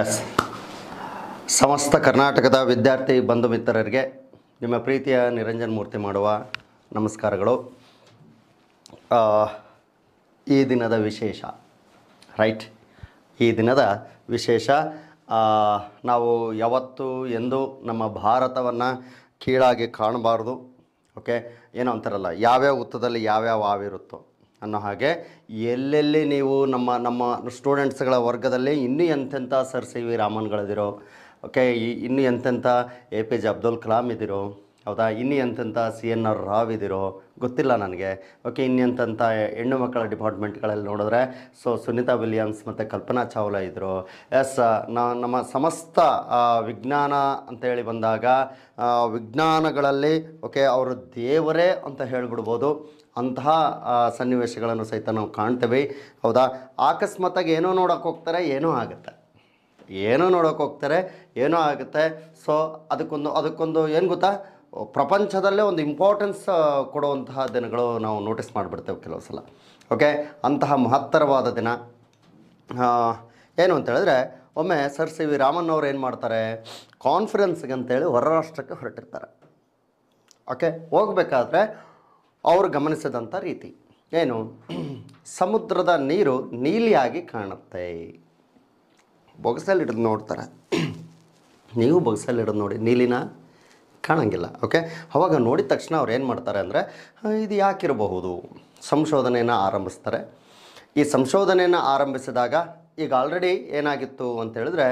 S ಸಮಸ್ತ ಕರ್ನಾಟಕದ ವಿದ್ಯಾರ್ಥಿ ಬಂಧು ಮಿತ್ರರಿಗೆ ನಿಮ್ಮ ಪ್ರೀತಿಯ ನಿರಂಜನ್ ಮೂರ್ತಿ ಮಾಡುವ ನಮಸ್ಕಾರಗಳು ಈ ದಿನದ ವಿಶೇಷ ರೈಟ್ ಈ ದಿನದ ವಿಶೇಷ ನಾವು ಯಾವತ್ತು ಎಂದು ನಮ್ಮ ಭಾರತವನ್ನು ಕೀಳಾಗಿ ಕಾಣಬಾರ್ದು ಓಕೆ ಏನೋ ಅಂತಾರಲ್ಲ ಯಾವ್ಯಾವ ಹುತ್ತದಲ್ಲಿ ಯಾವ್ಯಾವ ಆವಿರುತ್ತೋ ಅನ್ನೋ ಹಾಗೆ ಎಲ್ಲೆಲ್ಲಿ ನೀವು ನಮ್ಮ ನಮ್ಮ ಸ್ಟೂಡೆಂಟ್ಸ್ಗಳ ವರ್ಗದಲ್ಲಿ ಇನ್ನೂ ಎಂಥೆಂಥ ಸರ್ ಸಿ ವಿ ರಾಮನ್ಗಳಿದಿರೋ ಓಕೆ ಇನ್ನೂ ಎಂಥೆಂಥ A P J Abdul Kalam ಇದ್ದೀರೋ ಹೌದಾ ಇನ್ನು ಎಂತೆಂಥ ಸಿ ಎನ್ ಆರ್ ರಾವ್ ಇದ್ದೀರೋ ಗೊತ್ತಿಲ್ಲ ನನಗೆ ಓಕೆ ಇನ್ನೆಂಥ ಹೆಣ್ಣು ಮಕ್ಕಳ ಡಿಪಾರ್ಟ್ಮೆಂಟ್ಗಳಲ್ಲಿ ನೋಡಿದ್ರೆ ಸೊ ಸುನೀತಾ ವಿಲಿಯಮ್ಸ್ ಮತ್ತು ಕಲ್ಪನಾ ಚಾವ್ಲಾ ಇದ್ದರು ಎಸ್ ನಾ ನಮ್ಮ ಸಮಸ್ತ ವಿಜ್ಞಾನ ಅಂತೇಳಿ ಬಂದಾಗ ವಿಜ್ಞಾನಗಳಲ್ಲಿ ಓಕೆ ಅವರು ದೇವರೇ ಅಂತ ಹೇಳಿಬಿಡ್ಬೋದು ಅಂತಹ ಸನ್ನಿವೇಶಗಳನ್ನು ಸಹಿತ ನಾವು ಕಾಣ್ತೇವೆ ಹೌದಾ ಅಕಸ್ಮಾತಾಗಿ ಏನೋ ನೋಡೋಕೆ ಹೋಗ್ತಾರೆ ಏನೋ ಆಗುತ್ತೆ ಏನೋ ನೋಡೋಕೆ ಹೋಗ್ತಾರೆ ಏನೋ ಆಗುತ್ತೆ ಸೊ ಅದಕ್ಕೊಂದು ಅದಕ್ಕೊಂದು ಏನು ಗೊತ್ತಾ ಪ್ರಪಂಚದಲ್ಲೇ ಒಂದು ಇಂಪಾರ್ಟೆನ್ಸ್ ಕೊಡುವಂತಹ ದಿನಗಳು ನಾವು ನೋಟಿಸ್ ಮಾಡಿಬಿಡ್ತೇವೆ ಕೆಲವು ಸಲ ಓಕೆ ಅಂತಹ ಮಹತ್ತರವಾದ ದಿನ ಏನು ಅಂತೇಳಿದ್ರೆ ಒಮ್ಮೆ ಸರ್ ಸಿ ವಿ ರಾಮನ್ ಅವರು ಏನು ಮಾಡ್ತಾರೆ ಕಾನ್ಫರೆನ್ಸ್ಗೆ ಅಂತೇಳಿ ಹೊರರಾಷ್ಟ್ರಕ್ಕೆ ಹೊರಟಿರ್ತಾರೆ ಓಕೆ ಹೋಗಬೇಕಾದ್ರೆ ಅವರು ಗಮನಿಸಿದಂಥ ರೀತಿ ಏನು ಸಮುದ್ರದ ನೀರು ನೀಲಿಯಾಗಿ ಕಾಣುತ್ತೆ ಬೊಗಸಲ್ಲಿ ಹಿಡಿದು ನೋಡ್ತಾರೆ ನೀವು ಬೊಗಸಲ್ಲಿ ಹಿಡಿದು ನೋಡಿ ನೀಲಿನ ಕಾಣಂಗಿಲ್ಲ ಓಕೆ ಅವಾಗ ನೋಡಿದ ತಕ್ಷಣ ಅವ್ರು ಏನು ಮಾಡ್ತಾರೆ ಅಂದರೆ ಇದು ಯಾಕಿರಬಹುದು ಸಂಶೋಧನೆಯನ್ನು ಆರಂಭಿಸ್ತಾರೆ ಈ ಸಂಶೋಧನೆಯನ್ನು ಆರಂಭಿಸಿದಾಗ ಈಗ ಆಲ್ರೆಡಿ ಏನಾಗಿತ್ತು ಅಂತ ಹೇಳಿದ್ರೆ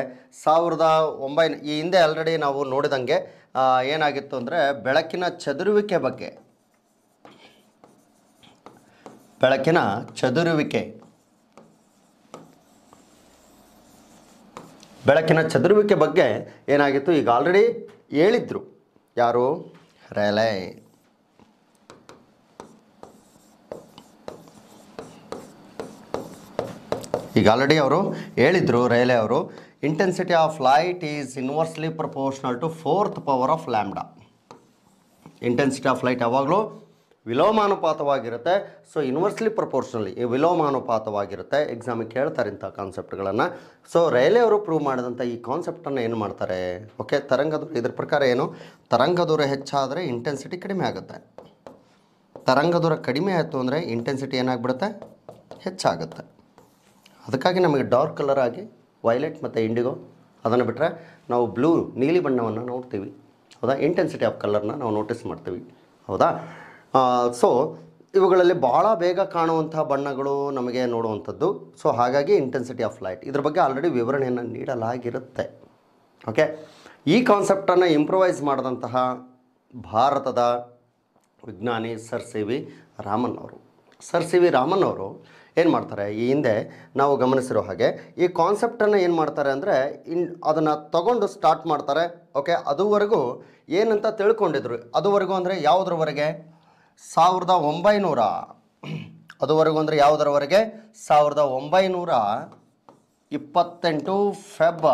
ಸಾವಿರದ ಒಂಬೈನೂ ಈ ಹಿಂದೆ ಆಲ್ರೆಡಿ ನಾವು ನೋಡಿದಂಗೆ ಏನಾಗಿತ್ತು ಅಂದರೆ ಬೆಳಕಿನ ಚದುರುವಿಕೆ ಬಗ್ಗೆ ಬೆಳಕಿನ ಚದುರುವಿಕೆ ಬೆಳಕಿನ ಚದುರುವಿಕೆ ಬಗ್ಗೆ ಏನಾಗಿತ್ತು ಈಗ ಆಲ್ರೆಡಿ ಹೇಳಿದ್ರು ಯಾರು ರೇಲೆ ಈಗ ಆಲ್ರೆಡಿ ಅವರು ಹೇಳಿದ್ರು ರೈಲೆ ಅವರು intensity of light is inversely proportional to fourth power of lambda intensity of light ಯಾವಾಗಲೂ ವಿಲೋಮಾನುಪಾತವಾಗಿರುತ್ತೆ ಸೊ ಇನ್ವರ್ಸ್ಲಿ ಪ್ರಪೋರ್ಷನಲಿ ಈ ವಿಲೋಮಾನುಪಾತವಾಗಿರುತ್ತೆ ಎಕ್ಸಾಮಿಗೆ ಹೇಳ್ತಾರೆ ಇಂಥ ಕಾನ್ಸೆಪ್ಟ್ಗಳನ್ನು ಸೊ ರೈಲೆ ಅವರು ಪ್ರೂವ್ ಮಾಡಿದಂಥ ಈ ಕಾನ್ಸೆಪ್ಟನ್ನು ಏನು ಮಾಡ್ತಾರೆ ಓಕೆ ತರಂಗದೂರ ಇದ್ರ ಪ್ರಕಾರ ಏನು ತರಂಗದೂರ ಹೆಚ್ಚಾದರೆ ಇಂಟೆನ್ಸಿಟಿ ಕಡಿಮೆ ಆಗುತ್ತೆ ತರಂಗದೂರ ಕಡಿಮೆ ಆಯಿತು ಅಂದರೆ ಇಂಟೆನ್ಸಿಟಿ ಏನಾಗ್ಬಿಡುತ್ತೆ ಹೆಚ್ಚಾಗುತ್ತೆ ಅದಕ್ಕಾಗಿ ನಮಗೆ ಡಾರ್ಕ್ ಕಲರ್ ಆಗಿ ವೈಲೆಟ್ ಮತ್ತು ಇಂಡಿಗೋ ಅದನ್ನು ಬಿಟ್ಟರೆ ನಾವು ಬ್ಲೂ ನೀಲಿ ಬಣ್ಣವನ್ನು ನೋಡ್ತೀವಿ ಹೌದಾ ಇಂಟೆನ್ಸಿಟಿ ಆಫ್ ಕಲರ್ನ ನಾವು ನೋಟಿಸ್ ಮಾಡ್ತೀವಿ ಹೌದಾ ಸೊ ಇವುಗಳಲ್ಲಿ ಭಾಳ ಬೇಗ ಕಾಣುವಂಥ ಬಣ್ಣಗಳು ನಮಗೆ ನೋಡುವಂಥದ್ದು ಸೊ ಹಾಗಾಗಿ ಇಂಟೆನ್ಸಿಟಿ ಆಫ್ ಲೈಟ್ ಇದ್ರ ಬಗ್ಗೆ ಆಲ್ರೆಡಿ ವಿವರಣೆಯನ್ನು ನೀಡಲಾಗಿರುತ್ತೆ ಓಕೆ ಈ ಕಾನ್ಸೆಪ್ಟನ್ನು ಇಂಪ್ರೊವೈಸ್ ಮಾಡಿದಂತಹ ಭಾರತದ ವಿಜ್ಞಾನಿ ಸರ್ ಸಿ ವಿ ರಾಮನ್ ಅವರು ಸರ್ ಸಿ ವಿ ರಾಮನ್ ಅವರು ಏನು ಮಾಡ್ತಾರೆ ಈ ಹಿಂದೆ ನಾವು ಗಮನಿಸಿರೋ ಹಾಗೆ ಈ ಕಾನ್ಸೆಪ್ಟನ್ನು ಏನು ಮಾಡ್ತಾರೆ ಅಂದರೆ ಇನ್ ಅದನ್ನು ತಗೊಂಡು ಸ್ಟಾರ್ಟ್ ಮಾಡ್ತಾರೆ ಓಕೆ ಅದುವರೆಗೂ ಏನಂತ ತಿಳ್ಕೊಂಡಿದ್ರು ಅದುವರೆಗೂ ಅಂದರೆ ಯಾವುದ್ರವರೆಗೆ ಸಾವಿರದ ಒಂಬೈನೂರ ಅದುವರೆಗೂ ಅಂದರೆ ಯಾವುದರವರೆಗೆ ಸಾವಿರದ ಒಂಬೈನೂರ ಇಪ್ಪತ್ತೆಂಟು ಫೆಬ್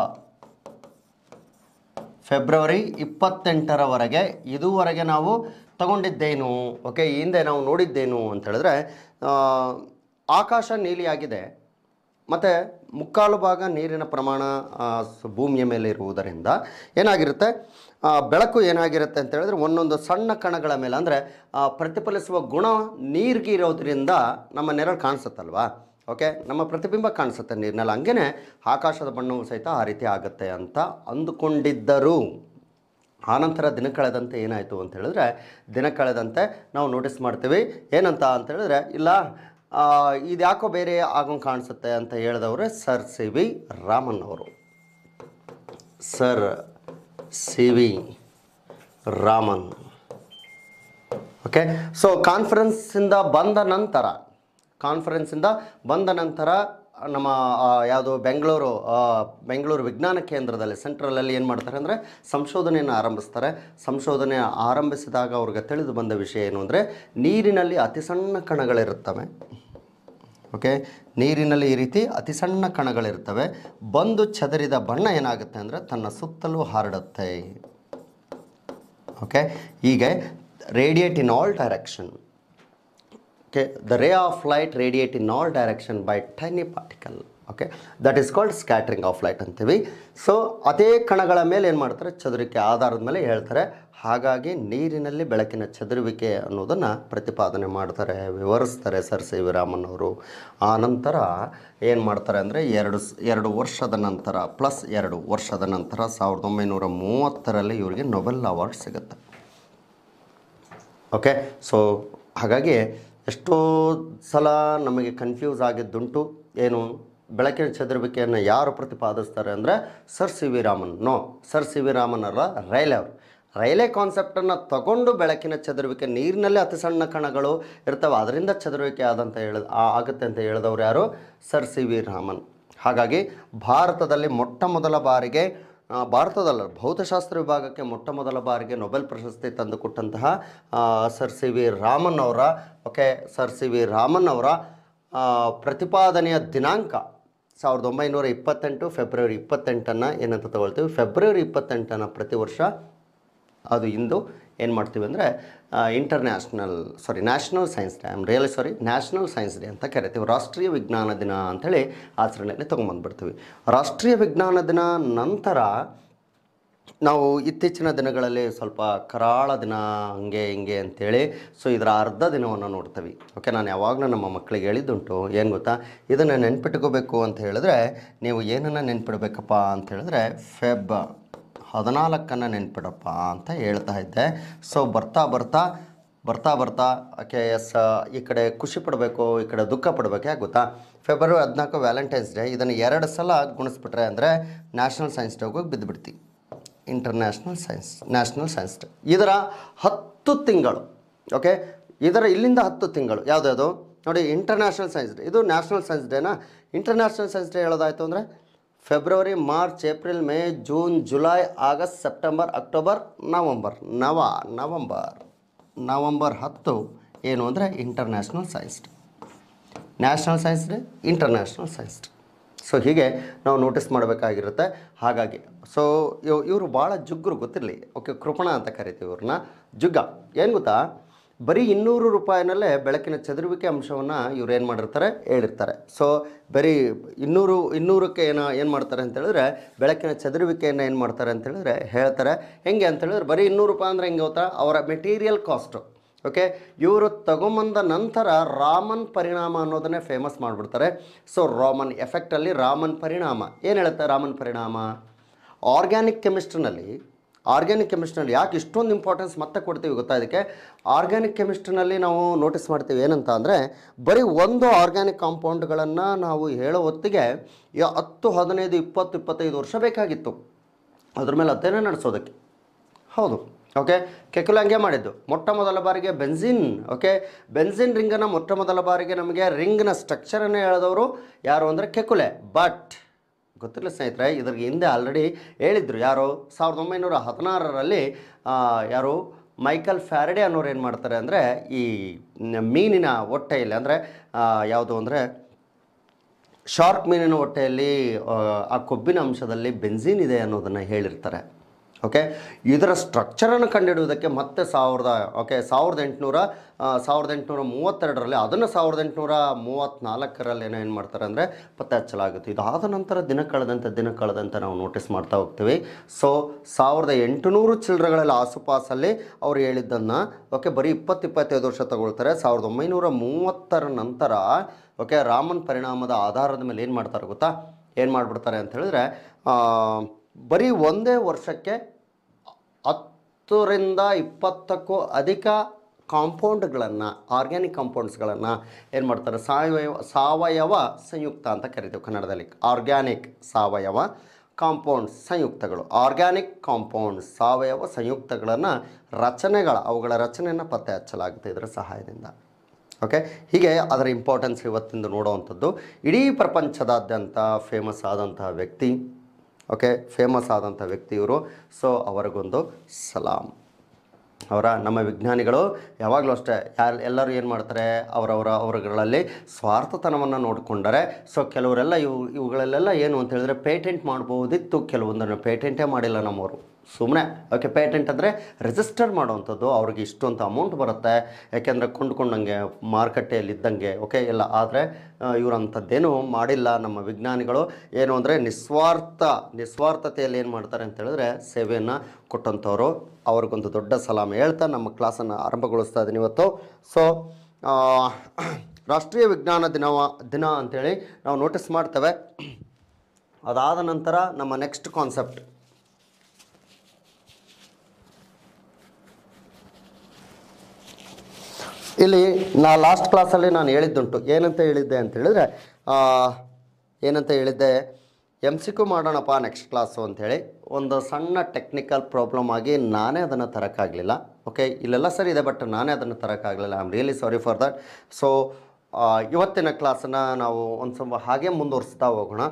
ಫೆಬ್ರವರಿ ಇಪ್ಪತ್ತೆಂಟರವರೆಗೆ ಇದುವರೆಗೆ ನಾವು ತಗೊಂಡಿದ್ದೇನು ಓಕೆ ಹಿಂದೆ ನಾವು ನೋಡಿದ್ದೇನು ಅಂತ ಹೇಳಿದ್ರೆ ಆಕಾಶ ನೀಲಿಯಾಗಿದೆ ಮತ್ತು ಮುಕ್ಕಾಲು ಭಾಗ ನೀರಿನ ಪ್ರಮಾಣ ಭೂಮಿಯ ಮೇಲೆ ಇರುವುದರಿಂದ ಏನಾಗಿರುತ್ತೆ ಬೆಳಕು ಏನಾಗಿರುತ್ತೆ ಅಂತ ಹೇಳಿದ್ರೆ ಒಂದೊಂದು ಸಣ್ಣ ಕಣಗಳ ಮೇಲೆ ಅಂದರೆ ಪ್ರತಿಫಲಿಸುವ ಗುಣ ನೀರಿಗೆ ಇರೋದ್ರಿಂದ ನಮ್ಮ ನೆರಳು ಕಾಣಿಸುತ್ತಲ್ವಾ ಓಕೆ ನಮ್ಮ ಪ್ರತಿಬಿಂಬ ಕಾಣಿಸುತ್ತೆ ನೀರಿನಲ್ಲಿ ಹಂಗೆ ಆಕಾಶದ ಬಣ್ಣವು ಸಹಿತ ಆ ರೀತಿ ಆಗುತ್ತೆ ಅಂತ ಅಂದುಕೊಂಡಿದ್ದರು ಆನಂತರ ದಿನ ಕಳೆದಂತೆ ಏನಾಯಿತು ಅಂತ ಹೇಳಿದ್ರೆ ದಿನ ಕಳೆದಂತೆ ನಾವು ನೋಟಿಸ್ ಮಾಡ್ತೀವಿ ಏನಂತ ಅಂತ ಹೇಳಿದ್ರೆ ಇಲ್ಲ ಇದು ಯಾಕೋ ಬೇರೆ ಆಗಂಗೆ ಕಾಣಿಸುತ್ತೆ ಅಂತ ಹೇಳಿದವರು ಸರ್ ಸಿ ವಿ ರಾಮನ್ ಅವರು sir C V Raman okay so ಕಾನ್ಫರೆನ್ಸಿಂದ ಬಂದ ನಂತರ ಕಾನ್ಫರೆನ್ಸಿಂದ ಬಂದ ನಂತರ ನಮ್ಮ ಯಾವುದು ಬೆಂಗಳೂರು ಬೆಂಗಳೂರು ವಿಜ್ಞಾನ ಕೇಂದ್ರದಲ್ಲಿ ಸೆಂಟ್ರಲಲ್ಲಿ ಏನು ಮಾಡ್ತಾರೆ ಅಂದರೆ ಸಂಶೋಧನೆಯನ್ನು ಆರಂಭಿಸ್ತಾರೆ ಸಂಶೋಧನೆ ಆರಂಭಿಸಿದಾಗ ಅವ್ರಿಗೆ ತಿಳಿದು ಬಂದ ವಿಷಯ ಏನು ಅಂದರೆ ನೀರಿನಲ್ಲಿ ಅತಿ ಸಣ್ಣ ಕಣಗಳಿರುತ್ತವೆ ಓಕೆ ನೀರಿನಲ್ಲಿ ಈ ರೀತಿ ಅತಿ ಸಣ್ಣ ಕಣಗಳಿರ್ತವೆ ಬಂದು ಚದರಿದ ಬಣ್ಣ ಏನಾಗುತ್ತೆ ಅಂದರೆ ತನ್ನ ಸುತ್ತಲೂ ಹರಡುತ್ತೆ ಓಕೆ ಹೀಗೆ radiate in all direction okay the ray of light radiate in all direction by tiny particle okay that is called scattering of light ಅಂತೀವಿ ಸೊ ಅದೇ ಕಣಗಳ ಮೇಲೆ ಏನು ಮಾಡ್ತಾರೆ ಚದುರಿಕೆ ಆಧಾರದ ಮೇಲೆ ಹೇಳ್ತಾರೆ ಹಾಗಾಗಿ ನೀರಿನಲ್ಲಿ ಬೆಳಕಿನ ಚದುರುವಿಕೆ ಅನ್ನೋದನ್ನು ಪ್ರತಿಪಾದನೆ ಮಾಡ್ತಾರೆ ವಿವರಿಸ್ತಾರೆ ಸರ್ ಸಿ ವಿರಾಮನವರು ಅವರು ಆ ನಂತರ ಏನು ಮಾಡ್ತಾರೆ ಅಂದರೆ ಎರಡು ಎರಡು ವರ್ಷದ ನಂತರ ಪ್ಲಸ್ ಎರಡು ವರ್ಷದ ನಂತರ ಸಾವಿರದ ಒಂಬೈನೂರ ಮೂವತ್ತರಲ್ಲಿ ಇವರಿಗೆ ನೊಬೆಲ್ ಅವಾರ್ಡ್ ಸಿಗುತ್ತೆ ಓಕೆ ಸೊ ಹಾಗಾಗಿ ಎಷ್ಟೋ ಸಲ ನಮಗೆ ಕನ್ಫ್ಯೂಸ್ ಆಗಿದ್ದುಂಟು ಏನು ಬೆಳಕಿನ ಚದುರುವಿಕೆಯನ್ನು ಯಾರು ಪ್ರತಿಪಾದಿಸ್ತಾರೆ ಅಂದರೆ sir C V Raman no sir C V Raman ಅವರ ರೈಲೆ ಅವರು ರೈಲೆ ಕಾನ್ಸೆಪ್ಟನ್ನು ತಗೊಂಡು ಬೆಳಕಿನ ಚದುರುವಿಕೆ ನೀರಿನಲ್ಲಿ ಅತಿ ಸಣ್ಣ ಕಣಗಳು ಇರ್ತವೆ ಅದರಿಂದ ಚದುರುವಿಕೆ ಆದಂತ ಹೇಳ ಆಗುತ್ತೆ ಅಂತ ಹೇಳಿದವರು ಯಾರು ಸರ್ ಸಿ ವಿ ರಾಮನ್ ಹಾಗಾಗಿ ಭಾರತದಲ್ಲಿ ಮೊಟ್ಟ ಮೊದಲ ಬಾರಿಗೆ ಭಾರತದಲ್ಲ ಭೌತಶಾಸ್ತ್ರ ವಿಭಾಗಕ್ಕೆ ಮೊಟ್ಟ ಮೊದಲ ಬಾರಿಗೆ ನೊಬೆಲ್ ಪ್ರಶಸ್ತಿ ತಂದುಕೊಟ್ಟಂತಹ ಸರ್ ಸಿ ವಿ ರಾಮನ್ ಅವರ ಓಕೆ ಸರ್ ಸಿ ವಿ ರಾಮನ್ ಅವರ ಪ್ರತಿಪಾದನೆಯ ದಿನಾಂಕ ಸಾವಿರದ ಒಂಬೈನೂರ ಇಪ್ಪತ್ತೆಂಟು ಫೆಬ್ರವರಿ ಇಪ್ಪತ್ತೆಂಟನ್ನು ಏನಂತ ತೊಗೊಳ್ತೀವಿ ಫೆಬ್ರವರಿ ಇಪ್ಪತ್ತೆಂಟನ್ನು ಪ್ರತಿ ವರ್ಷ ಅದು ಇಂದು ಏನು ಮಾಡ್ತೀವಿ ಅಂದರೆ international sorry national science day am really sorry national science day ಅಂತ ಕರಿತೀವಿ ರಾಷ್ಟ್ರೀಯ ವಿಜ್ಞಾನ ದಿನ ಅಂಥೇಳಿ ಆಚರಣೆಯಲ್ಲಿ ತೊಗೊಂಬಂದ್ಬಿಡ್ತೀವಿ ರಾಷ್ಟ್ರೀಯ ವಿಜ್ಞಾನ ದಿನ ನಂತರ ನಾವು ಇತ್ತೀಚಿನ ದಿನಗಳಲ್ಲಿ ಸ್ವಲ್ಪ ಕರಾಳ ದಿನ ಹಂಗೆ ಹಿಂಗೆ ಅಂಥೇಳಿ ಸೊ ಇದರ ಅರ್ಧ ದಿನವನ್ನು ನೋಡ್ತೀವಿ ಓಕೆ ನಾನು ಯಾವಾಗಲೂ ನಮ್ಮ ಮಕ್ಕಳಿಗೆ ಹೇಳಿದ್ದುಂಟು ಏನು ಗೊತ್ತಾ ಇದನ್ನು ನೆನ್ಪಿಟ್ಕೋಬೇಕು ಅಂತ ಹೇಳಿದ್ರೆ ನೀವು ಏನನ್ನು ನೆನ್ಪಿಡಬೇಕಪ್ಪ ಅಂತ ಹೇಳಿದ್ರೆ ಫೆಬ್ ಹದಿನಾಲ್ಕನ್ನು ನೆನ್ಪಿಡಪ್ಪ ಅಂತ ಹೇಳ್ತಾ ಇದ್ದೆ ಸೊ ಬರ್ತಾ ಬರ್ತಾ ಬರ್ತಾ ಬರ್ತಾ ಓಕೆ ಎಸ್ ಈ ಕಡೆ ಖುಷಿ ಪಡಬೇಕು ಈ ಕಡೆ ದುಃಖ ಪಡಬೇಕು ಗೊತ್ತಾ ಫೆಬ್ರವರಿ ಹದಿನಾಲ್ಕು ವ್ಯಾಲೆಂಟೈನ್ಸ್ ಡೇ ಇದನ್ನು ಎರಡು ಸಲ ಗುಣಿಸ್ಬಿಟ್ರೆ ಅಂದರೆ ನ್ಯಾಷನಲ್ ಸೈನ್ಸ್ ಡೇಗೆ ಬಿದ್ದುಬಿಡ್ತೀವಿ international science national science day ಇದರ ಹತ್ತು ತಿಂಗಳು ಓಕೆ ಇದರ ಇಲ್ಲಿಂದ ಹತ್ತು ತಿಂಗಳು ಯಾವುದ್ಯಾವುದು ನೋಡಿ ಇಂಟರ್ನ್ಯಾಷನಲ್ ಸೈನ್ಸ್ ಡೇ ಇದು ನ್ಯಾಷನಲ್ ಸೈನ್ಸ್ ಡೇನಾ ಇಂಟರ್ನ್ಯಾಷನಲ್ ಸೈನ್ಸ್ ಡೇ ಹೇಳೋದಾಯಿತು ಅಂದರೆ February March April May June July August September October November ನವ ನವಂಬರ್ ನವಂಬರ್ ಹತ್ತು ಏನು ಅಂದರೆ international science day national science day international science day so ಹೀಗೆ ನಾವು ನೋಟಿಸ್ ಮಾಡಬೇಕಾಗಿರುತ್ತೆ ಹಾಗಾಗಿ ಸೊ ಇವರು ಭಾಳ ಜುಗ್ಗರು ಗೊತ್ತಿರಲಿ ಓಕೆ ಕೃಪಣ ಅಂತ ಕರಿತೀವಿ ಇವ್ರನ್ನ ಜುಗ್ಗ ಏನು ಗೊತ್ತಾ ಬರೀ ಇನ್ನೂರು ರೂಪಾಯಿನಲ್ಲೇ ಬೆಳಕಿನ ಚದುರುವಿಕೆ ಅಂಶವನ್ನು ಇವ್ರು ಏನು ಮಾಡಿರ್ತಾರೆ ಹೇಳಿರ್ತಾರೆ ಸೊ ಬರೀ ಇನ್ನೂರು ಇನ್ನೂರಕ್ಕೆ ಏನೋ ಏನು ಮಾಡ್ತಾರೆ ಅಂತೇಳಿದ್ರೆ ಬೆಳಕಿನ ಚದುರುವಿಕೆಯನ್ನು ಏನು ಮಾಡ್ತಾರೆ ಅಂತೇಳಿದ್ರೆ ಹೇಳ್ತಾರೆ ಹೆಂಗೆ ಅಂತೇಳಿದ್ರೆ ಬರೀ ಇನ್ನೂರು ರೂಪಾಯಿ ಅಂದರೆ ಹೆಂಗೆ ಗೊತ್ತಾ ಅವರ ಮೆಟೀರಿಯಲ್ ಕಾಸ್ಟು ಓಕೆ ಇವರು ತಗೊಂಬಂದ ನಂತರ ರಾಮನ್ ಪರಿಣಾಮ ಅನ್ನೋದನ್ನೇ ಫೇಮಸ್ ಮಾಡಿಬಿಡ್ತಾರೆ ಸೊ ರಾಮನ್ ಎಫೆಕ್ಟಲ್ಲಿ ರಾಮನ್ ಪರಿಣಾಮ ಏನು ಹೇಳುತ್ತೆ ರಾಮನ್ ಪರಿಣಾಮ ಆರ್ಗ್ಯಾನಿಕ್ ಕೆಮಿಸ್ಟ್ರಿನಲ್ಲಿ ಆರ್ಗ್ಯಾನಿಕ್ ಕೆಮಿಸ್ಟ್ರಿನಲ್ಲಿ ಯಾಕೆ ಇಷ್ಟೊಂದು ಇಂಪಾರ್ಟೆನ್ಸ್ ಮತ್ತೆ ಕೊಡ್ತೀವಿ ಗೊತ್ತಾ ಇದಕ್ಕೆ ಆರ್ಗ್ಯಾನಿಕ್ ಕೆಮಿಸ್ಟ್ರಿನಲ್ಲಿ ನಾವು ನೋಟಿಸ್ ಮಾಡ್ತೀವಿ ಏನಂತ ಅಂದರೆ ಬರೀ ಒಂದು ಆರ್ಗ್ಯಾನಿಕ್ ಕಾಂಪೌಂಡ್ಗಳನ್ನು ನಾವು ಹೇಳೋ ಹೊತ್ತಿಗೆ ಹತ್ತು ಹದಿನೈದು ಇಪ್ಪತ್ತು ಇಪ್ಪತ್ತೈದು ವರ್ಷ ಬೇಕಾಗಿತ್ತು ಅದ್ರ ಮೇಲೆ ಅದೇನೇ ನಡೆಸೋದಕ್ಕೆ ಹೌದು ಓಕೆ ಕೆಕುಲ ಹಂಗೆ ಮಾಡಿದ್ದು ಮೊಟ್ಟ ಮೊದಲ ಬಾರಿಗೆ ಬೆನ್ಸಿನ್ ಓಕೆ ಬೆನ್ಸಿನ್ ರಿಂಗನ್ನು ಮೊಟ್ಟ ಮೊದಲ ಬಾರಿಗೆ ನಮಗೆ ರಿಂಗ್ನ ಸ್ಟ್ರಕ್ಚರನ್ನು ಹೇಳಿದವರು ಯಾರು ಅಂದರೆ ಕೆಕುಲೆ ಬಟ್ ಗೊತ್ತಿಲ್ಲ ಸ್ನೇಹಿತರೆ ಇದ್ರ ಹಿಂದೆ ಆಲ್ರೆಡಿ ಹೇಳಿದರು ಯಾರು ಸಾವಿರದ ಒಂಬೈನೂರ ಹದಿನಾರರಲ್ಲಿ ಯಾರು ಮೈಕಲ್ ಫ್ಯಾರಡೆ ಅನ್ನೋರು ಏನು ಮಾಡ್ತಾರೆ ಅಂದರೆ ಈ ಮೀನಿನ ಹೊಟ್ಟೆಯಲ್ಲಿ ಅಂದರೆ ಯಾವುದು ಅಂದರೆ ಶಾರ್ಕ್ ಮೀನಿನ ಹೊಟ್ಟೆಯಲ್ಲಿ ಆ ಕೊಬ್ಬಿನ ಅಂಶದಲ್ಲಿ ಬೆನ್ಸಿನ್ ಇದೆ ಅನ್ನೋದನ್ನು ಹೇಳಿರ್ತಾರೆ ಓಕೆ ಇದರ ಸ್ಟ್ರಕ್ಚರನ್ನು ಕಂಡುಹಿಡಿಯೋದಕ್ಕೆ ಮತ್ತೆ ಸಾವಿರದ ಓಕೆ ಸಾವಿರದ ಎಂಟುನೂರ ಸಾವಿರದ ಎಂಟುನೂರ ಮೂವತ್ತೆರಡರಲ್ಲಿ ಅದನ್ನು ಸಾವಿರದ ಎಂಟುನೂರ ಮೂವತ್ತ್ನಾಲ್ಕರಲ್ಲಿ ಏನೋ ಏನು ಮಾಡ್ತಾರೆ ಅಂದರೆ ಪತ್ತೆ ಹಚ್ಚಲಾಗುತ್ತೆ ಇದಾದ ನಂತರ ದಿನ ಕಳೆದಂತೆ ದಿನ ಕಳೆದಂತೆ ನಾವು ನೋಟಿಸ್ ಮಾಡ್ತಾ ಹೋಗ್ತೀವಿ ಸೊ ಸಾವಿರದ ಎಂಟುನೂರು ಚಿಲ್ಲರೆಗಳಲ್ಲಿ ಆಸುಪಾಸಲ್ಲಿ ಅವ್ರು ಹೇಳಿದ್ದನ್ನು ಓಕೆ ಬರೀ ಇಪ್ಪತ್ತಿಪ್ಪತ್ತೈದು ವರ್ಷ ತಗೊಳ್ತಾರೆ ಸಾವಿರದ ಒಂಬೈನೂರ ಮೂವತ್ತರ ನಂತರ ಓಕೆ ರಾಮನ್ ಪರಿಣಾಮದ ಆಧಾರದ ಮೇಲೆ ಏನು ಮಾಡ್ತಾರೆ ಗೊತ್ತಾ ಏನು ಮಾಡಿಬಿಡ್ತಾರೆ ಅಂತ ಹೇಳಿದ್ರೆ ಬರೀ ಒಂದೇ ವರ್ಷಕ್ಕೆ ಹತ್ತರಿಂದ ಇಪ್ಪತ್ತಕ್ಕೂ ಅಧಿಕ ಕಾಂಪೌಂಡ್ಗಳನ್ನು ಆರ್ಗ್ಯಾನಿಕ್ ಕಾಂಪೌಂಡ್ಸ್ಗಳನ್ನು ಏನು ಮಾಡ್ತಾರೆ ಸಾವಯವ ಸಾವಯವ ಸಂಯುಕ್ತ ಅಂತ ಕರಿತೀವಿ ಕನ್ನಡದಲ್ಲಿ ಆರ್ಗ್ಯಾನಿಕ್ ಸಾವಯವ ಕಾಂಪೌಂಡ್ಸ್ ಸಂಯುಕ್ತಗಳು ಆರ್ಗ್ಯಾನಿಕ್ ಕಾಂಪೌಂಡ್ಸ್ ಸಾವಯವ ಸಂಯುಕ್ತಗಳನ್ನು ರಚನೆಗಳ ಅವುಗಳ ರಚನೆಯನ್ನು ಪತ್ತೆ ಹಚ್ಚಲಾಗುತ್ತೆ ಇದರ ಸಹಾಯದಿಂದ ಓಕೆ ಹೀಗೆ ಅದರ ಇಂಪಾರ್ಟೆನ್ಸ್ ಇವತ್ತಿಂದ ನೋಡುವಂಥದ್ದು ಇಡೀ ಪ್ರಪಂಚದಾದ್ಯಂತ ಫೇಮಸ್ ಆದಂತಹ ವ್ಯಕ್ತಿ ಓಕೆ ಫೇಮಸ್ ಆದಂಥ ವ್ಯಕ್ತಿ ಇವರು ಸೊ ಅವರಿಗೊಂದು ಸಲಾಮ್ ಅವರ ನಮ್ಮ ವಿಜ್ಞಾನಿಗಳು ಯಾವಾಗಲೂ ಅಷ್ಟೇ ಯಾರು ಎಲ್ಲರೂ ಏನು ಮಾಡ್ತಾರೆ ಅವರವರ ಅವರುಗಳಲ್ಲಿ ಸ್ವಾರ್ಥತನವನ್ನು ನೋಡಿಕೊಂಡರೆ ಸೊ ಕೆಲವರೆಲ್ಲ ಇವು ಇವುಗಳಲ್ಲೆಲ್ಲ ಏನು ಅಂತ ಹೇಳಿದ್ರೆ ಪೇಟೆಂಟ್ ಮಾಡ್ಬೋದಿತ್ತು ಕೆಲವೊಂದನ್ನು ಪೇಟೆಂಟೇ ಮಾಡಿಲ್ಲ ನಮ್ಮವರು ಸುಮ್ಮನೆ ಓಕೆ ಪೇಟೆಂಟ್ ಅಂದರೆ ರಿಜಿಸ್ಟರ್ ಮಾಡುವಂಥದ್ದು ಅವ್ರಿಗೆ ಇಷ್ಟು ಅಮೌಂಟ್ ಬರುತ್ತೆ ಯಾಕೆಂದರೆ ಕೊಂಡ್ಕೊಂಡಂಗೆ ಮಾರುಕಟ್ಟೆಯಲ್ಲಿ ಇದ್ದಂಗೆ ಓಕೆ ಇಲ್ಲ ಆದರೆ ಇವರು ಮಾಡಿಲ್ಲ ನಮ್ಮ ವಿಜ್ಞಾನಿಗಳು ಏನು ಅಂದರೆ ನಿಸ್ವಾರ್ಥ ನಿಸ್ವಾರ್ಥತೆಯಲ್ಲಿ ಏನು ಮಾಡ್ತಾರೆ ಅಂತ ಹೇಳಿದ್ರೆ ಸೇವೆಯನ್ನು ಕೊಟ್ಟಂಥವ್ರು ಅವ್ರಿಗೊಂದು ದೊಡ್ಡ ಸಲಾಮ ಹೇಳ್ತಾ ನಮ್ಮ ಕ್ಲಾಸನ್ನು ಆರಂಭಗೊಳಿಸ್ತಾ ಇದ್ದೀನಿ ಇವತ್ತು ಸೊ ರಾಷ್ಟ್ರೀಯ ವಿಜ್ಞಾನ ದಿನವ ದಿನ ಅಂಥೇಳಿ ನಾವು ನೋಟಿಸ್ ಮಾಡ್ತೇವೆ ಅದಾದ ನಂತರ ನಮ್ಮ ನೆಕ್ಸ್ಟ್ ಕಾನ್ಸೆಪ್ಟ್ ಇಲ್ಲಿ ನಾ ಲಾಸ್ಟ್ ಕ್ಲಾಸಲ್ಲಿ ನಾನು ಹೇಳಿದ್ದುಂಟು ಏನಂತ ಹೇಳಿದ್ದೆ ಅಂತ ಹೇಳಿದ್ರೆ ಏನಂತ ಹೇಳಿದ್ದೆ ಎಮ್ ಸಿ ಕ್ಯೂ ಮಾಡೋಣಪ್ಪ ನೆಕ್ಸ್ಟ್ ಕ್ಲಾಸು ಅಂಥೇಳಿ ಒಂದು ಸಣ್ಣ ಟೆಕ್ನಿಕಲ್ ಪ್ರಾಬ್ಲಮ್ ಆಗಿ ನಾನೇ ಅದನ್ನು ತರೋಕ್ಕಾಗಲಿಲ್ಲ ಓಕೆ ಇಲ್ಲೆಲ್ಲ ಸರಿ ಇದೆ ಬಟ್ ನಾನೇ ಅದನ್ನು ತರೋಕ್ಕಾಗಲಿಲ್ಲ I am really sorry for that so ಇವತ್ತಿನ ಕ್ಲಾಸನ್ನು ನಾವು ಒಂದು ಸ್ವಲ್ಪ ಹಾಗೆ ಮುಂದುವರಿಸ್ತಾ ಹೋಗೋಣ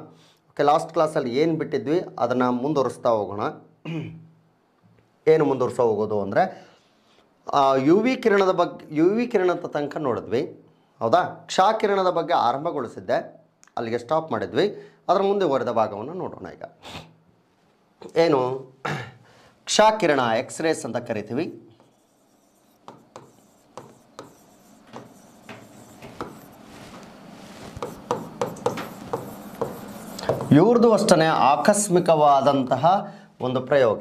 ಓಕೆ ಲಾಸ್ಟ್ ಕ್ಲಾಸಲ್ಲಿ ಏನು ಬಿಟ್ಟಿದ್ವಿ ಅದನ್ನು ಮುಂದುವರಿಸ್ತಾ ಹೋಗೋಣ ಏನು ಮುಂದುವರಿಸೋ ಹೋಗೋದು ಅಂದರೆ ಯು ವಿ ಕಿರಣದ ಬಗ್ಗೆ ಯು ವಿ ಕಿರಣದ ತನಕ ನೋಡಿದ್ವಿ ಹೌದಾ ಕ್ಷಾಕಿರಣದ ಬಗ್ಗೆ ಆರಂಭಗೊಳಿಸಿದ್ದೆ ಅಲ್ಲಿಗೆ ಸ್ಟಾಪ್ ಮಾಡಿದ್ವಿ ಅದರ ಮುಂದೆ ಹೊರದ ಭಾಗವನ್ನು ನೋಡೋಣ ಈಗ ಏನು ಕ್ಷಾಕಿರಣ ರೇಸ್ ಅಂತ ಕರಿತೀವಿ ಇವ್ರದ್ದು ಅಷ್ಟೇ ಆಕಸ್ಮಿಕವಾದಂತಹ ಒಂದು ಪ್ರಯೋಗ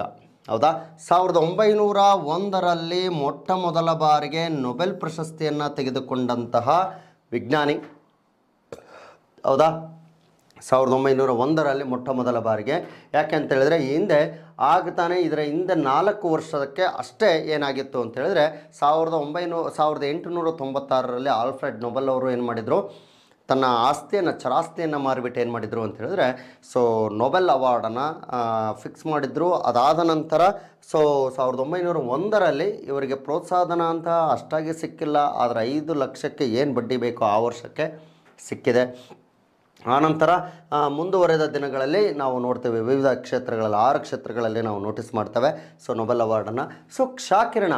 ಹೌದಾ ಸಾವಿರದ ಒಂಬೈನೂರ ಒಂದರಲ್ಲಿ ಮೊಟ್ಟ ಮೊದಲ ಬಾರಿಗೆ ನೊಬೆಲ್ ಪ್ರಶಸ್ತಿಯನ್ನು ತೆಗೆದುಕೊಂಡಂತಹ ವಿಜ್ಞಾನಿ ಹೌದಾ ಸಾವಿರದ ಒಂಬೈನೂರ ಒಂದರಲ್ಲಿ ಮೊಟ್ಟ ಮೊದಲ ಬಾರಿಗೆ ಯಾಕೆ ಅಂತ ಹೇಳಿದ್ರೆ ಹಿಂದೆ ಆಗ್ತಾನೆ ಇದರ ಹಿಂದೆ ನಾಲ್ಕು ವರ್ಷಕ್ಕೆ ಅಷ್ಟೇ ಏನಾಗಿತ್ತು ಅಂತ ಹೇಳಿದ್ರೆ ಸಾವಿರದ ಒಂಬೈನೂರ ಸಾವಿರದ ಎಂಟುನೂರ ತೊಂಬತ್ತಾರರಲ್ಲಿ ಆಲ್ಫ್ರೆಡ್ ನೊಬೆಲ್ ಅವರು ಏನು ಮಾಡಿದರು ತನ್ನ ಆಸ್ತಿಯನ್ನು ಚರಾಸ್ತಿಯನ್ನು ಮಾರಿಬಿಟ್ಟು ಏನು ಮಾಡಿದರು ಅಂತ ಸೊ ನೊಬೆಲ್ ಅವಾರ್ಡನ್ನು ಫಿಕ್ಸ್ ಮಾಡಿದ್ರು ಅದಾದ ನಂತರ ಸೊ ಸಾವಿರದ ಒಂಬೈನೂರ ಒಂದರಲ್ಲಿ ಇವರಿಗೆ ಪ್ರೋತ್ಸಾಹನ ಅಂತ ಅಷ್ಟಾಗಿ ಸಿಕ್ಕಿಲ್ಲ ಆದರೆ ಐದು ಲಕ್ಷಕ್ಕೆ ಏನು ಬಡ್ಡಿ ಬೇಕೋ ಆ ವರ್ಷಕ್ಕೆ ಸಿಕ್ಕಿದೆ ಆನಂತರ ಮುಂದುವರೆದ ದಿನಗಳಲ್ಲಿ ನಾವು ನೋಡ್ತೇವೆ ವಿವಿಧ ಕ್ಷೇತ್ರಗಳಲ್ಲಿ ಆರು ಕ್ಷೇತ್ರಗಳಲ್ಲಿ ನಾವು ನೋಟಿಸ್ ಮಾಡ್ತೇವೆ ಸೊ ನೊಬೆಲ್ ಅವಾರ್ಡನ್ನು ಸೊ ಕ್ಷಾಕಿರಣ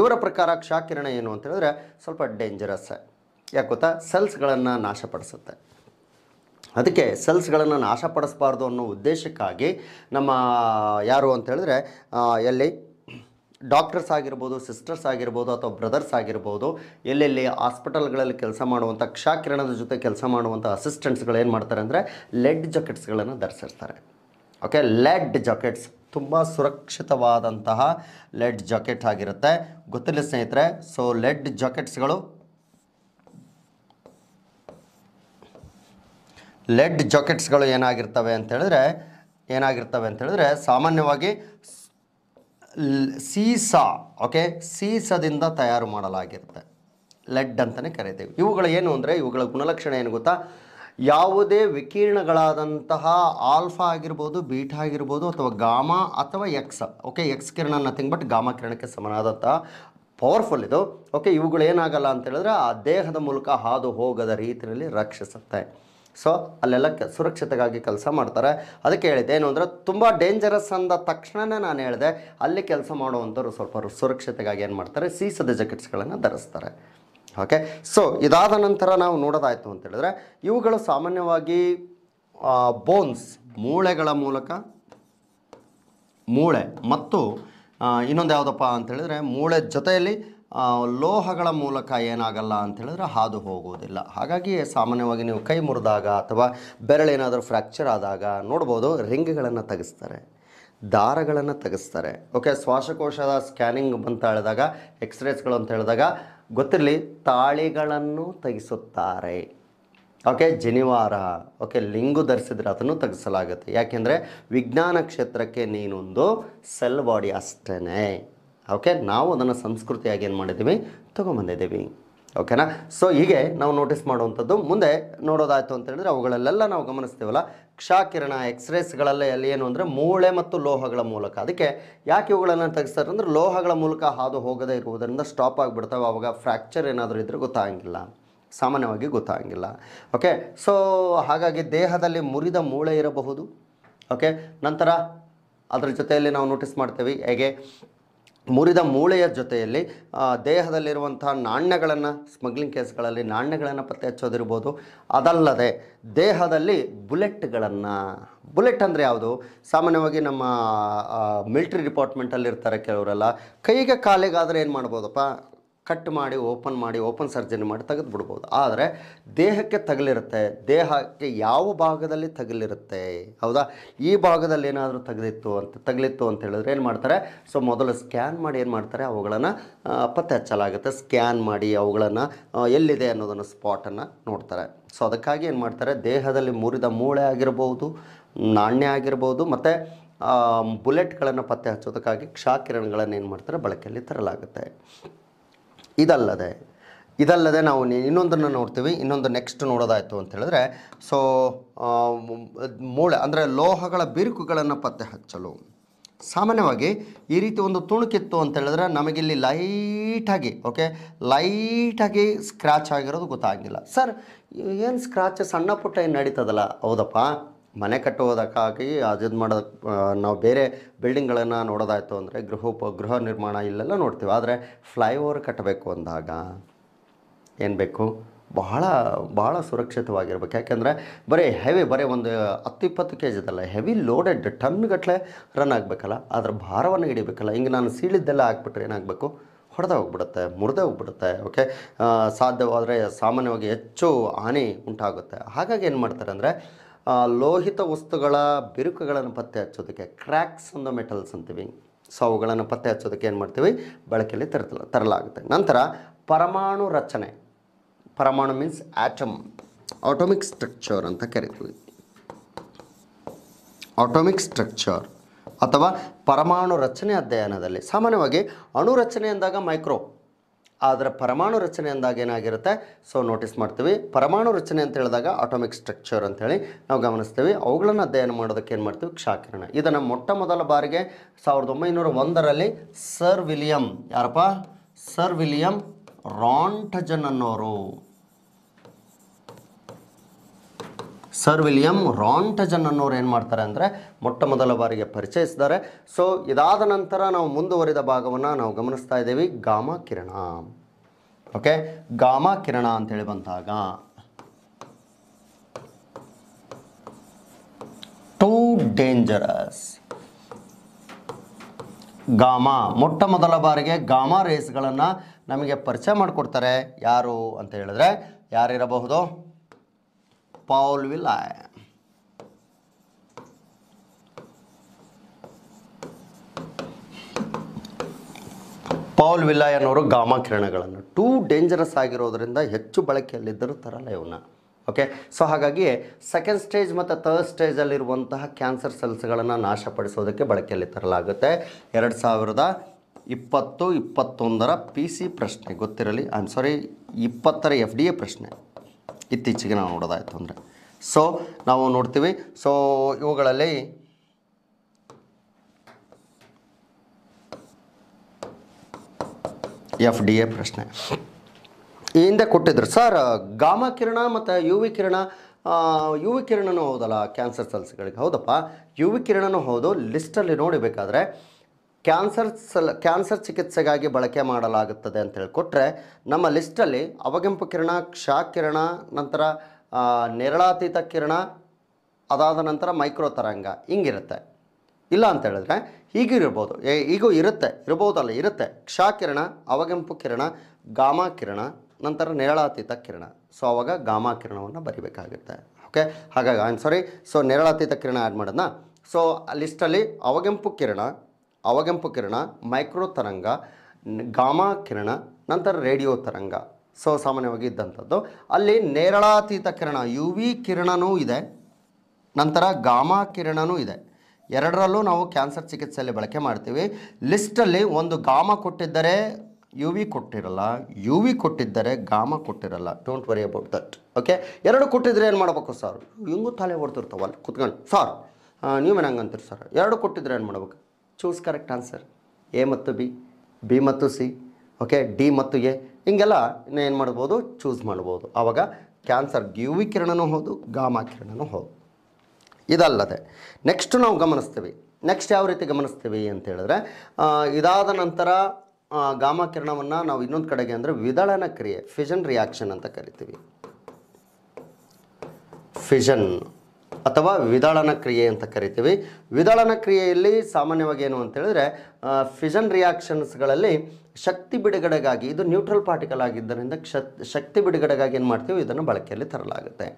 ಇವರ ಪ್ರಕಾರ ಕ್ಷಾಕಿರಣ ಏನು ಅಂತ ಹೇಳಿದ್ರೆ ಸ್ವಲ್ಪ ಡೇಂಜರಸ್ಸೇ ಯಾಕೆ ಗೊತ್ತಾ ಸೆಲ್ಸ್ಗಳನ್ನು ನಾಶಪಡಿಸುತ್ತೆ ಅದಕ್ಕೆ ಸೆಲ್ಸ್ಗಳನ್ನು ನಾಶಪಡಿಸಬಾರ್ದು ಅನ್ನೋ ಉದ್ದೇಶಕ್ಕಾಗಿ ನಮ್ಮ ಯಾರು ಅಂತ ಹೇಳಿದ್ರೆ ಎಲ್ಲಿ ಡಾಕ್ಟರ್ಸ್ ಆಗಿರ್ಬೋದು ಸಿಸ್ಟರ್ಸ್ ಆಗಿರ್ಬೋದು ಅಥವಾ ಬ್ರದರ್ಸ್ ಆಗಿರ್ಬೋದು ಎಲ್ಲೆಲ್ಲಿ ಹಾಸ್ಪಿಟಲ್ಗಳಲ್ಲಿ ಕೆಲಸ ಮಾಡುವಂಥ ಕ್ಷಾಕಿರಣದ ಜೊತೆ ಕೆಲಸ ಮಾಡುವಂಥ ಅಸಿಸ್ಟೆಂಟ್ಸ್ಗಳು ಏನು ಮಾಡ್ತಾರೆ ಅಂದರೆ ಲೆಡ್ ಜಾಕೆಟ್ಸ್ಗಳನ್ನು ಧರಿಸಿರ್ತಾರೆ ಓಕೆ ಲೆಡ್ ಜಾಕೆಟ್ಸ್ ತುಂಬ ಸುರಕ್ಷಿತವಾದಂತಹ ಲೆಡ್ ಜಾಕೆಟ್ ಆಗಿರುತ್ತೆ ಗೊತ್ತಿಲ್ಲ ಸ್ನೇಹಿತರೆ ಸೊ ಲೆಡ್ ಜಾಕೆಟ್ಸ್ಗಳು ಲೆಡ್ ಜಾಕೆಟ್ಸ್ಗಳು ಏನಾಗಿರ್ತವೆ ಅಂತ ಹೇಳಿದ್ರೆ ಏನಾಗಿರ್ತವೆ ಅಂತ ಸಾಮಾನ್ಯವಾಗಿ ಸೀಸಾ ಓಕೆ ಸೀಸದಿಂದ ತಯಾರು ಮಾಡಲಾಗಿರುತ್ತೆ ಲೆಡ್ ಅಂತಲೇ ಕರೀತೀವಿ ಇವುಗಳು ಏನು ಅಂದರೆ ಇವುಗಳ ಗುಣಲಕ್ಷಣ ಏನು ಗೊತ್ತಾ ಯಾವುದೇ ವಿಕಿರಣಗಳಾದಂತಹ ಆಲ್ಫಾ ಆಗಿರ್ಬೋದು ಬೀಟಾ ಆಗಿರ್ಬೋದು ಅಥವಾ ಗಾಮ ಅಥವಾ ಎಕ್ಸ್ ಓಕೆ ಎಕ್ಸ್ ಕಿರಣ ನಥಿಂಗ್ ಬಟ್ ಗಾಮ ಕಿರಣಕ್ಕೆ ಸಮನಾದಂಥ ಪವರ್ಫುಲ್ ಇದು ಓಕೆ ಇವುಗಳು ಏನಾಗಲ್ಲ ಆ ದೇಹದ ಮೂಲಕ ಹಾದು ಹೋಗದ ರೀತಿಯಲ್ಲಿ ರಕ್ಷಿಸುತ್ತೆ ಸೊ ಅಲ್ಲೆಲ್ಲ ಕೆ ಸುರಕ್ಷತೆಗಾಗಿ ಕೆಲಸ ಮಾಡ್ತಾರೆ ಅದಕ್ಕೆ ಹೇಳಿದೆ ಏನು ಅಂದರೆ ತುಂಬ ಡೇಂಜರಸ್ ಅಂದ ತಕ್ಷಣವೇ ನಾನು ಹೇಳಿದೆ ಅಲ್ಲಿ ಕೆಲಸ ಮಾಡುವಂಥವ್ರು ಸ್ವಲ್ಪ ಸುರಕ್ಷತೆಗಾಗಿ ಏನು ಮಾಡ್ತಾರೆ ಸೀಸದ ಜಾಕೆಟ್ಸ್ಗಳನ್ನು ಧರಿಸ್ತಾರೆ ಓಕೆ ಸೊ ಇದಾದ ನಂತರ ನಾವು ನೋಡೋದಾಯಿತು ಅಂತೇಳಿದ್ರೆ ಇವುಗಳು ಸಾಮಾನ್ಯವಾಗಿ ಬೋನ್ಸ್ ಮೂಳೆಗಳ ಮೂಲಕ ಮೂಳೆ ಮತ್ತು ಇನ್ನೊಂದು ಯಾವುದಪ್ಪ ಅಂತೇಳಿದರೆ ಮೂಳೆ ಜೊತೆಯಲ್ಲಿ ಲೋಹಗಳ ಮೂಲಕ ಏನಾಗಲ್ಲ ಹೇಳಿದ್ರೆ ಹಾದು ಹೋಗೋದಿಲ್ಲ ಹಾಗಾಗಿ ಸಾಮಾನ್ಯವಾಗಿ ನೀವು ಕೈ ಮುರಿದಾಗ ಅಥವಾ ಬೆರಳೇನಾದರೂ ಫ್ರ್ಯಾಕ್ಚರ್ ಆದಾಗ ನೋಡ್ಬೋದು ರಿಂಗ್ಗಳನ್ನು ತೆಗೆಸ್ತಾರೆ ದಾರಗಳನ್ನು ತೆಗೆಸ್ತಾರೆ ಓಕೆ ಶ್ವಾಸಕೋಶದ ಸ್ಕ್ಯಾನಿಂಗ್ ಅಂತ ಹೇಳಿದಾಗ ಎಕ್ಸ್ರೇಸ್ಗಳು ಅಂತ ಹೇಳಿದಾಗ ಗೊತ್ತಿರಲಿ ತಾಳಿಗಳನ್ನು ತೆಗೆಸುತ್ತಾರೆ ಓಕೆ ಜನಿವಾರ ಓಕೆ ಲಿಂಗು ಧರಿಸಿದ್ರೆ ಅದನ್ನು ತೆಗೆಸಲಾಗುತ್ತೆ ಯಾಕೆಂದರೆ ವಿಜ್ಞಾನ ಕ್ಷೇತ್ರಕ್ಕೆ ನೀನೊಂದು ಸೆಲ್ ಬಾಡಿ ಅಷ್ಟೇ ಓಕೆ ನಾವು ಅದನ್ನು ಸಂಸ್ಕೃತಿಯಾಗಿ ಏನು ಮಾಡಿದ್ದೀವಿ ತೊಗೊಂಬಂದಿದ್ದೀವಿ ಓಕೆನಾ ಸೊ ಹೀಗೆ ನಾವು ನೋಟಿಸ್ ಮಾಡುವಂಥದ್ದು ಮುಂದೆ ನೋಡೋದಾಯಿತು ಅಂತ ಹೇಳಿದ್ರೆ ಅವುಗಳಲ್ಲೆಲ್ಲ ನಾವು ಗಮನಿಸ್ತೀವಲ್ಲ ಕ್ಷಾಕಿರಣ ಎಕ್ಸ್ರೇಸ್ಗಳಲ್ಲಿ ಅಲ್ಲಿ ಏನು ಅಂದರೆ ಮೂಳೆ ಮತ್ತು ಲೋಹಗಳ ಮೂಲಕ ಅದಕ್ಕೆ ಯಾಕೆ ಇವುಗಳನ್ನು ತೆಗೆಸ್ತಾರೆ ಅಂದರೆ ಲೋಹಗಳ ಮೂಲಕ ಹಾದು ಹೋಗದೇ ಇರುವುದರಿಂದ ಸ್ಟಾಪ್ ಆಗಿಬಿಡ್ತಾವೆ ಅವಾಗ ಫ್ರ್ಯಾಕ್ಚರ್ ಏನಾದರೂ ಇದ್ದರೆ ಗೊತ್ತಾಗಂಗಿಲ್ಲ ಸಾಮಾನ್ಯವಾಗಿ ಗೊತ್ತಾಗಂಗಿಲ್ಲ ಓಕೆ ಸೊ ಹಾಗಾಗಿ ದೇಹದಲ್ಲಿ ಮುರಿದ ಮೂಳೆ ಇರಬಹುದು ಓಕೆ ನಂತರ ಅದರ ಜೊತೆಯಲ್ಲಿ ನಾವು ನೋಟಿಸ್ ಮಾಡ್ತೇವೆ ಹೇಗೆ ಮುರಿದ ಮೂಳೆಯ ಜೊತೆಯಲ್ಲಿ ದೇಹದಲ್ಲಿರುವಂಥ ನಾಣ್ಯಗಳನ್ನು ಸ್ಮಗ್ಲಿಂಗ್ ಕೇಸ್ಗಳಲ್ಲಿ ನಾಣ್ಯಗಳನ್ನು ಪತ್ತೆ ಹಚ್ಚೋದಿರ್ಬೋದು ಅದಲ್ಲದೆ ದೇಹದಲ್ಲಿ ಬುಲೆಟ್ಗಳನ್ನು ಬುಲೆಟ್ ಅಂದರೆ ಯಾವುದು ಸಾಮಾನ್ಯವಾಗಿ ನಮ್ಮ ಮಿಲ್ಟ್ರಿ ಡಿಪಾರ್ಟ್ಮೆಂಟಲ್ಲಿರ್ತಾರೆ ಕೆಲವರೆಲ್ಲ ಕೈಗೆ ಕಾಲಿಗಾದರೆ ಏನು ಮಾಡ್ಬೋದಪ್ಪ ಕಟ್ ಮಾಡಿ ಓಪನ್ ಮಾಡಿ ಓಪನ್ ಸರ್ಜರಿ ಮಾಡಿ ತೆಗೆದು ಬಿಡ್ಬೋದು ಆದರೆ ದೇಹಕ್ಕೆ ತಗಲಿರುತ್ತೆ ದೇಹಕ್ಕೆ ಯಾವ ಭಾಗದಲ್ಲಿ ತಗಲಿರುತ್ತೆ ಹೌದಾ ಈ ಭಾಗದಲ್ಲಿ ಏನಾದರೂ ತೆಗೆದಿತ್ತು ಅಂತ ತಗಲಿತ್ತು ಅಂತ ಹೇಳಿದ್ರೆ ಏನು ಮಾಡ್ತಾರೆ ಸೊ ಮೊದಲು ಸ್ಕ್ಯಾನ್ ಮಾಡಿ ಏನು ಮಾಡ್ತಾರೆ ಅವುಗಳನ್ನು ಪತ್ತೆ ಹಚ್ಚಲಾಗುತ್ತೆ ಸ್ಕ್ಯಾನ್ ಮಾಡಿ ಅವುಗಳನ್ನು ಎಲ್ಲಿದೆ ಅನ್ನೋದನ್ನು ಸ್ಪಾಟನ್ನು ನೋಡ್ತಾರೆ ಸೊ ಅದಕ್ಕಾಗಿ ಏನು ಮಾಡ್ತಾರೆ ದೇಹದಲ್ಲಿ ಮುರಿದ ಮೂಳೆ ಆಗಿರ್ಬೋದು ನಾಣ್ಯ ಆಗಿರ್ಬೋದು ಮತ್ತು ಬುಲೆಟ್ಗಳನ್ನು ಪತ್ತೆ ಹಚ್ಚೋದಕ್ಕಾಗಿ ಕ್ಷಾಕಿರಣಗಳನ್ನು ಏನು ಮಾಡ್ತಾರೆ ಬಳಕೆಯಲ್ಲಿ ತರಲಾಗುತ್ತೆ ಇದಲ್ಲದೆ ಇದಲ್ಲದೆ ನಾವು ಇನ್ನೊಂದನ್ನು ನೋಡ್ತೀವಿ ಇನ್ನೊಂದು ನೆಕ್ಸ್ಟ್ ನೋಡೋದಾಯಿತು ಅಂತ ಹೇಳಿದ್ರೆ ಸೊ ಮೂಳೆ ಅಂದರೆ ಲೋಹಗಳ ಬಿರುಕುಗಳನ್ನು ಪತ್ತೆ ಹಚ್ಚಲು ಸಾಮಾನ್ಯವಾಗಿ ಈ ರೀತಿ ಒಂದು ತುಣುಕಿತ್ತು ಅಂತ ಹೇಳಿದ್ರೆ ನಮಗಿಲ್ಲಿ ಲೈಟಾಗಿ ಓಕೆ ಲೈಟಾಗಿ ಸ್ಕ್ರ್ಯಾಚ್ ಆಗಿರೋದು ಗೊತ್ತಾಗಿಲ್ಲ ಸರ್ ಏನು ಸ್ಕ್ರಾಚ್ ಸಣ್ಣ ಪುಟ್ಟ ಏನು ನಡೀತದಲ್ಲ ಹೌದಪ್ಪ ಮನೆ ಕಟ್ಟುವುದಕ್ಕಾಗಿ ಅದು ಮಾಡೋದಕ್ಕೆ ನಾವು ಬೇರೆ ಬಿಲ್ಡಿಂಗ್ಗಳನ್ನು ನೋಡೋದಾಯಿತು ಅಂದರೆ ಗೃಹ ಗೃಹ ನಿರ್ಮಾಣ ಇಲ್ಲೆಲ್ಲ ನೋಡ್ತೀವಿ ಆದರೆ ಫ್ಲೈಓವರ್ ಕಟ್ಟಬೇಕು ಅಂದಾಗ ಏನು ಬೇಕು ಬಹಳ ಭಾಳ ಸುರಕ್ಷಿತವಾಗಿರ್ಬೇಕು ಯಾಕೆಂದರೆ ಬರೀ ಹೆವಿ ಬರೀ ಒಂದು ಹತ್ತು ಇಪ್ಪತ್ತು ಕೆ ಜಿದಲ್ಲ ಹೆವಿ ಲೋಡೆಡ್ ಟನ್ಗಟ್ಟಲೆ ರನ್ ಆಗಬೇಕಲ್ಲ ಅದರ ಭಾರವನ್ನು ಹಿಡಿಬೇಕಲ್ಲ ಹಿಂಗೆ ನಾನು ಸೀಳಿದ್ದೆಲ್ಲ ಹಾಕ್ಬಿಟ್ರೆ ಏನಾಗಬೇಕು ಹೊಡೆದ ಹೋಗ್ಬಿಡುತ್ತೆ ಮುರಿದೇ ಹೋಗ್ಬಿಡುತ್ತೆ ಓಕೆ ಸಾಧ್ಯವಾದರೆ ಸಾಮಾನ್ಯವಾಗಿ ಹೆಚ್ಚು ಹಾನಿ ಉಂಟಾಗುತ್ತೆ ಹಾಗಾಗಿ ಏನು ಮಾಡ್ತಾರೆ ಅಂದರೆ ಲೋಹಿತ ವಸ್ತುಗಳ ಬಿರುಕುಗಳನ್ನು ಪತ್ತೆ ಹಚ್ಚೋದಕ್ಕೆ ಕ್ರ್ಯಾಕ್ಸ್ ಒಂದು ಮೆಟಲ್ಸ್ ಅಂತೀವಿ ಸೊ ಅವುಗಳನ್ನು ಪತ್ತೆ ಹಚ್ಚೋದಕ್ಕೆ ಏನು ಮಾಡ್ತೀವಿ ಬಳಕೆಯಲ್ಲಿ ತರತಲ ತರಲಾಗುತ್ತೆ ನಂತರ ಪರಮಾಣು ರಚನೆ ಪರಮಾಣು ಮೀನ್ಸ್ ಆಟಮ್ ಆಟೋಮಿಕ್ ಸ್ಟ್ರಕ್ಚರ್ ಅಂತ ಕರಿತೀವಿ ಆಟೋಮಿಕ್ ಸ್ಟ್ರಕ್ಚರ್ ಅಥವಾ ಪರಮಾಣು ರಚನೆ ಅಧ್ಯಯನದಲ್ಲಿ ಸಾಮಾನ್ಯವಾಗಿ ಅಣು ರಚನೆ ಅಂದಾಗ ಮೈಕ್ರೋ ಆದರೆ ಪರಮಾಣು ರಚನೆ ಅಂದಾಗ ಏನಾಗಿರುತ್ತೆ ಸೊ ನೋಟಿಸ್ ಮಾಡ್ತೀವಿ ಪರಮಾಣು ರಚನೆ ಅಂತ ಹೇಳಿದಾಗ ಆಟೋಮಿಕ್ ಸ್ಟ್ರಕ್ಚರ್ ಅಂತೇಳಿ ನಾವು ಗಮನಿಸ್ತೀವಿ ಅವುಗಳನ್ನು ಅಧ್ಯಯನ ಮಾಡೋದಕ್ಕೆ ಏನು ಮಾಡ್ತೀವಿ ಕ್ಷಾಕಿರಣ ಇದನ್ನು ಮೊಟ್ಟ ಮೊದಲ ಬಾರಿಗೆ ಸಾವಿರದ ಒಂಬೈನೂರ ಒಂದರಲ್ಲಿ ಸರ್ ವಿಲಿಯಂ ಯಾರಪ್ಪ ಸರ್ ವಿಲಿಯಂ ರಾಂಟಜನ್ ಅನ್ನೋರು ಸರ್ ವಿಲಿಯಂ ರಾಂಟಜನ್ ಅನ್ನೋರು ಏನು ಮಾಡ್ತಾರೆ ಅಂದರೆ ಮೊಟ್ಟ ಮೊದಲ ಬಾರಿಗೆ ಪರಿಚಯಿಸಿದ್ದಾರೆ ಸೊ ಇದಾದ ನಂತರ ನಾವು ಮುಂದುವರಿದ ಭಾಗವನ್ನು ನಾವು ಗಮನಿಸ್ತಾ ಇದ್ದೀವಿ ಗಾಮ ಕಿರಣ ಓಕೆ ಗಾಮ ಕಿರಣ ಅಂತೇಳಿ ಬಂದಾಗ ಟೂ ಡೇಂಜರಸ್ ಗಾಮ ಮೊಟ್ಟ ಮೊದಲ ಬಾರಿಗೆ ಗಾಮ ರೇಸ್ಗಳನ್ನು ನಮಗೆ ಪರಿಚಯ ಮಾಡಿಕೊಡ್ತಾರೆ ಯಾರು ಅಂತ ಹೇಳಿದ್ರೆ ಯಾರಿರಬಹುದು Paul Villay. ಪೌಲ್ ವಿಲಾಯ್ ಅನ್ನೋರು ಗಾಮಾ ಕಿರಣಗಳನ್ನು ಟೂ ಡೇಂಜರಸ್ ಆಗಿರೋದ್ರಿಂದ ಹೆಚ್ಚು ಬಳಕೆಯಲ್ಲಿದ್ದರೂ ತರಲ್ಲ ಇವನ್ನ ಓಕೆ ಸೊ ಹಾಗಾಗಿ ಸೆಕೆಂಡ್ ಸ್ಟೇಜ್ ಮತ್ತು ತರ್ಡ್ ಸ್ಟೇಜಲ್ಲಿರುವಂತಹ ಕ್ಯಾನ್ಸರ್ ಸೆಲ್ಸ್ಗಳನ್ನು ನಾಶಪಡಿಸೋದಕ್ಕೆ ಬಳಕೆಯಲ್ಲಿ ತರಲಾಗುತ್ತೆ ಎರಡು ಸಾವಿರದ ಇಪ್ಪತ್ತು ಇಪ್ಪತ್ತೊಂದರ ಪಿ ಸಿ ಪ್ರಶ್ನೆ ಗೊತ್ತಿರಲಿ ಐ ಆಮ್ ಸಾರಿ ಇಪ್ಪತ್ತರ ಎಫ್ ಡಿ ಎ ಪ್ರಶ್ನೆ ಇತ್ತೀಚೆಗೆ ನಾವು ನೋಡೋದಾಯಿತು ಅಂದರೆ ಸೊ ನಾವು ನೋಡ್ತೀವಿ ಸೊ ಇವುಗಳಲ್ಲಿ ಎಫ್ ಡಿ ಎ ಪ್ರಶ್ನೆ ಈ ಹಿಂದೆ ಕೊಟ್ಟಿದ್ರು ಸರ್ ಗಾಮ ಕಿರಣ ಮತ್ತು ಯು ವಿ ಕಿರಣ ಯು ವಿ ಕಿರಣನೂ ಹೌದಲ್ಲ ಕ್ಯಾನ್ಸರ್ ಸೆಲ್ಸ್ಗಳಿಗೆ ಹೌದಪ್ಪ ಯು ವಿ ಕಿರಣನೂ ಹೌದು ಲಿಸ್ಟಲ್ಲಿ ನೋಡಿಬೇಕಾದ್ರೆ ಕ್ಯಾನ್ಸರ್ ಸಲ ಕ್ಯಾನ್ಸರ್ ಚಿಕಿತ್ಸೆಗಾಗಿ ಬಳಕೆ ಮಾಡಲಾಗುತ್ತದೆ ಅಂತ ಹೇಳಿಕೊಟ್ರೆ ನಮ್ಮ ಲಿಸ್ಟಲ್ಲಿ ಅವಗೆಂಪು ಕಿರಣ ಕಿರಣ ನಂತರ ನೇರಳಾತೀತ ಕಿರಣ ಅದಾದ ನಂತರ ಮೈಕ್ರೋ ತರಂಗ ಹಿಂಗಿರುತ್ತೆ ಇಲ್ಲ ಅಂತ ಹೇಳಿದ್ರೆ ಹೀಗಿರ್ಬೋದು ಈಗೂ ಇರುತ್ತೆ ಇರ್ಬೋದಲ್ಲ ಇರುತ್ತೆ ಕ್ಷಾಕಿರಣ ಅವಗೆಂಪು ಕಿರಣ ಗಾಮಾ ಕಿರಣ ನಂತರ ನೇರಳಾತೀತ ಕಿರಣ ಸೊ ಅವಾಗ ಗಾಮಾ ಕಿರಣವನ್ನು ಬರಿಬೇಕಾಗುತ್ತೆ ಓಕೆ ಹಾಗಾಗಿ ಐ ಸಾರಿ ಸೊ ನೇರಳಾತೀತ ಕಿರಣ ಆ್ಯಡ್ ಮಾಡೋದನ್ನ ಸೊ ಲಿಸ್ಟಲ್ಲಿ ಅವಗೆಂಪು ಕಿರಣ ಅವಗೆಂಪು ಕಿರಣ ಮೈಕ್ರೋ ತರಂಗ ಗಾಮಾ ಕಿರಣ ನಂತರ ರೇಡಿಯೋ ತರಂಗ ಸೊ ಸಾಮಾನ್ಯವಾಗಿ ಇದ್ದಂಥದ್ದು ಅಲ್ಲಿ ನೇರಳಾತೀತ ಕಿರಣ ಯು ವಿ ಕಿರಣನೂ ಇದೆ ನಂತರ ಗಾಮಾ ಕಿರಣನೂ ಇದೆ ಎರಡರಲ್ಲೂ ನಾವು ಕ್ಯಾನ್ಸರ್ ಚಿಕಿತ್ಸೆಯಲ್ಲಿ ಬಳಕೆ ಮಾಡ್ತೀವಿ ಲಿಸ್ಟಲ್ಲಿ ಒಂದು ಗಾಮ ಕೊಟ್ಟಿದ್ದರೆ ಯು ವಿ ಕೊಟ್ಟಿರಲ್ಲ ಯು ವಿ ಕೊಟ್ಟಿದ್ದರೆ ಗಾಮ ಕೊಟ್ಟಿರಲ್ಲ don't worry about that okay ಎರಡು ಕೊಟ್ಟಿದ್ರೆ ಏನು ಮಾಡಬೇಕು ಸರ್ ಹಿಂಗೂ ತಲೆ ಹೊಡ್ತಿರ್ತಾವಲ್ಲ ಕುತ್ಕೊಂಡು ಸರ್ ನೀವು ಹಂಗಂತೀರಿ ಸರ್ ಎರಡು ಕೊಟ್ಟಿದ್ರೆ ಏನು ಮಾಡ್ಬೇಕು ಚೂಸ್ ಕರೆಕ್ಟ್ ಆನ್ಸರ್ ಎ ಮತ್ತು ಬಿ ಬಿ ಮತ್ತು ಸಿ ಓಕೆ ಡಿ ಮತ್ತು ಎ ಹಿಂಗೆಲ್ಲ ಏನು ಮಾಡ್ಬೋದು ಚೂಸ್ ಮಾಡ್ಬೋದು ಆವಾಗ ಕ್ಯಾನ್ಸರ್ ಯುವಿ ಕಿರಣನೂ ಹೌದು ಗಾಮ ಕಿರಣನೂ ಹೌದು ಇದಲ್ಲದೆ ನೆಕ್ಸ್ಟ್ ನಾವು ಗಮನಿಸ್ತೀವಿ ನೆಕ್ಸ್ಟ್ ಯಾವ ರೀತಿ ಗಮನಿಸ್ತೀವಿ ಅಂತ ಹೇಳಿದ್ರೆ ಇದಾದ ನಂತರ ಗಾಮ ಕಿರಣವನ್ನು ನಾವು ಇನ್ನೊಂದು ಕಡೆಗೆ ಅಂದರೆ ವಿದಳನ ಕ್ರಿಯೆ ಫಿಷನ್ ರಿಯಾಕ್ಷನ್ ಅಂತ ಕರಿತೀವಿ ಫಿಷನ್ ಅಥವಾ ವಿದಳನ ಕ್ರಿಯೆ ಅಂತ ಕರಿತೀವಿ ವಿದಳನ ಕ್ರಿಯೆಯಲ್ಲಿ ಸಾಮಾನ್ಯವಾಗಿ ಏನು ಅಂತ ಹೇಳಿದ್ರೆ ಫಿಜನ್ ರಿಯಾಕ್ಷನ್ಸ್ಗಳಲ್ಲಿ ಶಕ್ತಿ ಬಿಡುಗಡೆಗಾಗಿ ಇದು ನ್ಯೂಟ್ರಲ್ ಪಾರ್ಟಿಕಲ್ ಆಗಿದ್ದರಿಂದ ಶಕ್ತಿ ಬಿಡುಗಡೆಗಾಗಿ ಏನು ಮಾಡ್ತೀವಿ ಇದನ್ನು ಬಳಕೆಯಲ್ಲಿ ತರಲಾಗುತ್ತೆ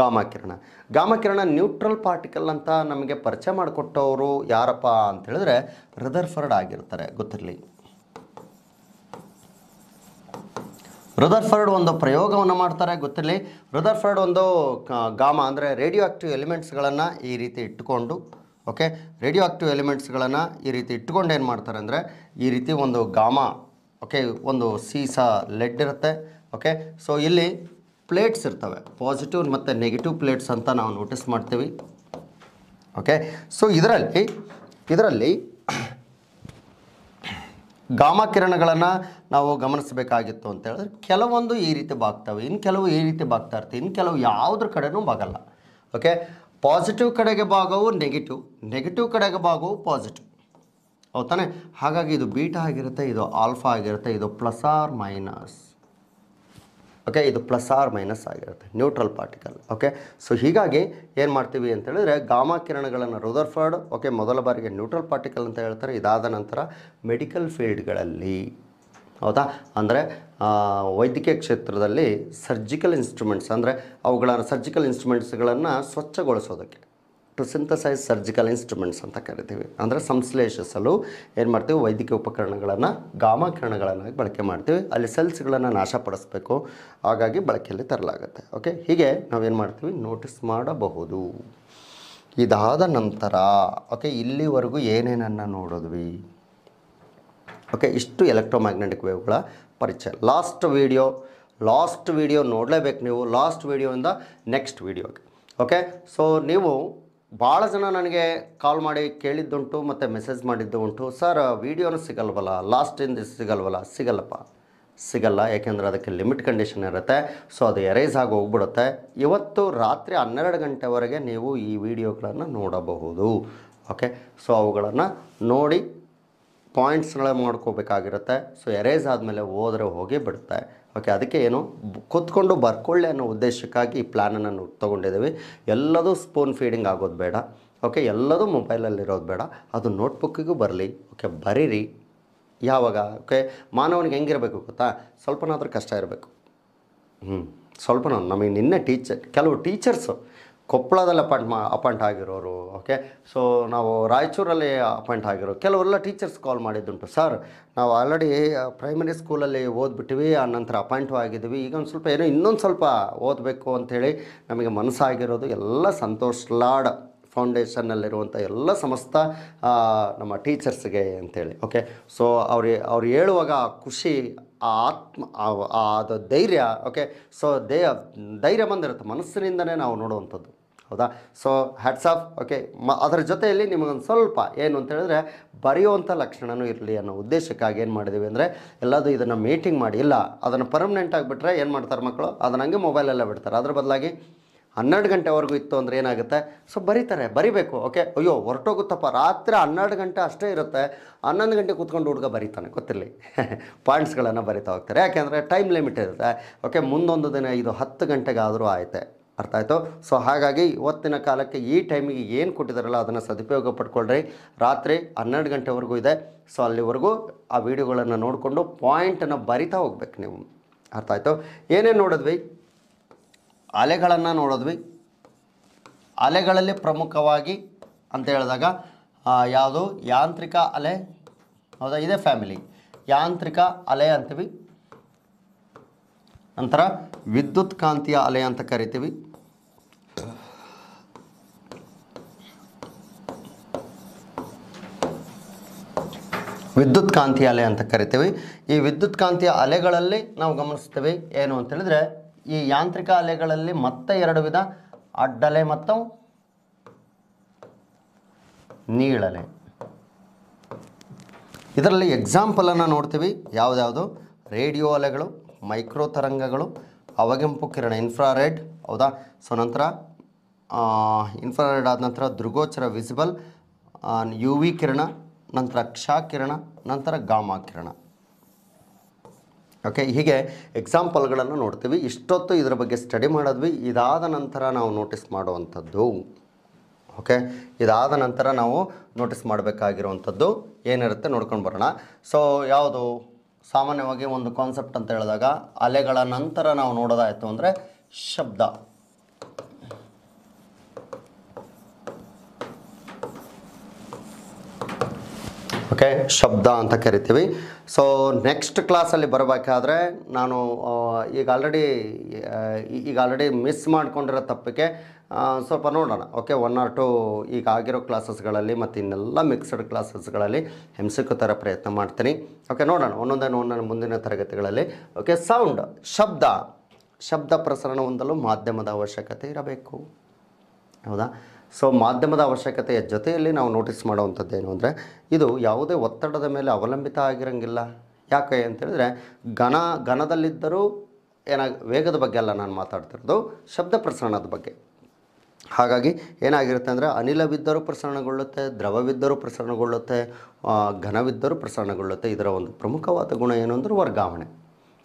ಗಾಮಕಿರಣ ಗಾಮಕಿರಣ ನ್ಯೂಟ್ರಲ್ ಪಾರ್ಟಿಕಲ್ ಅಂತ ನಮಗೆ ಪರಿಚಯ ಮಾಡಿಕೊಟ್ಟವರು ಯಾರಪ್ಪ ಅಂತ ಹೇಳಿದ್ರೆ ರದರ್ಫರ್ಡ್ ಆಗಿರ್ತಾರೆ ಗೊತ್ತಿರಲಿ ರುದರ್ಫರ್ಡ್ ಒಂದು ಪ್ರಯೋಗವನ್ನು ಮಾಡ್ತಾರೆ ಗೊತ್ತಿರಲಿ ರುದರ್ಫರ್ಡ್ ಒಂದು ಗಾಮ ಅಂದರೆ ರೇಡಿಯೋ ಆಕ್ಟಿವ್ ಎಲಿಮೆಂಟ್ಸ್ಗಳನ್ನು ಈ ರೀತಿ ಇಟ್ಟುಕೊಂಡು ಓಕೆ ರೇಡಿಯೋ ಆಕ್ಟಿವ್ ಎಲಿಮೆಂಟ್ಸ್ಗಳನ್ನು ಈ ರೀತಿ ಇಟ್ಕೊಂಡು ಏನು ಮಾಡ್ತಾರೆ ಅಂದರೆ ಈ ರೀತಿ ಒಂದು ಗಾಮ ಓಕೆ ಒಂದು ಸೀಸ ಲೆಡ್ ಇರುತ್ತೆ ಓಕೆ ಸೊ ಇಲ್ಲಿ ಪ್ಲೇಟ್ಸ್ ಇರ್ತವೆ ಪಾಸಿಟಿವ್ ಮತ್ತು ನೆಗೆಟಿವ್ ಪ್ಲೇಟ್ಸ್ ಅಂತ ನಾವು ನೋಟಿಸ್ ಮಾಡ್ತೀವಿ ಓಕೆ ಸೊ ಇದರಲ್ಲಿ ಇದರಲ್ಲಿ ಗಾಮ ಕಿರಣಗಳನ್ನು ನಾವು ಗಮನಿಸಬೇಕಾಗಿತ್ತು ಅಂತ ಹೇಳಿದ್ರೆ ಕೆಲವೊಂದು ಈ ರೀತಿ ಬಾಗ್ತವೆ ಇನ್ನು ಕೆಲವು ಈ ರೀತಿ ಬಾಗ್ತಾ ಇರ್ತವೆ ಇನ್ನು ಕೆಲವು ಯಾವುದ್ರ ಕಡೆನೂ ಬಾಗಲ್ಲ ಓಕೆ ಪಾಸಿಟಿವ್ ಕಡೆಗೆ ಭಾಗವು ನೆಗೆಟಿವ್ ನೆಗೆಟಿವ್ ಕಡೆಗೆ ಭಾಗವು ಪಾಸಿಟಿವ್ ಹೌದಾನೆ ಹಾಗಾಗಿ ಇದು ಬೀಟಾ ಆಗಿರುತ್ತೆ ಇದು ಆಲ್ಫಾ ಆಗಿರುತ್ತೆ ಇದು ಪ್ಲಸ್ ಆರ್ ಮೈನಸ್ ಓಕೆ ಇದು ಪ್ಲಸ್ ಆರ್ ಮೈನಸ್ ಆಗಿರುತ್ತೆ ನ್ಯೂಟ್ರಲ್ ಪಾರ್ಟಿಕಲ್ ಓಕೆ ಸೊ ಹೀಗಾಗಿ ಏನು ಮಾಡ್ತೀವಿ ಅಂತ ಹೇಳಿದ್ರೆ ಗಾಮಾ ಕಿರಣಗಳನ್ನು ರುದರ್ಫರ್ಡ್ ಓಕೆ ಮೊದಲ ಬಾರಿಗೆ ನ್ಯೂಟ್ರಲ್ ಪಾರ್ಟಿಕಲ್ ಅಂತ ಹೇಳ್ತಾರೆ ಇದಾದ ನಂತರ ಮೆಡಿಕಲ್ ಫೀಲ್ಡ್ಗಳಲ್ಲಿ ಹೌದಾ ಅಂದರೆ ವೈದ್ಯಕೀಯ ಕ್ಷೇತ್ರದಲ್ಲಿ ಸರ್ಜಿಕಲ್ ಇನ್ಸ್ಟ್ರೂಮೆಂಟ್ಸ್ ಅಂದರೆ ಅವುಗಳ ಸರ್ಜಿಕಲ್ ಇನ್ಸ್ಟ್ರೂಮೆಂಟ್ಸ್ಗಳನ್ನು ಸ್ವಚ್ಛಗೊಳಿಸೋದಕ್ಕೆ ಟು ಸಿಂಥಸೈಸ್ ಸರ್ಜಿಕಲ್ ಇನ್ಸ್ಟ್ರೂಮೆಂಟ್ಸ್ ಅಂತ ಕರಿತೀವಿ ಅಂದರೆ ಸಂಶ್ಲೇಷಿಸಲು ಏನು ಮಾಡ್ತೀವಿ ವೈದ್ಯಕೀಯ ಉಪಕರಣಗಳನ್ನು ಗಾಮಾ ಬಳಕೆ ಮಾಡ್ತೀವಿ ಅಲ್ಲಿ ಸೆಲ್ಸ್ಗಳನ್ನು ನಾಶಪಡಿಸಬೇಕು ಹಾಗಾಗಿ ಬಳಕೆಯಲ್ಲಿ ತರಲಾಗುತ್ತೆ ಓಕೆ ಹೀಗೆ ನಾವೇನು ಮಾಡ್ತೀವಿ ನೋಟಿಸ್ ಮಾಡಬಹುದು ಇದಾದ ನಂತರ ಓಕೆ ಇಲ್ಲಿವರೆಗೂ ಏನೇನನ್ನು ನೋಡಿದ್ವಿ ಓಕೆ ಇಷ್ಟು ಮ್ಯಾಗ್ನೆಟಿಕ್ ವೇವ್ಗಳ ಪರಿಚಯ ಲಾಸ್ಟ್ ವೀಡಿಯೋ ಲಾಸ್ಟ್ ವೀಡಿಯೋ ನೋಡಲೇಬೇಕು ನೀವು ಲಾಸ್ಟ್ ವೀಡಿಯೋಯಿಂದ ನೆಕ್ಸ್ಟ್ ವೀಡಿಯೋಗೆ ಓಕೆ ಸೊ ನೀವು ಭಾಳ ಜನ ನನಗೆ ಕಾಲ್ ಮಾಡಿ ಕೇಳಿದ್ದುಂಟು ಮತ್ತು ಮೆಸೇಜ್ ಮಾಡಿದ್ದು ಉಂಟು ಸರ್ ವೀಡಿಯೋನೂ ಸಿಗಲ್ವಲ್ಲ ಲಾಸ್ಟ್ ಸಿಗಲ್ವಲ್ಲ ಸಿಗಲ್ಲಪ್ಪ ಸಿಗಲ್ಲ ಯಾಕೆಂದರೆ ಅದಕ್ಕೆ ಲಿಮಿಟ್ ಕಂಡೀಷನ್ ಇರುತ್ತೆ ಸೊ ಅದು ಎರೇಸ್ ಆಗಿ ಹೋಗ್ಬಿಡುತ್ತೆ ಇವತ್ತು ರಾತ್ರಿ ಹನ್ನೆರಡು ಗಂಟೆವರೆಗೆ ನೀವು ಈ ವಿಡಿಯೋಗಳನ್ನು ನೋಡಬಹುದು ಓಕೆ ಸೊ ಅವುಗಳನ್ನು ನೋಡಿ ಪಾಯಿಂಟ್ಸ್ಗಳ ಮಾಡ್ಕೋಬೇಕಾಗಿರುತ್ತೆ ಸೊ ಎರೇಸ್ ಆದಮೇಲೆ ಹೋದರೆ ಹೋಗಿ ಬಿಡುತ್ತೆ ಓಕೆ ಅದಕ್ಕೆ ಏನು ಕೂತ್ಕೊಂಡು ಬರ್ಕೊಳ್ಳೆ ಅನ್ನೋ ಉದ್ದೇಶಕ್ಕಾಗಿ ಈ ಪ್ಲ್ಯಾನನ್ನು ತೊಗೊಂಡಿದ್ದೀವಿ ಎಲ್ಲದೂ ಸ್ಪೂನ್ ಫೀಡಿಂಗ್ ಆಗೋದು ಬೇಡ ಓಕೆ ಎಲ್ಲದೂ ಮೊಬೈಲಲ್ಲಿರೋದು ಬೇಡ ಅದು ನೋಟ್ಬುಕ್ಕಿಗೂ ಬರಲಿ ಓಕೆ ಬರೀರಿ ಯಾವಾಗ ಓಕೆ ಮಾನವನಿಗೆ ಹೆಂಗಿರಬೇಕು ಗೊತ್ತಾ ಸ್ವಲ್ಪನಾದರೂ ಕಷ್ಟ ಇರಬೇಕು ಹ್ಞೂ ಸ್ವಲ್ಪನ ನಮಗೆ ನಿನ್ನೆ ಟೀಚರ್ ಕೆಲವು ಟೀಚರ್ಸು ಕೊಪ್ಪಳದಲ್ಲಿ ಅಪಾಯಿಂಟ್ ಮಾ ಅಪಾಯಿಂಟ್ ಆಗಿರೋರು ಓಕೆ ಸೊ ನಾವು ರಾಯಚೂರಲ್ಲಿ ಅಪಾಯಿಂಟ್ ಆಗಿರೋ ಕೆಲವರೆಲ್ಲ ಟೀಚರ್ಸ್ ಕಾಲ್ ಮಾಡಿದ್ದುಂಟು ಸರ್ ನಾವು ಆಲ್ರೆಡಿ ಪ್ರೈಮರಿ ಸ್ಕೂಲಲ್ಲಿ ಓದ್ಬಿಟ್ಟಿವಿ ಆ ನಂತರ ಅಪಾಯಿಂಟು ಆಗಿದ್ದೀವಿ ಈಗ ಒಂದು ಸ್ವಲ್ಪ ಏನೋ ಇನ್ನೊಂದು ಸ್ವಲ್ಪ ಓದಬೇಕು ಅಂಥೇಳಿ ನಮಗೆ ಮನಸ್ಸಾಗಿರೋದು ಎಲ್ಲ ಸಂತೋಷ್ ಲಾಡ್ ಫೌಂಡೇಶನ್ನಲ್ಲಿರುವಂಥ ಎಲ್ಲ ಸಮಸ್ತ ನಮ್ಮ ಟೀಚರ್ಸ್ಗೆ ಅಂಥೇಳಿ ಓಕೆ ಸೊ ಅವ್ರು ಅವ್ರು ಹೇಳುವಾಗ ಆ ಖುಷಿ ಆ ಆತ್ಮ ಅದು ಧೈರ್ಯ ಓಕೆ ಸೊ ದೇ ಧೈರ್ಯ ಬಂದಿರುತ್ತೆ ಮನಸ್ಸಿನಿಂದನೇ ನಾವು ನೋಡುವಂಥದ್ದು ಹೌದಾ ಸೊ ಹ್ಯಾಟ್ಸ್ ಆಫ್ ಓಕೆ ಮ ಅದರ ಜೊತೆಯಲ್ಲಿ ನಿಮಗೊಂದು ಸ್ವಲ್ಪ ಏನು ಅಂತ ಹೇಳಿದ್ರೆ ಬರೆಯುವಂಥ ಲಕ್ಷಣವೂ ಇರಲಿ ಅನ್ನೋ ಉದ್ದೇಶಕ್ಕಾಗಿ ಏನು ಮಾಡಿದ್ದೀವಿ ಅಂದರೆ ಎಲ್ಲದು ಇದನ್ನು ಮೀಟಿಂಗ್ ಮಾಡಿ ಇಲ್ಲ ಅದನ್ನು ಪರ್ಮನೆಂಟ್ ಆಗಿಬಿಟ್ರೆ ಏನು ಮಾಡ್ತಾರೆ ಮಕ್ಕಳು ಅದನ್ನು ಹಂಗೆ ಮೊಬೈಲೆಲ್ಲ ಬಿಡ್ತಾರೆ ಅದ್ರ ಬದಲಾಗಿ ಹನ್ನೆರಡು ಗಂಟೆವರೆಗೂ ಇತ್ತು ಅಂದರೆ ಏನಾಗುತ್ತೆ ಸೊ ಬರೀತಾರೆ ಬರಿಬೇಕು ಓಕೆ ಅಯ್ಯೋ ಹೊರಟೋಗುತ್ತಪ್ಪ ರಾತ್ರಿ ಹನ್ನೆರಡು ಗಂಟೆ ಅಷ್ಟೇ ಇರುತ್ತೆ ಹನ್ನೊಂದು ಗಂಟೆ ಕೂತ್ಕೊಂಡು ಹುಡುಗ ಬರೀತಾನೆ ಗೊತ್ತಿರಲಿ ಪಾಯಿಂಟ್ಸ್ಗಳನ್ನು ಬರಿತಾ ಹೋಗ್ತಾರೆ ಯಾಕೆಂದರೆ ಟೈಮ್ ಲಿಮಿಟ್ ಇರುತ್ತೆ ಓಕೆ ಮುಂದೊಂದು ದಿನ ಇದು ಹತ್ತು ಗಂಟೆಗಾದರೂ ಆಯಿತೆ ಅರ್ಥ ಆಯಿತು ಸೊ ಹಾಗಾಗಿ ಇವತ್ತಿನ ಕಾಲಕ್ಕೆ ಈ ಟೈಮಿಗೆ ಏನು ಕೊಟ್ಟಿದ್ದಾರಲ್ಲ ಅದನ್ನು ಸದುಪಯೋಗ ಪಡ್ಕೊಳ್ರಿ ರಾತ್ರಿ ಹನ್ನೆರಡು ಗಂಟೆವರೆಗೂ ಇದೆ ಸೊ ಅಲ್ಲಿವರೆಗೂ ಆ ವಿಡಿಯೋಗಳನ್ನು ನೋಡಿಕೊಂಡು ಪಾಯಿಂಟನ್ನು ಬರಿತಾ ಹೋಗ್ಬೇಕು ನೀವು ಅರ್ಥ ಆಯಿತು ಏನೇನು ನೋಡಿದ್ವಿ ಅಲೆಗಳನ್ನು ನೋಡಿದ್ವಿ ಅಲೆಗಳಲ್ಲಿ ಪ್ರಮುಖವಾಗಿ ಅಂತ ಹೇಳಿದಾಗ ಯಾವುದು ಯಾಂತ್ರಿಕ ಅಲೆ ಹೌದಾ ಇದೆ ಫ್ಯಾಮಿಲಿ ಯಾಂತ್ರಿಕ ಅಲೆ ಅಂತೀವಿ ನಂತರ ವಿದ್ಯುತ್ ಕಾಂತಿಯ ಅಲೆ ಅಂತ ಕರಿತೀವಿ ವಿದ್ಯುತ್ ಕಾಂತಿ ಅಲೆ ಅಂತ ಕರಿತೀವಿ ಈ ವಿದ್ಯುತ್ ಕಾಂತಿಯ ಅಲೆಗಳಲ್ಲಿ ನಾವು ಗಮನಿಸ್ತೇವೆ ಏನು ಅಂತೇಳಿದರೆ ಈ ಯಾಂತ್ರಿಕ ಅಲೆಗಳಲ್ಲಿ ಮತ್ತೆ ಎರಡು ವಿಧ ಅಡ್ಡಲೆ ಮತ್ತು ನೀಳಲೆ ಇದರಲ್ಲಿ ಎಕ್ಸಾಂಪಲನ್ನು ನೋಡ್ತೀವಿ ಯಾವುದ್ಯಾವುದು ರೇಡಿಯೋ ಅಲೆಗಳು ಮೈಕ್ರೋ ತರಂಗಗಳು ಅವಗೆಂಪು ಕಿರಣ ಇನ್ಫ್ರಾರೆಡ್ ಹೌದಾ ಸೊ ನಂತರ ಇನ್ಫ್ರಾರೆಡ್ ಆದ ನಂತರ ದೃಗೋಚರ ವಿಸಿಬಲ್ ಯು ವಿ ಕಿರಣ ನಂತರ ಕ್ಷಾ ಕಿರಣ ನಂತರ ಗಾಮಾ ಕಿರಣ ಓಕೆ ಹೀಗೆ ಎಕ್ಸಾಂಪಲ್ಗಳನ್ನು ನೋಡ್ತೀವಿ ಇಷ್ಟೊತ್ತು ಇದರ ಬಗ್ಗೆ ಸ್ಟಡಿ ಮಾಡಿದ್ವಿ ಇದಾದ ನಂತರ ನಾವು ನೋಟಿಸ್ ಮಾಡುವಂಥದ್ದು ಓಕೆ ಇದಾದ ನಂತರ ನಾವು ನೋಟಿಸ್ ಮಾಡಬೇಕಾಗಿರುವಂಥದ್ದು ಏನಿರುತ್ತೆ ನೋಡ್ಕೊಂಡು ಬರೋಣ ಸೊ ಯಾವುದು ಸಾಮಾನ್ಯವಾಗಿ ಒಂದು ಕಾನ್ಸೆಪ್ಟ್ ಅಂತ ಹೇಳಿದಾಗ ಅಲೆಗಳ ನಂತರ ನಾವು ನೋಡೋದಾಯಿತು ಅಂದರೆ ಶಬ್ದ ಓಕೆ ಶಬ್ದ ಅಂತ ಕರಿತೀವಿ ಸೊ ನೆಕ್ಸ್ಟ್ ಕ್ಲಾಸಲ್ಲಿ ಬರಬೇಕಾದ್ರೆ ನಾನು ಈಗ ಆಲ್ರೆಡಿ ಈಗ ಆಲ್ರೆಡಿ ಮಿಸ್ ಮಾಡ್ಕೊಂಡಿರೋ ತಪ್ಪಿಗೆ ಸ್ವಲ್ಪ ನೋಡೋಣ ಓಕೆ ಒನ್ ಆರ್ ಟು ಈಗ ಆಗಿರೋ ಕ್ಲಾಸಸ್ಗಳಲ್ಲಿ ಮತ್ತು ಇನ್ನೆಲ್ಲ ಮಿಕ್ಸ್ಡ್ ಕ್ಲಾಸಸ್ಗಳಲ್ಲಿ ಹಿಂಸಕ್ಕೂ ಥರ ಪ್ರಯತ್ನ ಮಾಡ್ತೀನಿ ಓಕೆ ನೋಡೋಣ ಒಂದೊಂದೇನು ಒಂದೊಂದು ಮುಂದಿನ ತರಗತಿಗಳಲ್ಲಿ ಓಕೆ ಸೌಂಡ್ ಶಬ್ದ ಶಬ್ದ ಪ್ರಸರಣ ಹೊಂದಲು ಮಾಧ್ಯಮದ ಅವಶ್ಯಕತೆ ಇರಬೇಕು ಹೌದಾ ಸೊ ಮಾಧ್ಯಮದ ಅವಶ್ಯಕತೆಯ ಜೊತೆಯಲ್ಲಿ ನಾವು ನೋಟಿಸ್ ಮಾಡೋವಂಥದ್ದೇನು ಅಂದರೆ ಇದು ಯಾವುದೇ ಒತ್ತಡದ ಮೇಲೆ ಅವಲಂಬಿತ ಆಗಿರಂಗಿಲ್ಲ ಯಾಕೆ ಅಂತೇಳಿದ್ರೆ ಘನ ಘನದಲ್ಲಿದ್ದರೂ ಏನ ವೇಗದ ಬಗ್ಗೆ ಅಲ್ಲ ನಾನು ಮಾತಾಡ್ತಿರೋದು ಶಬ್ದ ಪ್ರಸರಣದ ಬಗ್ಗೆ ಹಾಗಾಗಿ ಏನಾಗಿರುತ್ತೆ ಅಂದರೆ ಅನಿಲವಿದ್ದರೂ ಪ್ರಸರಣಗೊಳ್ಳುತ್ತೆ ದ್ರವವಿದ್ದರೂ ಪ್ರಸರಣಗೊಳ್ಳುತ್ತೆ ಘನವಿದ್ದರೂ ಪ್ರಸರಣಗೊಳ್ಳುತ್ತೆ ಇದರ ಒಂದು ಪ್ರಮುಖವಾದ ಗುಣ ಏನು ಅಂದರೆ ವರ್ಗಾವಣೆ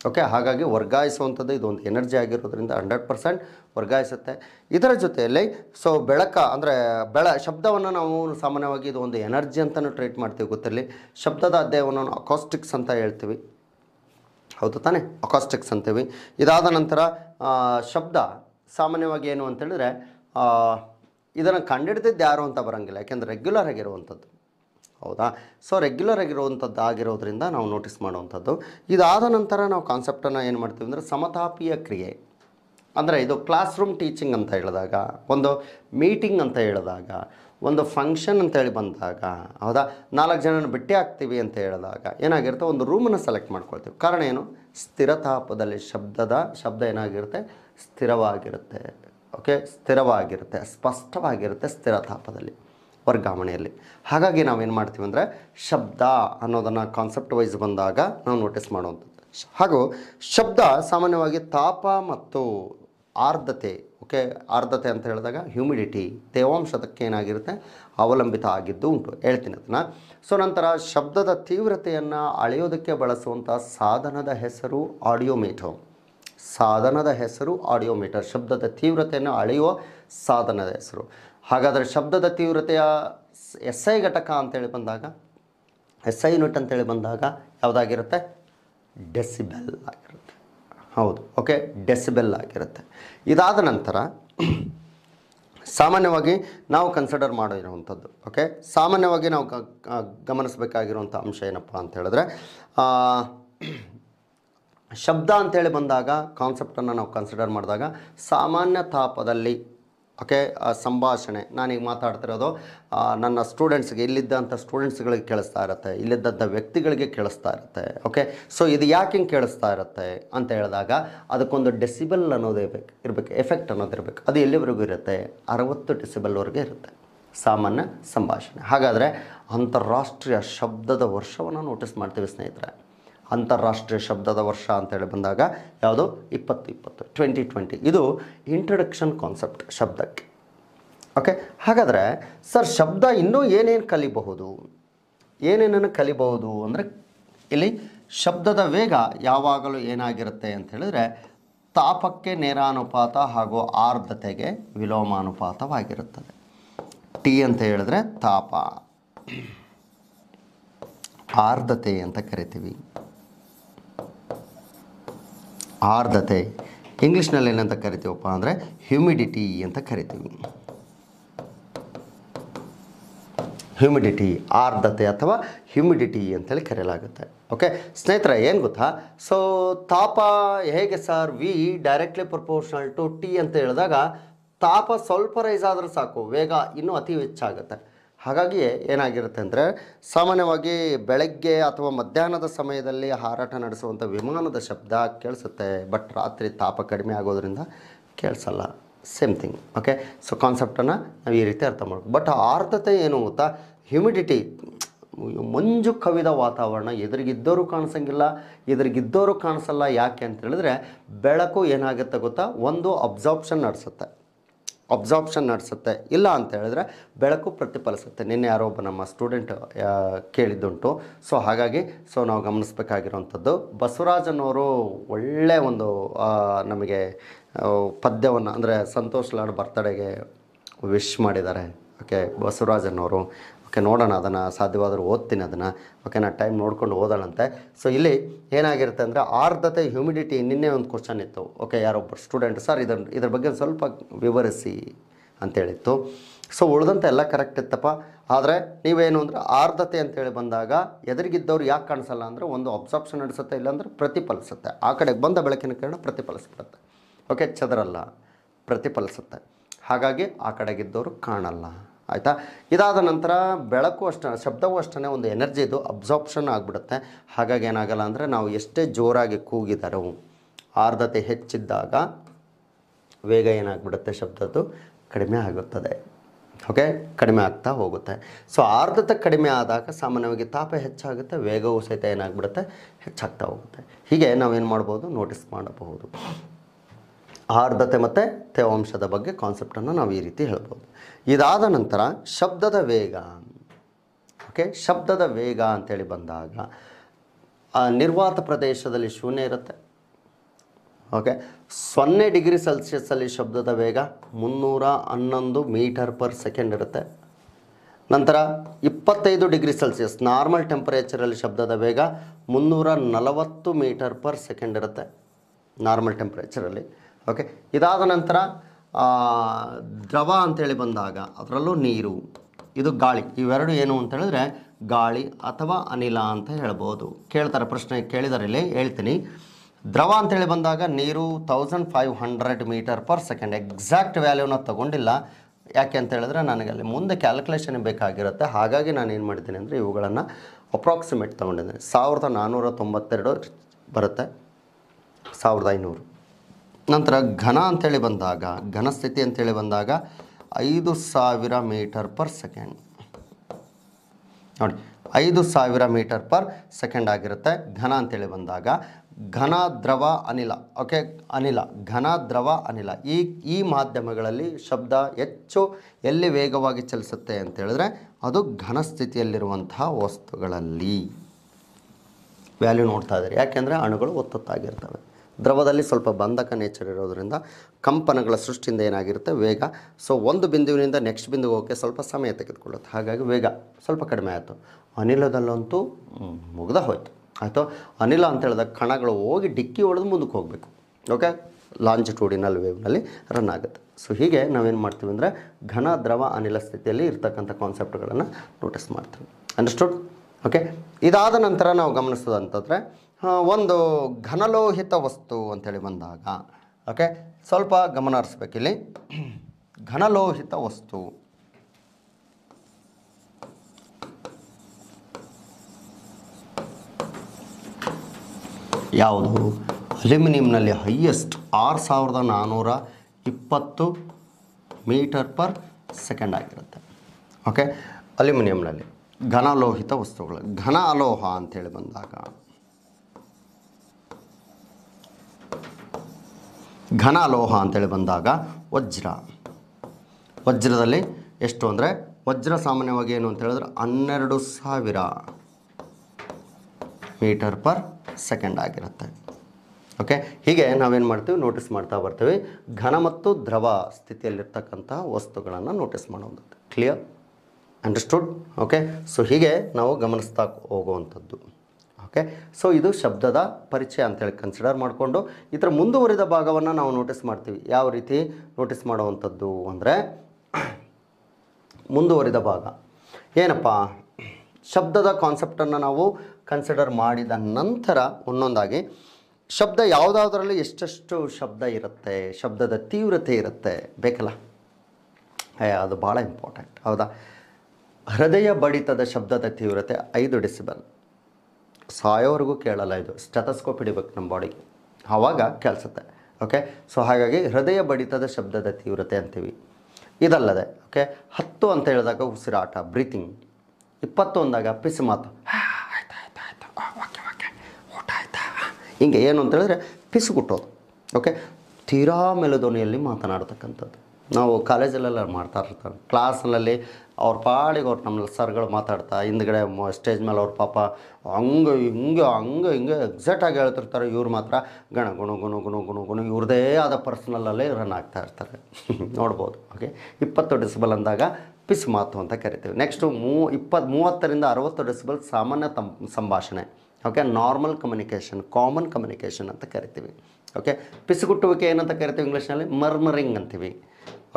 ಓಕೆ ಹಾಗಾಗಿ ವರ್ಗಾಯಿಸುವಂಥದ್ದು ಇದೊಂದು ಎನರ್ಜಿ ಆಗಿರೋದ್ರಿಂದ ಹಂಡ್ರೆಡ್ ಪರ್ಸೆಂಟ್ ವರ್ಗಾಯಿಸುತ್ತೆ ಇದರ ಜೊತೆಯಲ್ಲಿ ಸೊ ಬೆಳಕ ಅಂದರೆ ಬೆಳ ಶಬ್ದವನ್ನು ನಾವು ಸಾಮಾನ್ಯವಾಗಿ ಇದು ಒಂದು ಎನರ್ಜಿ ಅಂತಲೂ ಟ್ರೀಟ್ ಮಾಡ್ತೀವಿ ಗೊತ್ತಿರಲಿ ಶಬ್ದದ ನಾವು ಅಕಾಸ್ಟಿಕ್ಸ್ ಅಂತ ಹೇಳ್ತೀವಿ ಹೌದು ತಾನೇ ಅಕಾಸ್ಟಿಕ್ಸ್ ಅಂತೀವಿ ಇದಾದ ನಂತರ ಶಬ್ದ ಸಾಮಾನ್ಯವಾಗಿ ಏನು ಅಂತೇಳಿದ್ರೆ ಇದನ್ನು ಕಂಡಿಡ್ದಿದ್ದು ಯಾರು ಅಂತ ಬರೋಂಗಿಲ್ಲ ಯಾಕೆಂದರೆ ರೆಗ್ಯುಲರ್ ಆಗಿರುವಂಥದ್ದು ಹೌದಾ ಸೊ ರೆಗ್ಯುಲರ್ ಆಗಿರುವಂಥದ್ದು ಆಗಿರೋದ್ರಿಂದ ನಾವು ನೋಟಿಸ್ ಮಾಡುವಂಥದ್ದು ಇದಾದ ನಂತರ ನಾವು ಕಾನ್ಸೆಪ್ಟನ್ನು ಏನು ಮಾಡ್ತೀವಿ ಅಂದರೆ ಸಮತಾಪೀಯ ಕ್ರಿಯೆ ಅಂದರೆ ಇದು ಕ್ಲಾಸ್ ರೂಮ್ ಟೀಚಿಂಗ್ ಅಂತ ಹೇಳಿದಾಗ ಒಂದು ಮೀಟಿಂಗ್ ಅಂತ ಹೇಳಿದಾಗ ಒಂದು ಫಂಕ್ಷನ್ ಅಂತೇಳಿ ಬಂದಾಗ ಹೌದಾ ನಾಲ್ಕು ಜನನ ಬಿಟ್ಟಿ ಹಾಕ್ತೀವಿ ಅಂತ ಹೇಳಿದಾಗ ಏನಾಗಿರುತ್ತೆ ಒಂದು ರೂಮನ್ನು ಸೆಲೆಕ್ಟ್ ಮಾಡ್ಕೊಳ್ತೀವಿ ಕಾರಣ ಏನು ಸ್ಥಿರತಾಪದಲ್ಲಿ ಶಬ್ದದ ಶಬ್ದ ಏನಾಗಿರುತ್ತೆ ಸ್ಥಿರವಾಗಿರುತ್ತೆ ಓಕೆ ಸ್ಥಿರವಾಗಿರುತ್ತೆ ಸ್ಪಷ್ಟವಾಗಿರುತ್ತೆ ಸ್ಥಿರತಾಪದಲ್ಲಿ ವರ್ಗಾವಣೆಯಲ್ಲಿ ಹಾಗಾಗಿ ನಾವೇನು ಮಾಡ್ತೀವಿ ಅಂದರೆ ಶಬ್ದ ಅನ್ನೋದನ್ನು ಕಾನ್ಸೆಪ್ಟ್ ವೈಸ್ ಬಂದಾಗ ನಾವು ನೋಟಿಸ್ ಮಾಡುವಂಥದ್ದು ಹಾಗೂ ಶಬ್ದ ಸಾಮಾನ್ಯವಾಗಿ ತಾಪ ಮತ್ತು ಆರ್ದ್ರತೆ ಓಕೆ ಆರ್ದ್ರತೆ ಅಂತ ಹೇಳಿದಾಗ ಹ್ಯೂಮಿಡಿಟಿ ತೇವಾಂಶದಕ್ಕೆ ಏನಾಗಿರುತ್ತೆ ಅವಲಂಬಿತ ಆಗಿದ್ದು ಉಂಟು ಹೇಳ್ತೀನಿ ಅದನ್ನು ಸೊ ನಂತರ ಶಬ್ದದ ತೀವ್ರತೆಯನ್ನು ಅಳೆಯೋದಕ್ಕೆ ಬಳಸುವಂಥ ಸಾಧನದ ಹೆಸರು ಆಡಿಯೋಮೀಟರ್ ಸಾಧನದ ಹೆಸರು ಆಡಿಯೋಮೀಟರ್ ಶಬ್ದದ ತೀವ್ರತೆಯನ್ನು ಅಳೆಯುವ ಸಾಧನದ ಹೆಸರು ಹಾಗಾದರೆ ಶಬ್ದದ ತೀವ್ರತೆಯ ಎಸ್ ಐ ಘಟಕ ಅಂತೇಳಿ ಬಂದಾಗ ಎಸ್ ಐ ಯುನಿಟ್ ಅಂತೇಳಿ ಬಂದಾಗ ಯಾವುದಾಗಿರುತ್ತೆ ಡೆಸಿಬೆಲ್ ಆಗಿರುತ್ತೆ ಹೌದು ಓಕೆ ಡೆಸಿಬೆಲ್ ಆಗಿರುತ್ತೆ ಇದಾದ ನಂತರ ಸಾಮಾನ್ಯವಾಗಿ ನಾವು ಕನ್ಸಿಡರ್ ಮಾಡಿರುವಂಥದ್ದು ಓಕೆ ಸಾಮಾನ್ಯವಾಗಿ ನಾವು ಗಮನಿಸಬೇಕಾಗಿರುವಂಥ ಅಂಶ ಏನಪ್ಪ ಅಂತ ಹೇಳಿದ್ರೆ ಶಬ್ದ ಅಂತೇಳಿ ಬಂದಾಗ ಕಾನ್ಸೆಪ್ಟನ್ನು ನಾವು ಕನ್ಸಿಡರ್ ಮಾಡಿದಾಗ ಸಾಮಾನ್ಯ ತಾಪದಲ್ಲಿ ಓಕೆ ಸಂಭಾಷಣೆ ನಾನೀಗ ಮಾತಾಡ್ತಿರೋದು ನನ್ನ ಸ್ಟೂಡೆಂಟ್ಸ್ಗೆ ಇಲ್ಲಿದ್ದಂಥ ಸ್ಟೂಡೆಂಟ್ಸ್ಗಳಿಗೆ ಕೇಳಿಸ್ತಾ ಇರುತ್ತೆ ಇಲ್ಲಿದ್ದಂಥ ವ್ಯಕ್ತಿಗಳಿಗೆ ಕೇಳಿಸ್ತಾ ಇರುತ್ತೆ ಓಕೆ ಸೊ ಇದು ಯಾಕೆ ಹಿಂಗೆ ಕೇಳಿಸ್ತಾ ಇರುತ್ತೆ ಅಂತ ಹೇಳಿದಾಗ ಅದಕ್ಕೊಂದು ಡೆಸಿಬಲ್ ಅನ್ನೋದೇ ಬೇಕು ಇರಬೇಕು ಎಫೆಕ್ಟ್ ಅನ್ನೋದಿರಬೇಕು ಅದು ಎಲ್ಲಿವರೆಗೂ ಇರುತ್ತೆ ಅರವತ್ತು ಡೆಸಿಬಲ್ವರೆಗೂ ಇರುತ್ತೆ ಸಾಮಾನ್ಯ ಸಂಭಾಷಣೆ ಹಾಗಾದರೆ ಅಂತಾರಾಷ್ಟ್ರೀಯ ಶಬ್ದದ ವರ್ಷವನ್ನು ನೋಟಿಸ್ ಮಾಡ್ತೀವಿ ಸ್ನೇಹಿತರೆ ಅಂತಾರಾಷ್ಟ್ರೀಯ ಶಬ್ದದ ವರ್ಷ ಅಂತೇಳಿ ಬಂದಾಗ ಯಾವುದು ಇಪ್ಪತ್ತು ಇಪ್ಪತ್ತು ಟ್ವೆಂಟಿ ಟ್ವೆಂಟಿ ಇದು ಇಂಟ್ರಡಕ್ಷನ್ ಕಾನ್ಸೆಪ್ಟ್ ಶಬ್ದಕ್ಕೆ ಓಕೆ ಹಾಗಾದರೆ ಸರ್ ಶಬ್ದ ಇನ್ನೂ ಏನೇನು ಕಲಿಬಹುದು ಏನೇನನ್ನು ಕಲಿಬಹುದು ಅಂದರೆ ಇಲ್ಲಿ ಶಬ್ದದ ವೇಗ ಯಾವಾಗಲೂ ಏನಾಗಿರುತ್ತೆ ಅಂತ ಹೇಳಿದ್ರೆ ತಾಪಕ್ಕೆ ನೇರಾನುಪಾತ ಹಾಗೂ ಆರ್ದ್ರತೆಗೆ ವಿಲೋಮಾನುಪಾತವಾಗಿರುತ್ತದೆ ಟಿ ಅಂತ ಹೇಳಿದ್ರೆ ತಾಪ ಆರ್ದ್ರತೆ ಅಂತ ಕರಿತೀವಿ ಆರ್ದತೆ ಇಂಗ್ಲೀಷ್ನಲ್ಲಿ ಏನಂತ ಕರಿತೀವಪ್ಪ ಅಂದರೆ ಹ್ಯುಮಿಡಿಟಿ ಅಂತ ಕರಿತೀವಿ ಹ್ಯುಮಿಡಿಟಿ ಆರ್ದತೆ ಅಥವಾ ಹ್ಯುಮಿಡಿಟಿ ಅಂತೇಳಿ ಕರೆಯಲಾಗುತ್ತೆ ಓಕೆ ಸ್ನೇಹಿತರೆ ಏನು ಗೊತ್ತಾ ಸೊ ತಾಪ ಹೇಗೆ sir V directly proportional to T ಅಂತ ಹೇಳಿದಾಗ ತಾಪ ಸ್ವಲ್ಪ ರೈಸ್ ಆದರೂ ಸಾಕು ವೇಗ ಇನ್ನೂ ಅತಿ ಹೆಚ್ಚಾಗುತ್ತೆ ಹಾಗಾಗಿ ಏನಾಗಿರುತ್ತೆ ಅಂದರೆ ಸಾಮಾನ್ಯವಾಗಿ ಬೆಳಗ್ಗೆ ಅಥವಾ ಮಧ್ಯಾಹ್ನದ ಸಮಯದಲ್ಲಿ ಹಾರಾಟ ನಡೆಸುವಂಥ ವಿಮಾನದ ಶಬ್ದ ಕೇಳಿಸುತ್ತೆ ಬಟ್ ರಾತ್ರಿ ತಾಪ ಕಡಿಮೆ ಆಗೋದ್ರಿಂದ ಕೇಳಿಸಲ್ಲ ಸೇಮ್ ಥಿಂಗ್ ಓಕೆ ಸೊ ಕಾನ್ಸೆಪ್ಟನ್ನು ನಾವು ಈ ರೀತಿ ಅರ್ಥ ಮಾಡ್ಬೋದು ಬಟ್ ಆರ್ದ್ರತೆ ಏನು ಗೊತ್ತಾ ಹ್ಯುಮಿಡಿಟಿ ಮಂಜು ಕವಿದ ವಾತಾವರಣ ಎದುರಿಗಿದ್ದವರು ಕಾಣಿಸಂಗಿಲ್ಲ ಎದುರಿಗಿದ್ದವರು ಕಾಣಿಸಲ್ಲ ಯಾಕೆ ಅಂತ ಹೇಳಿದ್ರೆ ಬೆಳಕು ಏನಾಗುತ್ತೆ ಗೊತ್ತಾ ಒಂದು ಅಬ್ಸಾರ್ಪ್ಷನ್ ನಡೆಸುತ್ತೆ ಅಬ್ಸಾರ್ಪ್ಷನ್ ನಡೆಸುತ್ತೆ ಇಲ್ಲ ಅಂತ ಹೇಳಿದ್ರೆ ಬೆಳಕು ಪ್ರತಿಫಲಿಸುತ್ತೆ ನಿನ್ನೆ ಯಾರೋ ಒಬ್ಬ ನಮ್ಮ ಸ್ಟೂಡೆಂಟ್ ಕೇಳಿದ್ದುಂಟು ಸೊ ಹಾಗಾಗಿ ಸೊ ನಾವು ಗಮನಿಸಬೇಕಾಗಿರುವಂಥದ್ದು ಬಸವರಾಜನವರು ಒಳ್ಳೆಯ ಒಂದು ನಮಗೆ ಪದ್ಯವನ್ನು ಅಂದರೆ ಸಂತೋಷ್ ಲಾಡ್ ಬರ್ತಡೆಗೆ ವಿಶ್ ಮಾಡಿದ್ದಾರೆ ಓಕೆ ಬಸವರಾಜನವರು ಓಕೆ ನೋಡೋಣ ಅದನ್ನು ಸಾಧ್ಯವಾದರೂ ಓದ್ತೀನಿ ಅದನ್ನು ಓಕೆ ನಾನು ಟೈಮ್ ನೋಡ್ಕೊಂಡು ಓದೋಣಂತೆ ಸೊ ಇಲ್ಲಿ ಏನಾಗಿರುತ್ತೆ ಅಂದರೆ ಆರ್ಧತೆ ಹ್ಯೂಮಿಡಿಟಿ ನಿನ್ನೆ ಒಂದು ಕ್ವಶನ್ ಇತ್ತು ಓಕೆ ಯಾರೊಬ್ಬರು ಸ್ಟೂಡೆಂಟ್ ಸರ್ ಇದನ್ನು ಇದ್ರ ಬಗ್ಗೆ ಸ್ವಲ್ಪ ವಿವರಿಸಿ ಅಂತೇಳಿತ್ತು ಸೊ ಉಳಿದಂತೆ ಎಲ್ಲ ಕರೆಕ್ಟ್ ಇತ್ತಪ್ಪ ಆದರೆ ನೀವೇನು ಅಂದರೆ ಆರ್ಧತೆ ಅಂತೇಳಿ ಬಂದಾಗ ಎದುರಿಗಿದ್ದವ್ರು ಯಾಕೆ ಕಾಣಿಸಲ್ಲ ಅಂದರೆ ಒಂದು ಅಬ್ಸಾರ್ಪ್ಷನ್ ನಡೆಸುತ್ತೆ ಇಲ್ಲಾಂದ್ರೆ ಪ್ರತಿಫಲಿಸುತ್ತೆ ಆ ಕಡೆಗೆ ಬಂದ ಬೆಳಕಿನ ಕಿರಣ ಪ್ರತಿಫಲಿಸ್ಬಿಡುತ್ತೆ ಓಕೆ ಚದರಲ್ಲ ಪ್ರತಿಫಲಿಸುತ್ತೆ ಹಾಗಾಗಿ ಆ ಕಡೆಗಿದ್ದವರು ಕಾಣಲ್ಲ ಆಯಿತಾ ಇದಾದ ನಂತರ ಬೆಳಕು ಅಷ್ಟೇ ಶಬ್ದವೂ ಅಷ್ಟೇ ಒಂದು ಎನರ್ಜಿದು ಅಬ್ಸಾರ್ಪ್ಷನ್ ಆಗಿಬಿಡುತ್ತೆ ಹಾಗಾಗಿ ಏನಾಗಲ್ಲ ಅಂದರೆ ನಾವು ಎಷ್ಟೇ ಜೋರಾಗಿ ಕೂಗಿದರೂ ಆರ್ಧತೆ ಹೆಚ್ಚಿದ್ದಾಗ ವೇಗ ಏನಾಗ್ಬಿಡುತ್ತೆ ಶಬ್ದದ್ದು ಕಡಿಮೆ ಆಗುತ್ತದೆ ಓಕೆ ಕಡಿಮೆ ಆಗ್ತಾ ಹೋಗುತ್ತೆ ಸೊ ಆರ್ಧತೆ ಕಡಿಮೆ ಆದಾಗ ಸಾಮಾನ್ಯವಾಗಿ ತಾಪ ಹೆಚ್ಚಾಗುತ್ತೆ ವೇಗವೂ ಸಹಿತ ಏನಾಗ್ಬಿಡುತ್ತೆ ಹೆಚ್ಚಾಗ್ತಾ ಹೋಗುತ್ತೆ ಹೀಗೆ ನಾವೇನು ಮಾಡ್ಬೋದು ನೋಟಿಸ್ ಮಾಡಬಹುದು ಆರ್ದ್ರತೆ ಮತ್ತು ತೇವಾಂಶದ ಬಗ್ಗೆ ಕಾನ್ಸೆಪ್ಟನ್ನು ನಾವು ಈ ರೀತಿ ಹೇಳ್ಬೋದು ಇದಾದ ನಂತರ ಶಬ್ದದ ವೇಗ ಓಕೆ ಶಬ್ದದ ವೇಗ ಅಂತೇಳಿ ಬಂದಾಗ ನಿರ್ವಾತ ಪ್ರದೇಶದಲ್ಲಿ ಶೂನ್ಯ ಇರುತ್ತೆ ಓಕೆ ಸೊನ್ನೆ ಡಿಗ್ರಿ ಸೆಲ್ಸಿಯಸ್ಸಲ್ಲಿ ಶಬ್ದದ ವೇಗ ಮುನ್ನೂರ ಹನ್ನೊಂದು ಮೀಟರ್ ಪರ್ ಸೆಕೆಂಡ್ ಇರುತ್ತೆ ನಂತರ ಇಪ್ಪತ್ತೈದು ಡಿಗ್ರಿ ಸೆಲ್ಸಿಯಸ್ ನಾರ್ಮಲ್ ಟೆಂಪರೇಚರಲ್ಲಿ ಶಬ್ದದ ವೇಗ ಮುನ್ನೂರ ನಲವತ್ತು ಮೀಟರ್ ಪರ್ ಸೆಕೆಂಡ್ ಇರುತ್ತೆ ನಾರ್ಮಲ್ ಟೆಂಪರೇಚರಲ್ಲಿ ಓಕೆ ಇದಾದ ನಂತರ ದ್ರವ ಅಂತೇಳಿ ಬಂದಾಗ ಅದರಲ್ಲೂ ನೀರು ಇದು ಗಾಳಿ ಇವೆರಡು ಏನು ಅಂತ ಹೇಳಿದ್ರೆ ಗಾಳಿ ಅಥವಾ ಅನಿಲ ಅಂತ ಹೇಳ್ಬೋದು ಕೇಳ್ತಾರೆ ಪ್ರಶ್ನೆ ಕೇಳಿದರೆ ಇಲ್ಲಿ ಹೇಳ್ತೀನಿ ದ್ರವ ಅಂತೇಳಿ ಬಂದಾಗ ನೀರು thousand five hundred meter per second exact ವ್ಯಾಲ್ಯೂನ ತೊಗೊಂಡಿಲ್ಲ ಯಾಕೆ ಅಂತ ಹೇಳಿದ್ರೆ ನನಗೆ ಅಲ್ಲಿ ಮುಂದೆ ಕ್ಯಾಲ್ಕುಲೇಷನ್ ಬೇಕಾಗಿರುತ್ತೆ ಹಾಗಾಗಿ ನಾನು ಏನು ಮಾಡ್ತೀನಿ ಅಂದರೆ ಇವುಗಳನ್ನು ಅಪ್ರಾಕ್ಸಿಮೇಟ್ ತೊಗೊಂಡಿದ್ದೀನಿ ಸಾವಿರದ ನಾನ್ನೂರ ತೊಂಬತ್ತೆರಡು ಬರುತ್ತೆ ಸಾವಿರದ ಐನೂರು ನಂತರ ಘನ ಅಂತೇಳಿ ಬಂದಾಗ ಘನಸ್ಥಿತಿ ಅಂತೇಳಿ ಬಂದಾಗ ಐದು ಸಾವಿರ ಮೀಟರ್ ಪರ್ ಸೆಕೆಂಡ್ ನೋಡಿ ಐದು ಸಾವಿರ ಮೀಟರ್ ಪರ್ ಸೆಕೆಂಡ್ ಆಗಿರುತ್ತೆ ಘನ ಅಂತೇಳಿ ಬಂದಾಗ ಘನ ದ್ರವ ಅನಿಲ ಓಕೆ ಅನಿಲ ಘನ ದ್ರವ ಅನಿಲ ಈ ಈ ಮಾಧ್ಯಮಗಳಲ್ಲಿ ಶಬ್ದ ಹೆಚ್ಚು ಎಲ್ಲಿ ವೇಗವಾಗಿ ಚಲಿಸುತ್ತೆ ಅಂತೇಳಿದ್ರೆ ಅದು ಘನ ಸ್ಥಿತಿಯಲ್ಲಿರುವಂತಹ ವಸ್ತುಗಳಲ್ಲಿ ವ್ಯಾಲ್ಯೂ ನೋಡ್ತಾ ಇದ್ದಾರೆ ಯಾಕೆಂದರೆ ಅಣುಗಳು ಒತ್ತೊತ್ತಾಗಿರ್ತವೆ ದ್ರವದಲ್ಲಿ ಸ್ವಲ್ಪ ಬಂಧಕ ನೇಚರ್ ಇರೋದರಿಂದ ಕಂಪನಗಳ ಸೃಷ್ಟಿಯಿಂದ ಏನಾಗಿರುತ್ತೆ ವೇಗ ಸೊ ಒಂದು ಬಿಂದುವಿನಿಂದ ನೆಕ್ಸ್ಟ್ ಬಿಂದುವು ಹೋಗೋಕ್ಕೆ ಸ್ವಲ್ಪ ಸಮಯ ತೆಗೆದುಕೊಳ್ಳುತ್ತೆ ಹಾಗಾಗಿ ವೇಗ ಸ್ವಲ್ಪ ಕಡಿಮೆ ಆಯಿತು ಅನಿಲದಲ್ಲಂತೂ ಮುಗ್ದ ಹೋಯಿತು ಆಯಿತು ಅನಿಲ ಅಂತ ಹೇಳಿದ ಕಣಗಳು ಹೋಗಿ ಡಿಕ್ಕಿ ಹೊಡೆದು ಮುಂದಕ್ಕೆ ಹೋಗಬೇಕು ಓಕೆ ಟೂಡಿನಲ್ಲಿ ವೇವ್ನಲ್ಲಿ ರನ್ ಆಗುತ್ತೆ ಸೊ ಹೀಗೆ ನಾವೇನು ಮಾಡ್ತೀವಿ ಅಂದರೆ ಘನ ದ್ರವ ಅನಿಲ ಸ್ಥಿತಿಯಲ್ಲಿ ಇರ್ತಕ್ಕಂಥ ಕಾನ್ಸೆಪ್ಟ್ಗಳನ್ನು ನೋಟಿಸ್ ಮಾಡ್ತೀವಿ ಅಂಡರ್ಸ್ಟುಡ್ ಓಕೆ ಇದಾದ ನಂತರ ನಾವು ಗಮನಿಸೋದಂತಂದರೆ ಒಂದು ಘನಲೋಹಿತ ವಸ್ತು ಅಂಥೇಳಿ ಬಂದಾಗ ಓಕೆ ಸ್ವಲ್ಪ ಗಮನ ಹರಿಸ್ಬೇಕಿಲ್ಲಿ ಘನಲೋಹಿತ ವಸ್ತು ಯಾವುದು ಅಲ್ಯೂಮಿನಿಯಂನಲ್ಲಿ ಹೈಯೆಸ್ಟ್ ಆರು ಸಾವಿರದ ನಾನ್ನೂರ ಇಪ್ಪತ್ತು ಮೀಟರ್ ಪರ್ ಸೆಕೆಂಡ್ ಆಗಿರುತ್ತೆ ಓಕೆ ಅಲ್ಯೂಮಿನಿಯಂನಲ್ಲಿ ಘನಲೋಹಿತ ವಸ್ತುಗಳು ಘನ ಅಲೋಹ ಅಂತೇಳಿ ಬಂದಾಗ ಘನ ಲೋಹ ಅಂತೇಳಿ ಬಂದಾಗ ವಜ್ರ ವಜ್ರದಲ್ಲಿ ಎಷ್ಟು ಅಂದರೆ ವಜ್ರ ಸಾಮಾನ್ಯವಾಗಿ ಏನು ಅಂತ ಹೇಳಿದ್ರೆ ಹನ್ನೆರಡು ಸಾವಿರ ಮೀಟರ್ ಪರ್ ಸೆಕೆಂಡ್ ಆಗಿರುತ್ತೆ ಓಕೆ ಹೀಗೆ ನಾವೇನು ಮಾಡ್ತೀವಿ ನೋಟಿಸ್ ಮಾಡ್ತಾ ಬರ್ತೀವಿ ಘನ ಮತ್ತು ದ್ರವ ಸ್ಥಿತಿಯಲ್ಲಿರ್ತಕ್ಕಂತಹ ವಸ್ತುಗಳನ್ನು ನೋಟಿಸ್ ಮಾಡುವಂಥದ್ದು ಕ್ಲಿಯರ್ ಅಂಡರ್ಸ್ಟುಡ್ ಓಕೆ ಸೊ ಹೀಗೆ ನಾವು ಗಮನಿಸ್ತಾ ಹೋಗುವಂಥದ್ದು ಓಕೆ ಸೊ ಇದು ಶಬ್ದದ ಪರಿಚಯ ಅಂತೇಳಿ ಕನ್ಸಿಡರ್ ಮಾಡಿಕೊಂಡು ಇದರ ಮುಂದುವರಿದ ಭಾಗವನ್ನು ನಾವು ನೋಟಿಸ್ ಮಾಡ್ತೀವಿ ಯಾವ ರೀತಿ ನೋಟಿಸ್ ಮಾಡುವಂಥದ್ದು ಅಂದರೆ ಮುಂದುವರಿದ ಭಾಗ ಏನಪ್ಪ ಶಬ್ದದ ಕಾನ್ಸೆಪ್ಟನ್ನು ನಾವು ಕನ್ಸಿಡರ್ ಮಾಡಿದ ನಂತರ ಒಂದೊಂದಾಗಿ ಶಬ್ದ ಯಾವುದಾದ್ರಲ್ಲಿ ಎಷ್ಟೆಷ್ಟು ಶಬ್ದ ಇರುತ್ತೆ ಶಬ್ದದ ತೀವ್ರತೆ ಇರುತ್ತೆ ಬೇಕಲ್ಲ ಅದು ಭಾಳ ಇಂಪಾರ್ಟೆಂಟ್ ಹೌದಾ ಹೃದಯ ಬಡಿತದ ಶಬ್ದದ ತೀವ್ರತೆ ಐದು ಡಿಸಿಬಲ್ ಸಾಯೋವರೆಗೂ ಕೇಳಲ್ಲ ಇದು ಸ್ಟೆಥಸ್ಕೋಪ್ ಹಿಡಿಬೇಕು ನಮ್ಮ ಬಾಡಿಗೆ ಆವಾಗ ಕೇಳಿಸುತ್ತೆ ಓಕೆ ಸೊ ಹಾಗಾಗಿ ಹೃದಯ ಬಡಿತದ ಶಬ್ದದ ತೀವ್ರತೆ ಅಂತೀವಿ ಇದಲ್ಲದೆ ಓಕೆ ಹತ್ತು ಅಂತ ಹೇಳಿದಾಗ ಉಸಿರಾಟ ಬ್ರೀತಿಂಗ್ ಇಪ್ಪತ್ತು ಅಂದಾಗ ಪಿಸು ಮಾತು ಆಯ್ತಾ ಆಯ್ತು ಆಯ್ತಾ ಓಕೆ ಊಟ ಆಯ್ತಾ ಹಿಂಗೆ ಏನು ಅಂತೇಳಿದ್ರೆ ಪಿಸುಗುಟ್ಟೋದು ಓಕೆ ತೀರಾ ಮೆಲುದೋನಿಯಲ್ಲಿ ಮಾತನಾಡತಕ್ಕಂಥದ್ದು ನಾವು ಕಾಲೇಜಲ್ಲೆಲ್ಲ ಮಾಡ್ತಾ ಇರ್ತಾರೆ ಕ್ಲಾಸ್ನಲ್ಲಿ ಅವ್ರ ಪಾಡಿಗೆ ಅವ್ರು ನಮ್ಮ ಸರ್ಗಳು ಮಾತಾಡ್ತಾ ಹಿಂದ್ಗಡೆ ಸ್ಟೇಜ್ ಮೇಲೆ ಅವ್ರ ಪಾಪ ಹಂಗೆ ಹಿಂಗೆ ಹಂಗೆ ಹಿಂಗೆ ಎಕ್ಸಾಕ್ಟಾಗಿ ಹೇಳ್ತಿರ್ತಾರೆ ಇವ್ರು ಮಾತ್ರ ಗಣ ಗುಣ ಗುಣ ಗುಣ ಗುಣ ಗುಣ ಇವ್ರದೇ ಆದ ಪರ್ಸ್ನಲ್ಲೇ ರನ್ ಆಗ್ತಾ ಇರ್ತಾರೆ ನೋಡ್ಬೋದು ಓಕೆ ಇಪ್ಪತ್ತು ಡಿಸಿಬಲ್ ಅಂದಾಗ ಪಿಸ್ ಮಾತು ಅಂತ ಕರಿತೀವಿ ನೆಕ್ಸ್ಟು ಮೂ ಇಪ್ಪತ್ತು ಮೂವತ್ತರಿಂದ ಅರವತ್ತು ಡಿಸಿಬಲ್ ಸಾಮಾನ್ಯ ತಂ ಸಂಭಾಷಣೆ okay normal communication common communication ಅಂತ ಕರಿತೀವಿ ಓಕೆ ಪಿಸುಗುಟ್ಟುವಿಕೆ ಏನಂತ ಕರಿತೀವಿ ಇಂಗ್ಲೀಷ್ನಲ್ಲಿ ಮರ್ಮರಿಂಗ್ ಅಂತೀವಿ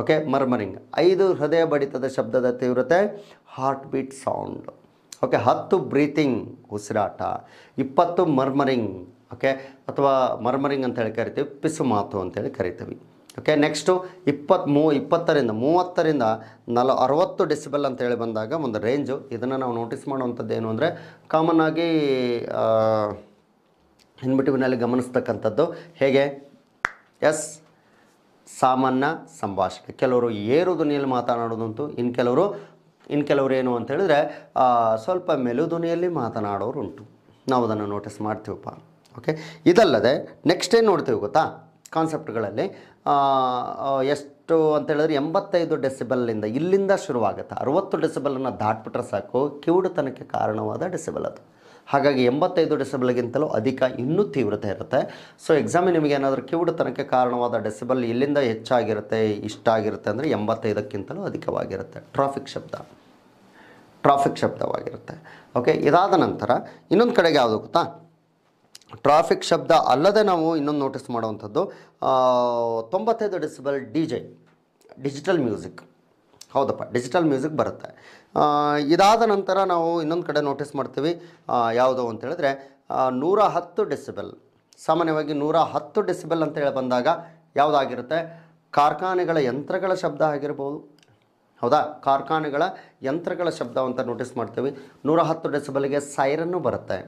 ಓಕೆ ಮರ್ಮರಿಂಗ್ ಐದು ಹೃದಯ ಬಡಿತದ ಶಬ್ದದ ತೀವ್ರತೆ ಹಾರ್ಟ್ ಬೀಟ್ ಸೌಂಡ್ ಓಕೆ ಹತ್ತು ಬ್ರೀತಿಂಗ್ ಉಸಿರಾಟ ಇಪ್ಪತ್ತು ಮರ್ಮರಿಂಗ್ ಓಕೆ ಅಥವಾ ಮರ್ಮರಿಂಗ್ ಅಂತ ಹೇಳಿ ಕರಿತೀವಿ ಪಿಸು ಮಾತು ಅಂತೇಳಿ ಕರಿತೀವಿ ಓಕೆ ನೆಕ್ಸ್ಟು ಇಪ್ಪತ್ತು ಮೂ ಇಪ್ಪತ್ತರಿಂದ ಮೂವತ್ತರಿಂದ ನಲ ಅರವತ್ತು ಡೆಸಿಬಲ್ ಅಂತೇಳಿ ಬಂದಾಗ ಒಂದು ರೇಂಜು ಇದನ್ನು ನಾವು ನೋಟಿಸ್ ಮಾಡುವಂಥದ್ದು ಏನು ಅಂದರೆ ಕಾಮನ್ ಆಗಿ ಗಮನಿಸ್ತಕ್ಕಂಥದ್ದು ಹೇಗೆ ಎಸ್ ಸಾಮಾನ್ಯ ಸಂಭಾಷಣೆ ಕೆಲವರು ಏರು ನಿಯಲ್ಲಿ ಮಾತನಾಡೋದಂತೂ ಇನ್ನು ಕೆಲವರು ಇನ್ನು ಕೆಲವರು ಏನು ಅಂತ ಹೇಳಿದ್ರೆ ಸ್ವಲ್ಪ ಮೆಲು ಮಾತನಾಡೋರು ಮಾತನಾಡೋರುಂಟು ನಾವು ಅದನ್ನು ನೋಟಿಸ್ ಮಾಡ್ತೀವಪ್ಪ ಓಕೆ ಇದಲ್ಲದೆ ನೆಕ್ಸ್ಟ್ ಏನು ನೋಡ್ತೀವಿ ಗೊತ್ತಾ ಕಾನ್ಸೆಪ್ಟ್ಗಳಲ್ಲಿ ಎಷ್ಟು ಅಂತ ಹೇಳಿದ್ರೆ ಎಂಬತ್ತೈದು ಡೆಸಿಬಲ್ನಿಂದ ಇಲ್ಲಿಂದ ಶುರುವಾಗುತ್ತೆ ಅರುವತ್ತು ಡೆಸಿಬಲನ್ನು ದಾಟ್ಬಿಟ್ರೆ ಸಾಕು ಕಿವುಡುತನಕ್ಕೆ ಕಾರಣವಾದ ಡೆಸಿಬಲ್ ಅದು ಹಾಗಾಗಿ ಎಂಬತ್ತೈದು ಡೆಸಿಬಲ್ಗಿಂತಲೂ ಅಧಿಕ ಇನ್ನೂ ತೀವ್ರತೆ ಇರುತ್ತೆ ಸೊ ಎಕ್ಸಾಮಿ ನಿಮಗೆ ಏನಾದರೂ ಕಾರಣವಾದ ಡೆಸಿಬಲ್ ಇಲ್ಲಿಂದ ಹೆಚ್ಚಾಗಿರುತ್ತೆ ಇಷ್ಟ ಆಗಿರುತ್ತೆ ಅಂದರೆ ಎಂಬತ್ತೈದಕ್ಕಿಂತಲೂ ಅಧಿಕವಾಗಿರುತ್ತೆ ಟ್ರಾಫಿಕ್ ಶಬ್ದ ಟ್ರಾಫಿಕ್ ಶಬ್ದವಾಗಿರುತ್ತೆ ಓಕೆ ಇದಾದ ನಂತರ ಇನ್ನೊಂದು ಕಡೆಗೆ ಯಾವುದು ಗೊತ್ತಾ ಟ್ರಾಫಿಕ್ ಶಬ್ದ ಅಲ್ಲದೆ ನಾವು ಇನ್ನೊಂದು ನೋಟಿಸ್ ಮಾಡುವಂಥದ್ದು ತೊಂಬತ್ತೈದು decibel D J digital music ಹೌದಪ್ಪ ಡಿಜಿಟಲ್ ಮ್ಯೂಸಿಕ್ ಬರುತ್ತೆ ಇದಾದ ನಂತರ ನಾವು ಇನ್ನೊಂದು ಕಡೆ ನೋಟಿಸ್ ಮಾಡ್ತೀವಿ ಯಾವುದು ಅಂತ ಹೇಳಿದ್ರೆ ನೂರ ಹತ್ತು ಡೆಸಿಬೆಲ್ ಸಾಮಾನ್ಯವಾಗಿ ನೂರ ಹತ್ತು ಡೆಸಿಬೆಲ್ ಅಂತ ಬಂದಾಗ ಯಾವುದಾಗಿರುತ್ತೆ ಕಾರ್ಖಾನೆಗಳ ಯಂತ್ರಗಳ ಶಬ್ದ ಆಗಿರ್ಬೋದು ಹೌದಾ ಕಾರ್ಖಾನೆಗಳ ಯಂತ್ರಗಳ ಶಬ್ದ ಅಂತ ನೋಟಿಸ್ ಮಾಡ್ತೀವಿ ನೂರ ಹತ್ತು ಡೆಸಿಬಲ್ಗೆ ಸೈರನ್ನು ಬರುತ್ತೆ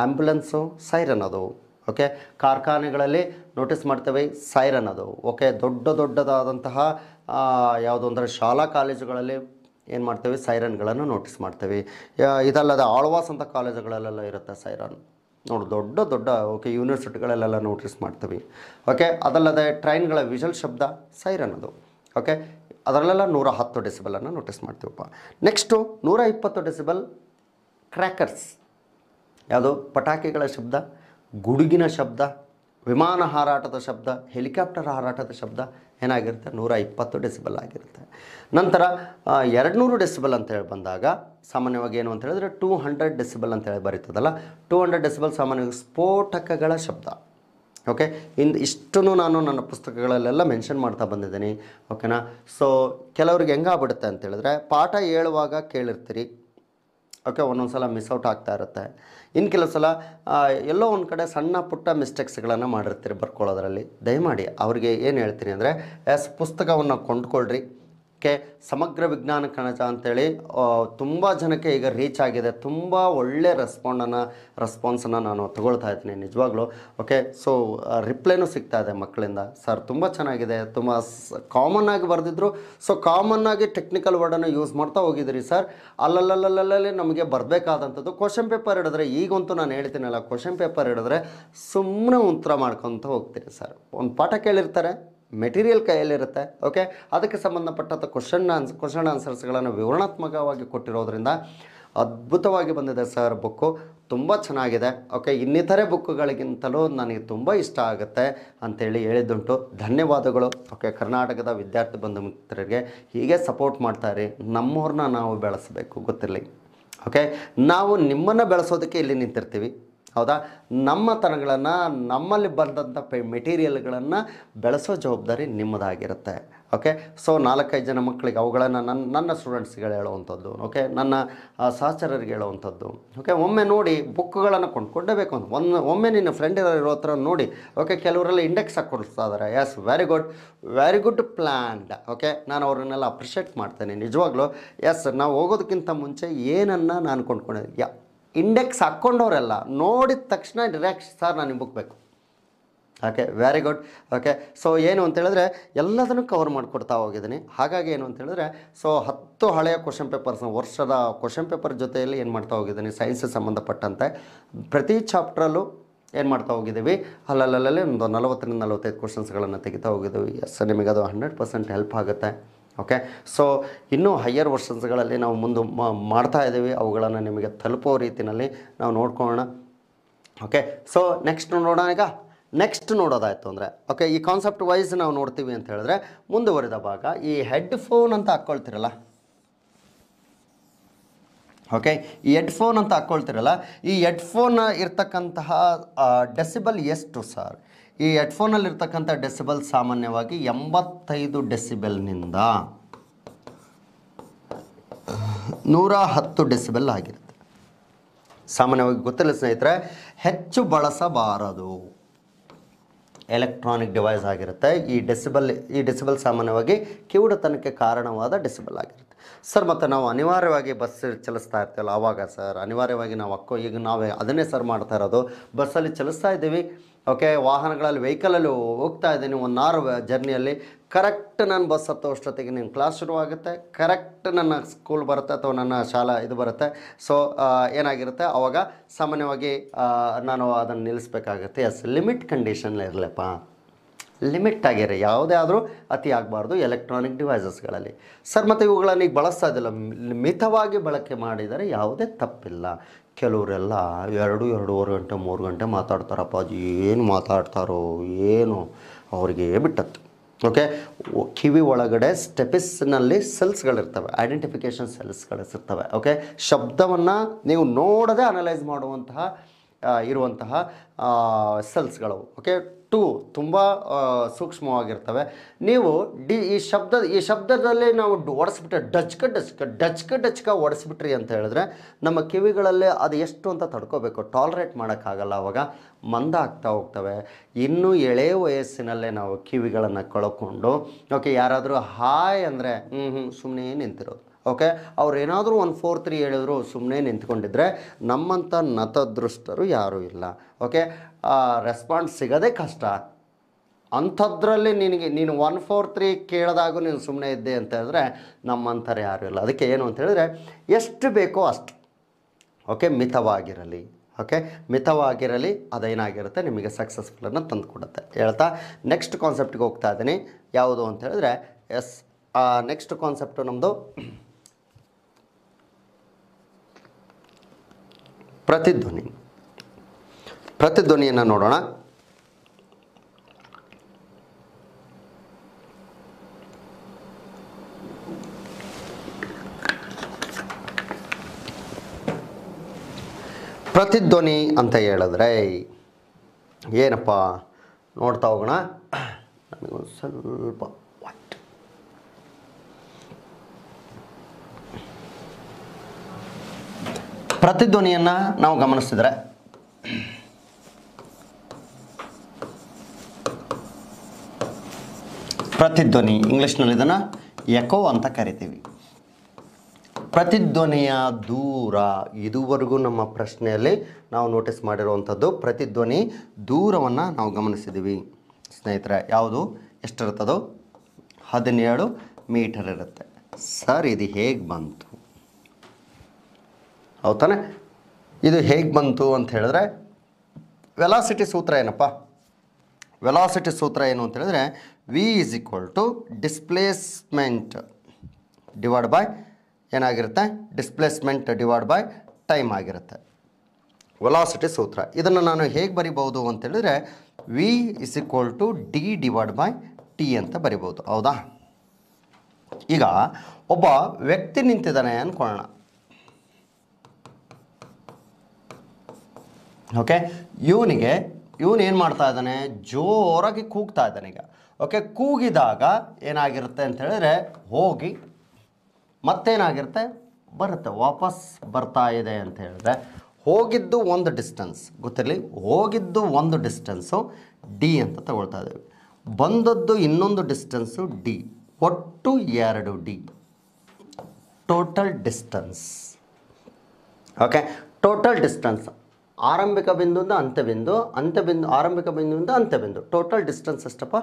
ಆ್ಯಂಬುಲೆನ್ಸು ಸೈರನ್ ಅದು ಓಕೆ ಕಾರ್ಖಾನೆಗಳಲ್ಲಿ ನೋಟಿಸ್ ಮಾಡ್ತೇವೆ ಸೈರನ್ ಅದು ಓಕೆ ದೊಡ್ಡ ದೊಡ್ಡದಾದಂತಹ ಯಾವುದು ಅಂದರೆ ಶಾಲಾ ಕಾಲೇಜುಗಳಲ್ಲಿ ಏನು ಮಾಡ್ತೇವೆ ಸೈರನ್ಗಳನ್ನು ನೋಟಿಸ್ ಮಾಡ್ತೇವೆ ಇದಲ್ಲದೆ ಆಳ್ವಾಸ್ ಅಂತ ಕಾಲೇಜುಗಳಲ್ಲೆಲ್ಲ ಇರುತ್ತೆ ಸೈರನ್ ನೋಡಿ ದೊಡ್ಡ ದೊಡ್ಡ ಓಕೆ ಯೂನಿವರ್ಸಿಟಿಗಳಲ್ಲೆಲ್ಲ ನೋಟಿಸ್ ಮಾಡ್ತೀವಿ ಓಕೆ ಅದಲ್ಲದೆ ಟ್ರೈನ್ಗಳ ವಿಜಲ್ ಶಬ್ದ ಸೈರನ್ ಅದು ಓಕೆ ಅದರಲ್ಲೆಲ್ಲ ನೂರ ಹತ್ತು ಡೆಸಿಬಲನ್ನು ನೋಟಿಸ್ ಮಾಡ್ತೀವಪ್ಪ ನೆಕ್ಸ್ಟು ನೂರ ಇಪ್ಪತ್ತು ಡೆಸಿಬಲ್ ಕ್ರ್ಯಾಕರ್ಸ್ ಯಾವುದು ಪಟಾಕಿಗಳ ಶಬ್ದ ಗುಡುಗಿನ ಶಬ್ದ ವಿಮಾನ ಹಾರಾಟದ ಶಬ್ದ ಹೆಲಿಕಾಪ್ಟರ್ ಹಾರಾಟದ ಶಬ್ದ ಏನಾಗಿರುತ್ತೆ ನೂರ ಇಪ್ಪತ್ತು ಡೆಸಿಬಲ್ ಆಗಿರುತ್ತೆ ನಂತರ ನೂರು ಡೆಸಿಬಲ್ ಅಂತ ಹೇಳಿ ಬಂದಾಗ ಸಾಮಾನ್ಯವಾಗಿ ಏನು ಅಂತ ಹೇಳಿದ್ರೆ ಟೂ ಹಂಡ್ರೆಡ್ ಡೆಸಿಬಲ್ ಅಂತ ಹೇಳಿ ಬರೀತದಲ್ಲ ಟೂ ಹಂಡ್ರೆಡ್ ಡೆಸಿಬಲ್ ಸಾಮಾನ್ಯವಾಗಿ ಸ್ಫೋಟಕಗಳ ಶಬ್ದ ಓಕೆ ಇಂದು ಇಷ್ಟನ್ನು ನಾನು ನನ್ನ ಪುಸ್ತಕಗಳಲ್ಲೆಲ್ಲ ಮೆನ್ಷನ್ ಮಾಡ್ತಾ ಬಂದಿದ್ದೀನಿ ಓಕೆನಾ ಸೊ ಕೆಲವ್ರಿಗೆ ಹೆಂಗಾಗ್ಬಿಡುತ್ತೆ ಅಂತೇಳಿದ್ರೆ ಪಾಠ ಹೇಳುವಾಗ ಕೇಳಿರ್ತೀರಿ ಓಕೆ ಒಂದೊಂದು ಸಲ ಮಿಸ್ಔಟ್ ಆಗ್ತಾ ಇರುತ್ತೆ ಇನ್ನು ಕೆಲವು ಸಲ ಎಲ್ಲೋ ಒಂದು ಕಡೆ ಸಣ್ಣ ಪುಟ್ಟ ಮಿಸ್ಟೇಕ್ಸ್ಗಳನ್ನು ಮಾಡಿರ್ತೀರಿ ಬರ್ಕೊಳ್ಳೋದ್ರಲ್ಲಿ ದಯಮಾಡಿ ಅವರಿಗೆ ಏನು ಹೇಳ್ತೀನಿ ಅಂದರೆ ಎಸ್ ಪುಸ್ತಕವನ್ನು ಕೊಂಡ್ಕೊಳ್ರಿ ಕ್ಕೆ ಸಮಗ್ರ ವಿಜ್ಞಾನ ಕಣಜ ಅಂತೇಳಿ ತುಂಬ ಜನಕ್ಕೆ ಈಗ ರೀಚ್ ಆಗಿದೆ ತುಂಬ ಒಳ್ಳೆ ರೆಸ್ಪಾಂಡನ್ನು ರೆಸ್ಪಾನ್ಸನ್ನು ನಾನು ತಗೊಳ್ತಾ ಇದ್ದೀನಿ ನಿಜವಾಗ್ಲೂ ಓಕೆ ಸೊ ರಿಪ್ಲೈನೂ ಸಿಗ್ತಾ ಇದೆ ಮಕ್ಕಳಿಂದ ಸರ್ ತುಂಬ ಚೆನ್ನಾಗಿದೆ ತುಂಬ ಕಾಮನ್ ಆಗಿ ಬರೆದಿದ್ರು ಸೊ ಕಾಮನ್ನಾಗಿ ಟೆಕ್ನಿಕಲ್ ವರ್ಡನ್ನು ಯೂಸ್ ಮಾಡ್ತಾ ಹೋಗಿದ್ದೀರಿ ಸರ್ ಅಲ್ಲಲ್ಲಲ್ಲಲ್ಲಲ್ಲಿ ನಮಗೆ ಬರಬೇಕಾದಂಥದ್ದು ಕ್ವಶನ್ ಪೇಪರ್ ಹಿಡಿದ್ರೆ ಈಗಂತೂ ನಾನು ಹೇಳ್ತೀನಲ್ಲ ಕ್ವಶನ್ ಪೇಪರ್ ಹಿಡಿದ್ರೆ ಸುಮ್ಮನೆ ಉತ್ತರ ಮಾಡ್ಕೊತ ಹೋಗ್ತೀನಿ ಸರ್ ಒಂದು ಪಾಠ ಕೇಳಿರ್ತಾರೆ ಮೆಟೀರಿಯಲ್ ಕೈಯಲ್ಲಿರುತ್ತೆ ಓಕೆ ಅದಕ್ಕೆ ಸಂಬಂಧಪಟ್ಟಂಥ ಕ್ವಶನ್ ಆನ್ಸ್ ಕ್ವಶನ್ ಆನ್ಸರ್ಸ್ಗಳನ್ನು ವಿವರಣಾತ್ಮಕವಾಗಿ ಕೊಟ್ಟಿರೋದ್ರಿಂದ ಅದ್ಭುತವಾಗಿ ಬಂದಿದೆ ಸರ್ ಬುಕ್ಕು ತುಂಬ ಚೆನ್ನಾಗಿದೆ ಓಕೆ ಇನ್ನಿತರೆ ಬುಕ್ಕುಗಳಿಗಿಂತಲೂ ನನಗೆ ತುಂಬ ಇಷ್ಟ ಆಗುತ್ತೆ ಅಂಥೇಳಿ ಹೇಳಿದ್ದುಂಟು ಧನ್ಯವಾದಗಳು ಓಕೆ ಕರ್ನಾಟಕದ ವಿದ್ಯಾರ್ಥಿ ಬಂಧು ಮಿತ್ರರಿಗೆ ಹೀಗೆ ಸಪೋರ್ಟ್ ಮಾಡ್ತಾರೆ ನಮ್ಮವ್ರನ್ನ ನಾವು ಬೆಳೆಸಬೇಕು ಗೊತ್ತಿರಲಿ ಓಕೆ ನಾವು ನಿಮ್ಮನ್ನು ಬೆಳೆಸೋದಕ್ಕೆ ಇಲ್ಲಿ ನಿಂತಿರ್ತೀವಿ ಹೌದಾ ನಮ್ಮತನಗಳನ್ನು ನಮ್ಮಲ್ಲಿ ಬಂದಂಥ ಪೆ ಮೆಟೀರಿಯಲ್ಗಳನ್ನು ಬೆಳೆಸೋ ಜವಾಬ್ದಾರಿ ನಿಮ್ಮದಾಗಿರುತ್ತೆ ಓಕೆ ಸೊ ನಾಲ್ಕೈದು ಜನ ಮಕ್ಕಳಿಗೆ ಅವುಗಳನ್ನು ನನ್ನ ನನ್ನ ಸ್ಟೂಡೆಂಟ್ಸ್ಗಳು ಹೇಳುವಂಥದ್ದು ಓಕೆ ನನ್ನ ಸಹಚರರಿಗೆ ಹೇಳುವಂಥದ್ದು ಓಕೆ ಒಮ್ಮೆ ನೋಡಿ ಬುಕ್ಗಳನ್ನು ಕೊಂಡ್ಕೊಂಡೇಬೇಕು ಅಂತ ಒಂದು ಒಮ್ಮೆ ನಿನ್ನ ಫ್ರೆಂಡ್ ಇರೋ ಹತ್ರ ನೋಡಿ ಓಕೆ ಕೆಲವರೆಲ್ಲ ಇಂಡೆಕ್ಸ್ ಹಾಕಿ yes very good very good planned okay ನಾನು ಅವ್ರನ್ನೆಲ್ಲ ಅಪ್ರಿಷಿಯೇಟ್ ಮಾಡ್ತೇನೆ ನಿಜವಾಗ್ಲೂ ಎಸ್ ನಾವು ಹೋಗೋದಕ್ಕಿಂತ ಮುಂಚೆ ಏನನ್ನು ನಾನು ಕೊಂಡ್ಕೊಂಡಿದ್ದೆ ಯಾ ಇಂಡೆಕ್ಸ್ ಹಾಕ್ಕೊಂಡವರೆಲ್ಲ ನೋಡಿದ ತಕ್ಷಣ ಡೈರೆಕ್ಟ್ ಸರ್ ನಾನು ನಿಮ್ಮ ಬುಕ್ ಬೇಕು okay very good okay so ಏನು ಅಂತ ಹೇಳಿದ್ರೆ ಎಲ್ಲದನ್ನು ಕವರ್ ಮಾಡಿಕೊಡ್ತಾ ಹೋಗಿದ್ದೀನಿ ಹಾಗಾಗಿ ಏನು ಅಂತ ಹೇಳಿದ್ರೆ ಸೊ ಹತ್ತು ಹಳೆಯ ಕ್ವಶನ್ ಪೇಪರ್ಸ್ ವರ್ಷದ ಕ್ವಶನ್ ಪೇಪರ್ ಜೊತೆಯಲ್ಲಿ ಏನು ಮಾಡ್ತಾ ಹೋಗಿದ್ದೀನಿ ಸೈನ್ಸಿಗೆ ಸಂಬಂಧಪಟ್ಟಂತೆ ಪ್ರತಿ ಚಾಪ್ಟ್ರಲ್ಲೂ ಏನು ಮಾಡ್ತಾ ಹೋಗಿದ್ದೀವಿ ಅಲ್ಲಲ್ಲಲ್ಲಿ ಒಂದು ನಲವತ್ತರಿಂದ ನಲವತ್ತೈದು ಕ್ವಶನ್ಸ್ಗಳನ್ನು ತೆಗಿತಾ ಹೋಗಿದ್ದೀವಿ ಎಸ್ ನಿಮಗೆ ಅದು ಹಂಡ್ರೆಡ್ ಪರ್ಸೆಂಟ್ ಹೆಲ್ಪ್ ಆಗುತ್ತೆ ಓಕೆ ಸೊ ಇನ್ನೂ ಹೈಯರ್ ವರ್ಷನ್ಸ್ಗಳಲ್ಲಿ ನಾವು ಮುಂದೆ ಮಾಡ್ತಾ ಇದ್ದೀವಿ ಅವುಗಳನ್ನು ನಿಮಗೆ ತಲುಪೋ ರೀತಿಯಲ್ಲಿ ನಾವು ನೋಡ್ಕೊಳ್ಳೋಣ ಓಕೆ ಸೊ ನೆಕ್ಸ್ಟ್ ನೋಡೋಣ ಈಗ ನೆಕ್ಸ್ಟ್ ನೋಡೋದಾಯಿತು ಅಂದರೆ ಓಕೆ ಈ ಕಾನ್ಸೆಪ್ಟ್ ವೈಸ್ ನಾವು ನೋಡ್ತೀವಿ ಅಂತ ಹೇಳಿದ್ರೆ ಮುಂದುವರಿದ ಭಾಗ ಈ ಹೆಡ್ ಫೋನ್ ಅಂತ ಹಾಕ್ಕೊಳ್ತಿರಲ್ಲ ಓಕೆ ಈ ಹೆಡ್ಫೋನ್ ಅಂತ ಹಾಕ್ಕೊಳ್ತಿರಲ್ಲ ಈ ಹೆಡ್ಫೋನ್ ಇರ್ತಕ್ಕಂತಹ ಡೆಸಿಬಲ್ ಎಷ್ಟು ಸರ್ ಈ ಹೆಡ್ಫೋನಲ್ಲಿರ್ತಕ್ಕಂಥ ಡೆಸಿಬಲ್ ಸಾಮಾನ್ಯವಾಗಿ ಎಂಬತ್ತೈದು ಡೆಸಿಬೆಲ್ನಿಂದ ನೂರ ಹತ್ತು ಡೆಸಿಬೆಲ್ ಆಗಿರುತ್ತೆ ಸಾಮಾನ್ಯವಾಗಿ ಗೊತ್ತಿಲ್ಲ ಸ್ನೇಹಿತರೆ ಹೆಚ್ಚು ಬಳಸಬಾರದು ಎಲೆಕ್ಟ್ರಾನಿಕ್ ಡಿವೈಸ್ ಆಗಿರುತ್ತೆ ಈ ಡೆಸಿಬಲ್ ಈ ಡೆಸಿಬಲ್ ಸಾಮಾನ್ಯವಾಗಿ ಕಿವುಡತನಕ್ಕೆ ಕಾರಣವಾದ ಡೆಸಿಬಲ್ ಆಗಿರುತ್ತೆ ಸರ್ ಮತ್ತು ನಾವು ಅನಿವಾರ್ಯವಾಗಿ ಬಸ್ ಚಲಿಸ್ತಾ ಇರ್ತೀವಲ್ಲ ಆವಾಗ ಸರ್ ಅನಿವಾರ್ಯವಾಗಿ ನಾವು ಅಕ್ಕೋ ಈಗ ನಾವೇ ಅದನ್ನೇ ಸರ್ ಮಾಡ್ತಾ ಇರೋದು ಬಸ್ಸಲ್ಲಿ ಚಲಿಸ್ತಾ ಇದ್ದೀವಿ ಓಕೆ ವಾಹನಗಳಲ್ಲಿ ವೆಹಿಕಲಲ್ಲಿ ಹೋಗ್ತಾ ಇದ್ದೀನಿ ಒಂದು ಆರು ಜರ್ನಿಯಲ್ಲಿ ಕರೆಕ್ಟ್ ನಾನು ಬಸ್ ಅಷ್ಟೊತ್ತಿಗೆ ನಿಮ್ಮ ಕ್ಲಾಸ್ ಶುರುವಾಗುತ್ತೆ ಕರೆಕ್ಟ್ ನನ್ನ ಸ್ಕೂಲ್ ಬರುತ್ತೆ ಅಥವಾ ನನ್ನ ಶಾಲಾ ಇದು ಬರುತ್ತೆ ಸೊ ಏನಾಗಿರುತ್ತೆ ಆವಾಗ ಸಾಮಾನ್ಯವಾಗಿ ನಾನು ಅದನ್ನು ನಿಲ್ಲಿಸ್ಬೇಕಾಗತ್ತೆ ಎಸ್ ಲಿಮಿಟ್ ಇರಲಪ್ಪ ಲಿಮಿಟ್ ಆಗಿರಿ ಯಾವುದೇ ಆದರೂ ಅತಿ ಆಗಬಾರ್ದು ಎಲೆಕ್ಟ್ರಾನಿಕ್ ಡಿವೈಸಸ್ಗಳಲ್ಲಿ ಸರ್ ಮತ್ತು ಇವುಗಳನ್ನು ಈಗ ಬಳಸ್ತಾ ಇದ್ದಿಲ್ಲ ಮಿತವಾಗಿ ಬಳಕೆ ಮಾಡಿದರೆ ಯಾವುದೇ ತಪ್ಪಿಲ್ಲ ಕೆಲವರೆಲ್ಲ ಎರಡು ಎರಡೂವರೆ ಗಂಟೆ ಮೂರು ಗಂಟೆ ಮಾತಾಡ್ತಾರಪ್ಪ ಅದು ಏನು ಮಾತಾಡ್ತಾರೋ ಏನು ಅವ್ರಿಗೆ ಬಿಟ್ಟತ್ತು ಓಕೆ ಕಿವಿ ಒಳಗಡೆ ಸ್ಟೆಪಿಸ್ನಲ್ಲಿ ಸೆಲ್ಸ್ಗಳಿರ್ತವೆ ಐಡೆಂಟಿಫಿಕೇಷನ್ ಸೆಲ್ಸ್ಗಳಿರ್ತವೆ ಓಕೆ ಶಬ್ದವನ್ನು ನೀವು ನೋಡದೆ ಅನಲೈಸ್ ಮಾಡುವಂತಹ ಇರುವಂತಹ ಸೆಲ್ಸ್ಗಳು ಓಕೆ ಟು ತುಂಬ ಸೂಕ್ಷ್ಮವಾಗಿರ್ತವೆ ನೀವು ಡಿ ಈ ಶಬ್ದ ಈ ಶಬ್ದದಲ್ಲಿ ನಾವು ಒಡಿಸ್ಬಿಟ್ರೆ ಡಚ್ಕ ಡಚ್ಕ ಡಚ್ಕ ಡಚ್ಕ ಒಡಿಸ್ಬಿಟ್ರಿ ಅಂತ ಹೇಳಿದ್ರೆ ನಮ್ಮ ಕಿವಿಗಳಲ್ಲಿ ಅದು ಎಷ್ಟು ಅಂತ ತಡ್ಕೋಬೇಕು ಟಾಲ್ರೇಟ್ ಮಾಡೋಕ್ಕಾಗಲ್ಲ ಅವಾಗ ಮಂದ ಆಗ್ತಾ ಹೋಗ್ತವೆ ಇನ್ನೂ ಎಳೆ ವಯಸ್ಸಿನಲ್ಲೇ ನಾವು ಕಿವಿಗಳನ್ನು ಕಳ್ಕೊಂಡು ಓಕೆ ಯಾರಾದರೂ ಹಾಯ್ ಅಂದರೆ ಹ್ಞೂ ಹ್ಞೂ ಸುಮ್ಮನೆ ನಿಂತಿರೋದು ಓಕೆ ಅವ್ರು ಏನಾದರೂ ಫೋರ್ ತ್ರೀ ಹೇಳಿದ್ರು ಸುಮ್ಮನೆ ನಿಂತ್ಕೊಂಡಿದ್ರೆ ನಮ್ಮಂಥ ನತದೃಷ್ಟರು ಯಾರೂ ಇಲ್ಲ ಓಕೆ ರೆಸ್ಪಾನ್ಸ್ ಸಿಗೋದೇ ಕಷ್ಟ ಅಂಥದ್ರಲ್ಲಿ ನಿನಗೆ ನೀನು ಒನ್ ಫೋರ್ ತ್ರೀ ಕೇಳಿದಾಗೂ ನೀನು ಸುಮ್ಮನೆ ಇದ್ದೆ ಅಂತ ಹೇಳಿದ್ರೆ ನಮ್ಮಂಥರು ಯಾರೂ ಇಲ್ಲ ಅದಕ್ಕೆ ಏನು ಅಂತ ಹೇಳಿದ್ರೆ ಎಷ್ಟು ಬೇಕೋ ಅಷ್ಟು ಓಕೆ ಮಿತವಾಗಿರಲಿ ಓಕೆ ಮಿತವಾಗಿರಲಿ ಅದೇನಾಗಿರುತ್ತೆ ನಿಮಗೆ ಸಕ್ಸಸ್ಫುಲ್ಲನ್ನು ತಂದು ಕೊಡುತ್ತೆ ಹೇಳ್ತಾ ನೆಕ್ಸ್ಟ್ ಕಾನ್ಸೆಪ್ಟ್ಗೆ ಹೋಗ್ತಾ ಇದ್ದೀನಿ ಯಾವುದು ಅಂತ ಹೇಳಿದ್ರೆ ಎಸ್ ನೆಕ್ಸ್ಟ್ ಕಾನ್ಸೆಪ್ಟು ನಮ್ಮದು ಪ್ರತಿಧ್ವನಿ ಪ್ರತಿಧ್ವನಿಯನ್ನು ನೋಡೋಣ ಪ್ರತಿಧ್ವನಿ ಅಂತ ಹೇಳಿದ್ರೆ ಏನಪ್ಪ ನೋಡ್ತಾ ಹೋಗೋಣ ನನಗೊಂದು ಸ್ವಲ್ಪ ಪ್ರತಿಧ್ವನಿಯನ್ನು ನಾವು ಗಮನಿಸಿದರೆ ಪ್ರತಿಧ್ವನಿ ಇಂಗ್ಲೀಷ್ನಲ್ಲಿ ಇದನ್ನು ಎಕೋ ಅಂತ ಕರಿತೀವಿ ಪ್ರತಿಧ್ವನಿಯ ದೂರ ಇದುವರೆಗೂ ನಮ್ಮ ಪ್ರಶ್ನೆಯಲ್ಲಿ ನಾವು ನೋಟಿಸ್ ಮಾಡಿರುವಂಥದ್ದು ಪ್ರತಿಧ್ವನಿ ದೂರವನ್ನು ನಾವು ಗಮನಿಸಿದ್ದೀವಿ ಸ್ನೇಹಿತರೆ ಯಾವುದು ಎಷ್ಟಿರುತ್ತದೋ ಹದಿನೇಳು ಮೀಟರ್ ಇರುತ್ತೆ ಸರ್ ಇದು ಹೇಗೆ ಬಂತು ಹೌದು ತಾನೆ ಇದು ಹೇಗೆ ಬಂತು ಅಂತ ಹೇಳಿದ್ರೆ ವೆಲಾಸಿಟಿ ಸೂತ್ರ ಏನಪ್ಪ ವೆಲಾಸಿಟಿ ಸೂತ್ರ ಏನು ಅಂತ ಹೇಳಿದ್ರೆ V is equal to displacement divide by ಏನಾಗಿರುತ್ತೆ ಡಿಸ್ಪ್ಲೇಸ್ಮೆಂಟ್ ಡಿವೈಡ್ ಬೈ ಟೈಮ್ ಆಗಿರುತ್ತೆ ವೆಲಾಸಿಟಿ ಸೂತ್ರ ಇದನ್ನು ನಾನು ಹೇಗೆ ಬರಿಬೋದು ಹೇಳಿದ್ರೆ V is equal to D divide by T ಅಂತ ಬರಿಬೋದು ಹೌದಾ ಈಗ ಒಬ್ಬ ವ್ಯಕ್ತಿ ನಿಂತಿದ್ದಾನೆ ಅಂದ್ಕೊಳ್ಳೋಣ ಓಕೆ ಇವನಿಗೆ ಇವನು ಏನು ಮಾಡ್ತಾ ಇದ್ದಾನೆ ಜೋರಾಗಿ ಕೂಗ್ತಾ ಇದ್ದಾನೆ ಈಗ ಓಕೆ ಕೂಗಿದಾಗ ಏನಾಗಿರುತ್ತೆ ಅಂತ ಹೇಳಿದ್ರೆ ಹೋಗಿ ಮತ್ತೇನಾಗಿರುತ್ತೆ ಬರುತ್ತೆ ವಾಪಸ್ ಬರ್ತಾ ಇದೆ ಅಂತ ಹೇಳಿದ್ರೆ ಹೋಗಿದ್ದು ಒಂದು ಡಿಸ್ಟೆನ್ಸ್ ಗೊತ್ತಿರಲಿ ಹೋಗಿದ್ದು ಒಂದು ಡಿಸ್ಟೆನ್ಸು ಡಿ ಅಂತ ತಗೊಳ್ತಾ ಇದ್ದೀವಿ ಬಂದದ್ದು ಇನ್ನೊಂದು ಡಿಸ್ಟೆನ್ಸು ಡಿ ಒಟ್ಟು ಎರಡು D total distance okay total distance ಆರಂಭಿಕ ಬಿಂದುವಿಂದ ಅಂತ್ಯಬಿಂದು ಬಿಂದು ಆರಂಭಿಕ ಬಿಂದುವಿಂದ ಅಂತ್ಯಬಿಂದು ಟೋಟಲ್ ಡಿಸ್ಟೆನ್ಸ್ ಎಷ್ಟಪ್ಪ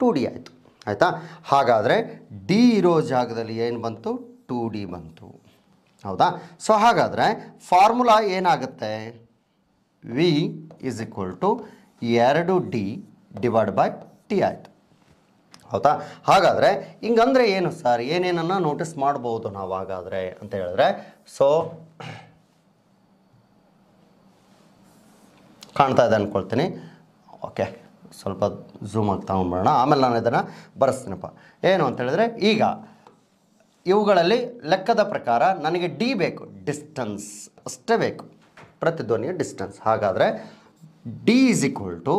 ಟೂ ಡಿ ಆಯಿತು ಆಯಿತಾ ಹಾಗಾದರೆ ಡಿ ಇರೋ ಜಾಗದಲ್ಲಿ ಏನು ಬಂತು ಟೂ ಡಿ ಬಂತು ಹೌದಾ ಸೊ ಹಾಗಾದರೆ ಫಾರ್ಮುಲಾ ಏನಾಗುತ್ತೆ ವಿ ಈಸ್ ಈಕ್ವಲ್ ಟು ಎರಡು ಡಿ ಡಿವೈಡ್ ಬೈ ಟಿ ಆಯಿತು ಹೌದಾ ಹಾಗಾದರೆ ಹಿಂಗಂದರೆ ಏನು ಸರ್ ಏನೇನನ್ನು ನೋಟಿಸ್ ಮಾಡ್ಬೋದು ನಾವು ಹಾಗಾದರೆ ಅಂತ ಹೇಳಿದ್ರೆ ಸೊ ಕಾಣ್ತಾ ಇದೆ ಅಂದ್ಕೊಳ್ತೀನಿ ಓಕೆ ಸ್ವಲ್ಪ ಝೂಮ್ ಆಗಿ ತಗೊಂಡ್ಬಿಡೋಣ ಆಮೇಲೆ ನಾನು ಇದನ್ನು ಬರೆಸ್ತೀನಪ್ಪ ಏನು ಅಂತ ಹೇಳಿದ್ರೆ ಈಗ ಇವುಗಳಲ್ಲಿ ಲೆಕ್ಕದ ಪ್ರಕಾರ ನನಗೆ ಡಿ ಬೇಕು ಡಿಸ್ಟೆನ್ಸ್ ಅಷ್ಟೇ ಬೇಕು ಪ್ರತಿಧ್ವನಿಯ ಡಿಸ್ಟನ್ಸ್ ಹಾಗಾದರೆ D is equal to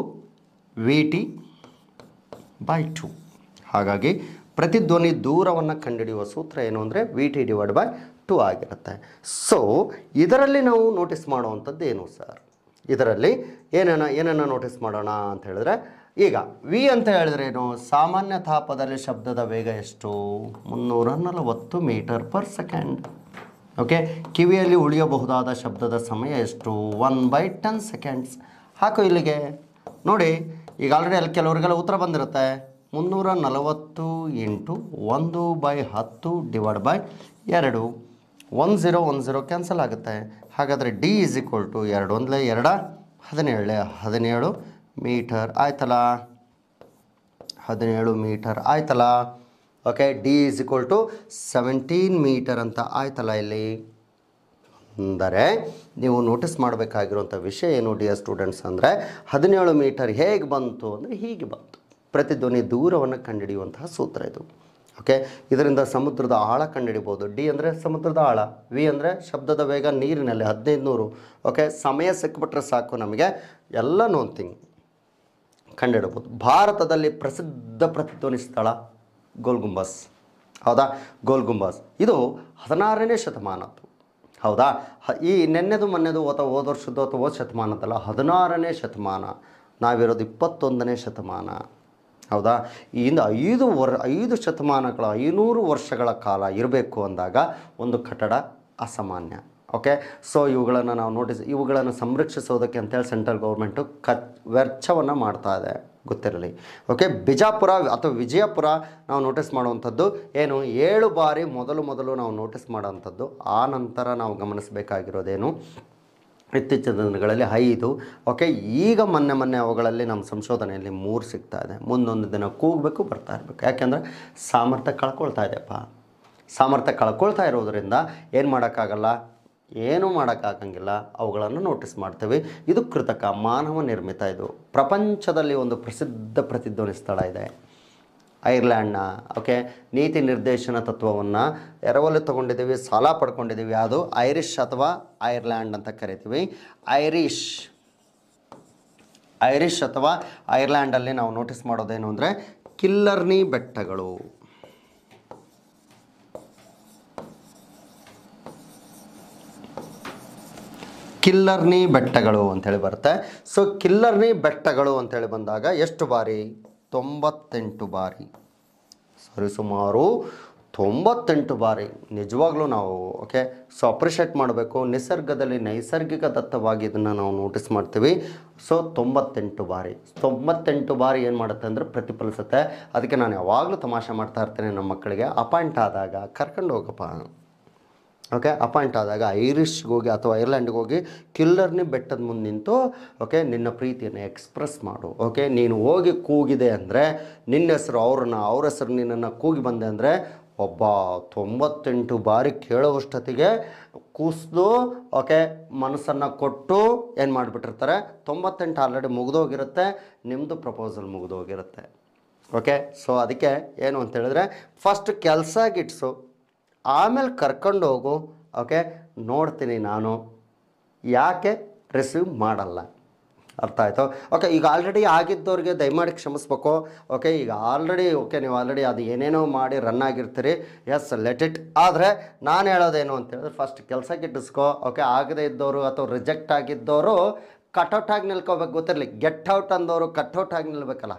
V T by two ಹಾಗಾಗಿ ಪ್ರತಿಧ್ವನಿ ದೂರವನ್ನು ಕಂಡುಹಿಡಿಯುವ ಸೂತ್ರ ಏನು ಅಂದರೆ V T divide by two ಆಗಿರುತ್ತೆ ಸೊ ಇದರಲ್ಲಿ ನಾವು ನೋಟಿಸ್ ಮಾಡುವಂಥದ್ದು ಏನು ಸರ್ ಇದರಲ್ಲಿ ಏನೇನು ಏನೇನು ನೋಟಿಸ್ ಮಾಡೋಣ ಅಂತ ಹೇಳಿದ್ರೆ ಈಗ ವಿ ಅಂತ ಹೇಳಿದ್ರೇನು ಸಾಮಾನ್ಯ ತಾಪದಲ್ಲಿ ಶಬ್ದದ ವೇಗ ಎಷ್ಟು ಮುನ್ನೂರ ನಲವತ್ತು ಮೀಟರ್ ಪರ್ ಸೆಕೆಂಡ್ ಓಕೆ ಕಿವಿಯಲ್ಲಿ ಉಳಿಯಬಹುದಾದ ಶಬ್ದದ ಸಮಯ ಎಷ್ಟು ಒನ್ ಬೈ ಟೆನ್ ಸೆಕೆಂಡ್ಸ್ ಹಾಕು ಇಲ್ಲಿಗೆ ನೋಡಿ ಈಗ ಆಲ್ರೆಡಿ ಅಲ್ಲಿ ಕೆಲವರಿಗೆಲ್ಲ ಉತ್ತರ ಬಂದಿರುತ್ತೆ ಮುನ್ನೂರ ನಲವತ್ತು ಇಂಟು ಒಂದು ಬೈ ಹತ್ತು ಡಿವೈಡ್ ಬೈ ಎರಡು one zero one zero cancel ಆಗುತ್ತೆ ಹಾಗಾದರೆ ಡಿ ಈಸ್ ಈಕ್ವಲ್ ಟು ಎರಡು ಒಂದಲೇ ಎರಡ ಹದಿನೇಳೆ ಹದಿನೇಳು ಮೀಟರ್ ಆಯ್ತಲ್ಲ ಹದಿನೇಳು ಮೀಟರ್ ಆಯ್ತಲ್ಲ okay D is equal to seventeen meter ಅಂತ ಆಯ್ತಲ್ಲ ಇಲ್ಲಿ ಅಂದರೆ ನೀವು ನೋಟಿಸ್ ಮಾಡಬೇಕಾಗಿರುವಂಥ ವಿಷಯ ಏನು ಡಿ ಎ ಸ್ಟೂಡೆಂಟ್ಸ್ ಅಂದರೆ ಹದಿನೇಳು ಮೀಟರ್ ಹೇಗೆ ಬಂತು ಅಂದರೆ ಹೀಗೆ ಬಂತು ಪ್ರತಿಧ್ವನಿ ದೂರವನ್ನು ಕಂಡುಹಿಡಿಯುವಂತಹ ಸೂತ್ರ ಇದು ಓಕೆ ಇದರಿಂದ ಸಮುದ್ರದ ಆಳ ಕಂಡುಹಿಡಿಬೋದು ಡಿ ಅಂದರೆ ಸಮುದ್ರದ ಆಳ ವಿ ಅಂದರೆ ಶಬ್ದದ ವೇಗ ನೀರಿನಲ್ಲಿ ಹದಿನೈದು ನೂರು ಓಕೆ ಸಮಯ ಸಿಕ್ಕಿಬಿಟ್ರೆ ಸಾಕು ನಮಗೆ ಎಲ್ಲ ಒಂದು ಥಿಂಗ್ ಭಾರತದಲ್ಲಿ ಪ್ರಸಿದ್ಧ ಪ್ರತಿಧ್ವನಿ ಸ್ಥಳ ಗೋಲ್ಗುಂಬಸ್ ಹೌದಾ ಗೋಲ್ಗುಂಬಸ್ ಇದು ಹದಿನಾರನೇ ಶತಮಾನದ್ದು ಹೌದಾ ಈ ನೆನ್ನೆದು ಮೊನ್ನೆದು ಅಥವಾ ಹೋದ ವರ್ಷದ್ದು ಅಥವಾ ಹೋದ ಶತಮಾನದಲ್ಲ ಹದಿನಾರನೇ ಶತಮಾನ ನಾವಿರೋದು ಇಪ್ಪತ್ತೊಂದನೇ ಶತಮಾನ ಹೌದಾ ಇಂದ ಐದು ವರ್ ಐದು ಶತಮಾನಗಳ ಐನೂರು ವರ್ಷಗಳ ಕಾಲ ಇರಬೇಕು ಅಂದಾಗ ಒಂದು ಕಟ್ಟಡ ಅಸಾಮಾನ್ಯ ಓಕೆ ಸೊ ಇವುಗಳನ್ನು ನಾವು ನೋಟಿಸ್ ಇವುಗಳನ್ನು ಸಂರಕ್ಷಿಸೋದಕ್ಕೆ ಅಂತೇಳಿ ಸೆಂಟ್ರಲ್ ಗೌರ್ಮೆಂಟು ಕ ವೆಚ್ಚವನ್ನು ಮಾಡ್ತಾ ಇದೆ ಗೊತ್ತಿರಲಿ ಓಕೆ ಬಿಜಾಪುರ ಅಥವಾ ವಿಜಯಪುರ ನಾವು ನೋಟಿಸ್ ಮಾಡುವಂಥದ್ದು ಏನು ಏಳು ಬಾರಿ ಮೊದಲು ಮೊದಲು ನಾವು ನೋಟಿಸ್ ಮಾಡೋವಂಥದ್ದು ಆ ನಂತರ ನಾವು ಗಮನಿಸಬೇಕಾಗಿರೋದೇನು ಇತ್ತೀಚಿನ ದಿನಗಳಲ್ಲಿ ಐದು ಓಕೆ ಈಗ ಮೊನ್ನೆ ಮೊನ್ನೆ ಅವುಗಳಲ್ಲಿ ನಮ್ಮ ಸಂಶೋಧನೆಯಲ್ಲಿ ಮೂರು ಸಿಗ್ತಾ ಇದೆ ಮುಂದೊಂದು ದಿನ ಕೂಗಬೇಕು ಬರ್ತಾ ಇರಬೇಕು ಯಾಕೆಂದರೆ ಸಾಮರ್ಥ್ಯ ಕಳ್ಕೊಳ್ತಾ ಇದೆಯಪ್ಪ ಸಾಮರ್ಥ್ಯ ಕಳ್ಕೊಳ್ತಾ ಇರೋದರಿಂದ ಏನು ಮಾಡೋಕ್ಕಾಗಲ್ಲ ಏನೂ ಮಾಡೋಕ್ಕಾಗಂಗಿಲ್ಲ ಅವುಗಳನ್ನು ನೋಟಿಸ್ ಮಾಡ್ತೀವಿ ಇದು ಕೃತಕ ಮಾನವ ನಿರ್ಮಿತ ಇದು ಪ್ರಪಂಚದಲ್ಲಿ ಒಂದು ಪ್ರಸಿದ್ಧ ಪ್ರತಿಧ್ವನಿ ಸ್ಥಳ ಇದೆ ಐರ್ಲ್ಯಾಂಡ್ನ ಓಕೆ ನೀತಿ ನಿರ್ದೇಶನ ತತ್ವವನ್ನು ಎರವಲು ತಗೊಂಡಿದ್ದೀವಿ ಸಾಲ ಪಡ್ಕೊಂಡಿದ್ದೀವಿ ಅದು ಐರಿಷ್ ಅಥವಾ ಐರ್ಲ್ಯಾಂಡ್ ಅಂತ ಕರಿತೀವಿ ಐರಿಷ್ ಐರಿಷ್ ಅಥವಾ ಐರ್ಲ್ಯಾಂಡಲ್ಲಿ ನಾವು ನೋಟಿಸ್ ಮಾಡೋದೇನು ಅಂದರೆ ಕಿಲ್ಲರ್ನಿ ಬೆಟ್ಟಗಳು ಕಿಲ್ಲರ್ನಿ ಬೆಟ್ಟಗಳು ಅಂತೇಳಿ ಬರುತ್ತೆ ಸೊ ಕಿಲ್ಲರ್ನಿ ಬೆಟ್ಟಗಳು ಅಂತೇಳಿ ಬಂದಾಗ ಎಷ್ಟು ಬಾರಿ ತೊಂಬತ್ತೆಂಟು ಬಾರಿ ಸರಿಸುಮಾರು ತೊಂಬತ್ತೆಂಟು ಬಾರಿ ನಿಜವಾಗ್ಲೂ ನಾವು ಓಕೆ ಸೊ ಅಪ್ರಿಷಿಯೇಟ್ ಮಾಡಬೇಕು ನಿಸರ್ಗದಲ್ಲಿ ನೈಸರ್ಗಿಕ ದತ್ತವಾಗಿ ಇದನ್ನು ನಾವು ನೋಟಿಸ್ ಮಾಡ್ತೀವಿ ಸೊ ತೊಂಬತ್ತೆಂಟು ಬಾರಿ ತೊಂಬತ್ತೆಂಟು ಬಾರಿ ಏನು ಮಾಡುತ್ತೆ ಅಂದರೆ ಪ್ರತಿಫಲಿಸುತ್ತೆ ಅದಕ್ಕೆ ನಾನು ಯಾವಾಗಲೂ ತಮಾಷೆ ಮಾಡ್ತಾ ಇರ್ತೇನೆ ನಮ್ಮ ಮಕ್ಕಳಿಗೆ ಅಪಾಯಿಂಟ್ ಆದಾಗ ಕರ್ಕೊಂಡು ಹೋಗಪ್ಪ ಓಕೆ ಅಪಾಯಿಂಟ್ ಆದಾಗ ಐರಿಷ್ಗೆ ಹೋಗಿ ಅಥವಾ ಐರ್ಲೆಂಡ್ಗೆ ಹೋಗಿ ಕಿಲ್ಲರ್ನೇ ಬೆಟ್ಟದ ಮುಂದೆ ನಿಂತು ಓಕೆ ನಿನ್ನ ಪ್ರೀತಿಯನ್ನು ಎಕ್ಸ್ಪ್ರೆಸ್ ಮಾಡು ಓಕೆ ನೀನು ಹೋಗಿ ಕೂಗಿದೆ ಅಂದರೆ ನಿನ್ನ ಹೆಸರು ಅವ್ರನ್ನ ಅವ್ರ ಹೆಸರು ನಿನ್ನನ್ನು ಕೂಗಿ ಬಂದೆ ಅಂದರೆ ಒಬ್ಬ ತೊಂಬತ್ತೆಂಟು ಬಾರಿ ಕೇಳುವಷ್ಟೊತ್ತಿಗೆ ಕುಸಿದು ಓಕೆ ಮನಸ್ಸನ್ನು ಕೊಟ್ಟು ಏನು ಮಾಡಿಬಿಟ್ಟಿರ್ತಾರೆ ತೊಂಬತ್ತೆಂಟು ಆಲ್ರೆಡಿ ಮುಗಿದೋಗಿರುತ್ತೆ ನಿಮ್ಮದು ಪ್ರಪೋಸಲ್ ಮುಗಿದೋಗಿರುತ್ತೆ ಓಕೆ ಸೊ ಅದಕ್ಕೆ ಏನು ಅಂತೇಳಿದ್ರೆ ಫಸ್ಟ್ ಕೆಲಸ ಗಿಟ್ಸು ಆಮೇಲೆ ಕರ್ಕೊಂಡು ಹೋಗು ಓಕೆ ನೋಡ್ತೀನಿ ನಾನು ಯಾಕೆ ರಿಸೀವ್ ಮಾಡಲ್ಲ ಅರ್ಥ ಆಯಿತು ಓಕೆ ಈಗ ಆಲ್ರೆಡಿ ಆಗಿದ್ದವ್ರಿಗೆ ದಯಮಾಡಿ ಕ್ಷಮಿಸ್ಬೇಕು ಓಕೆ ಈಗ ಆಲ್ರೆಡಿ ಓಕೆ ನೀವು ಆಲ್ರೆಡಿ ಅದು ಏನೇನೋ ಮಾಡಿ ರನ್ ಆಗಿರ್ತೀರಿ ಎಸ್ ಲೆಟ್ ಇಟ್ ಆದರೆ ನಾನು ಹೇಳೋದೇನು ಅಂತ ಹೇಳಿದ್ರೆ ಫಸ್ಟ್ ಕೆಲಸಕ್ಕೆ ಇಟ್ಟಿಸ್ಕೋ ಓಕೆ ಆಗದೇ ಇದ್ದವರು ಅಥವಾ ರಿಜೆಕ್ಟ್ ಆಗಿದ್ದವರು ಕಟೌಟ್ ಆಗಿ ನಿಲ್ಕೋಬೇಕು ಗೊತ್ತಿರಲಿ ಗೆಟ್ ಔಟ್ ಅಂದವರು ಕಟ್ಔಟ್ ಆಗಿ ನಿಲ್ಬೇಕಲ್ಲ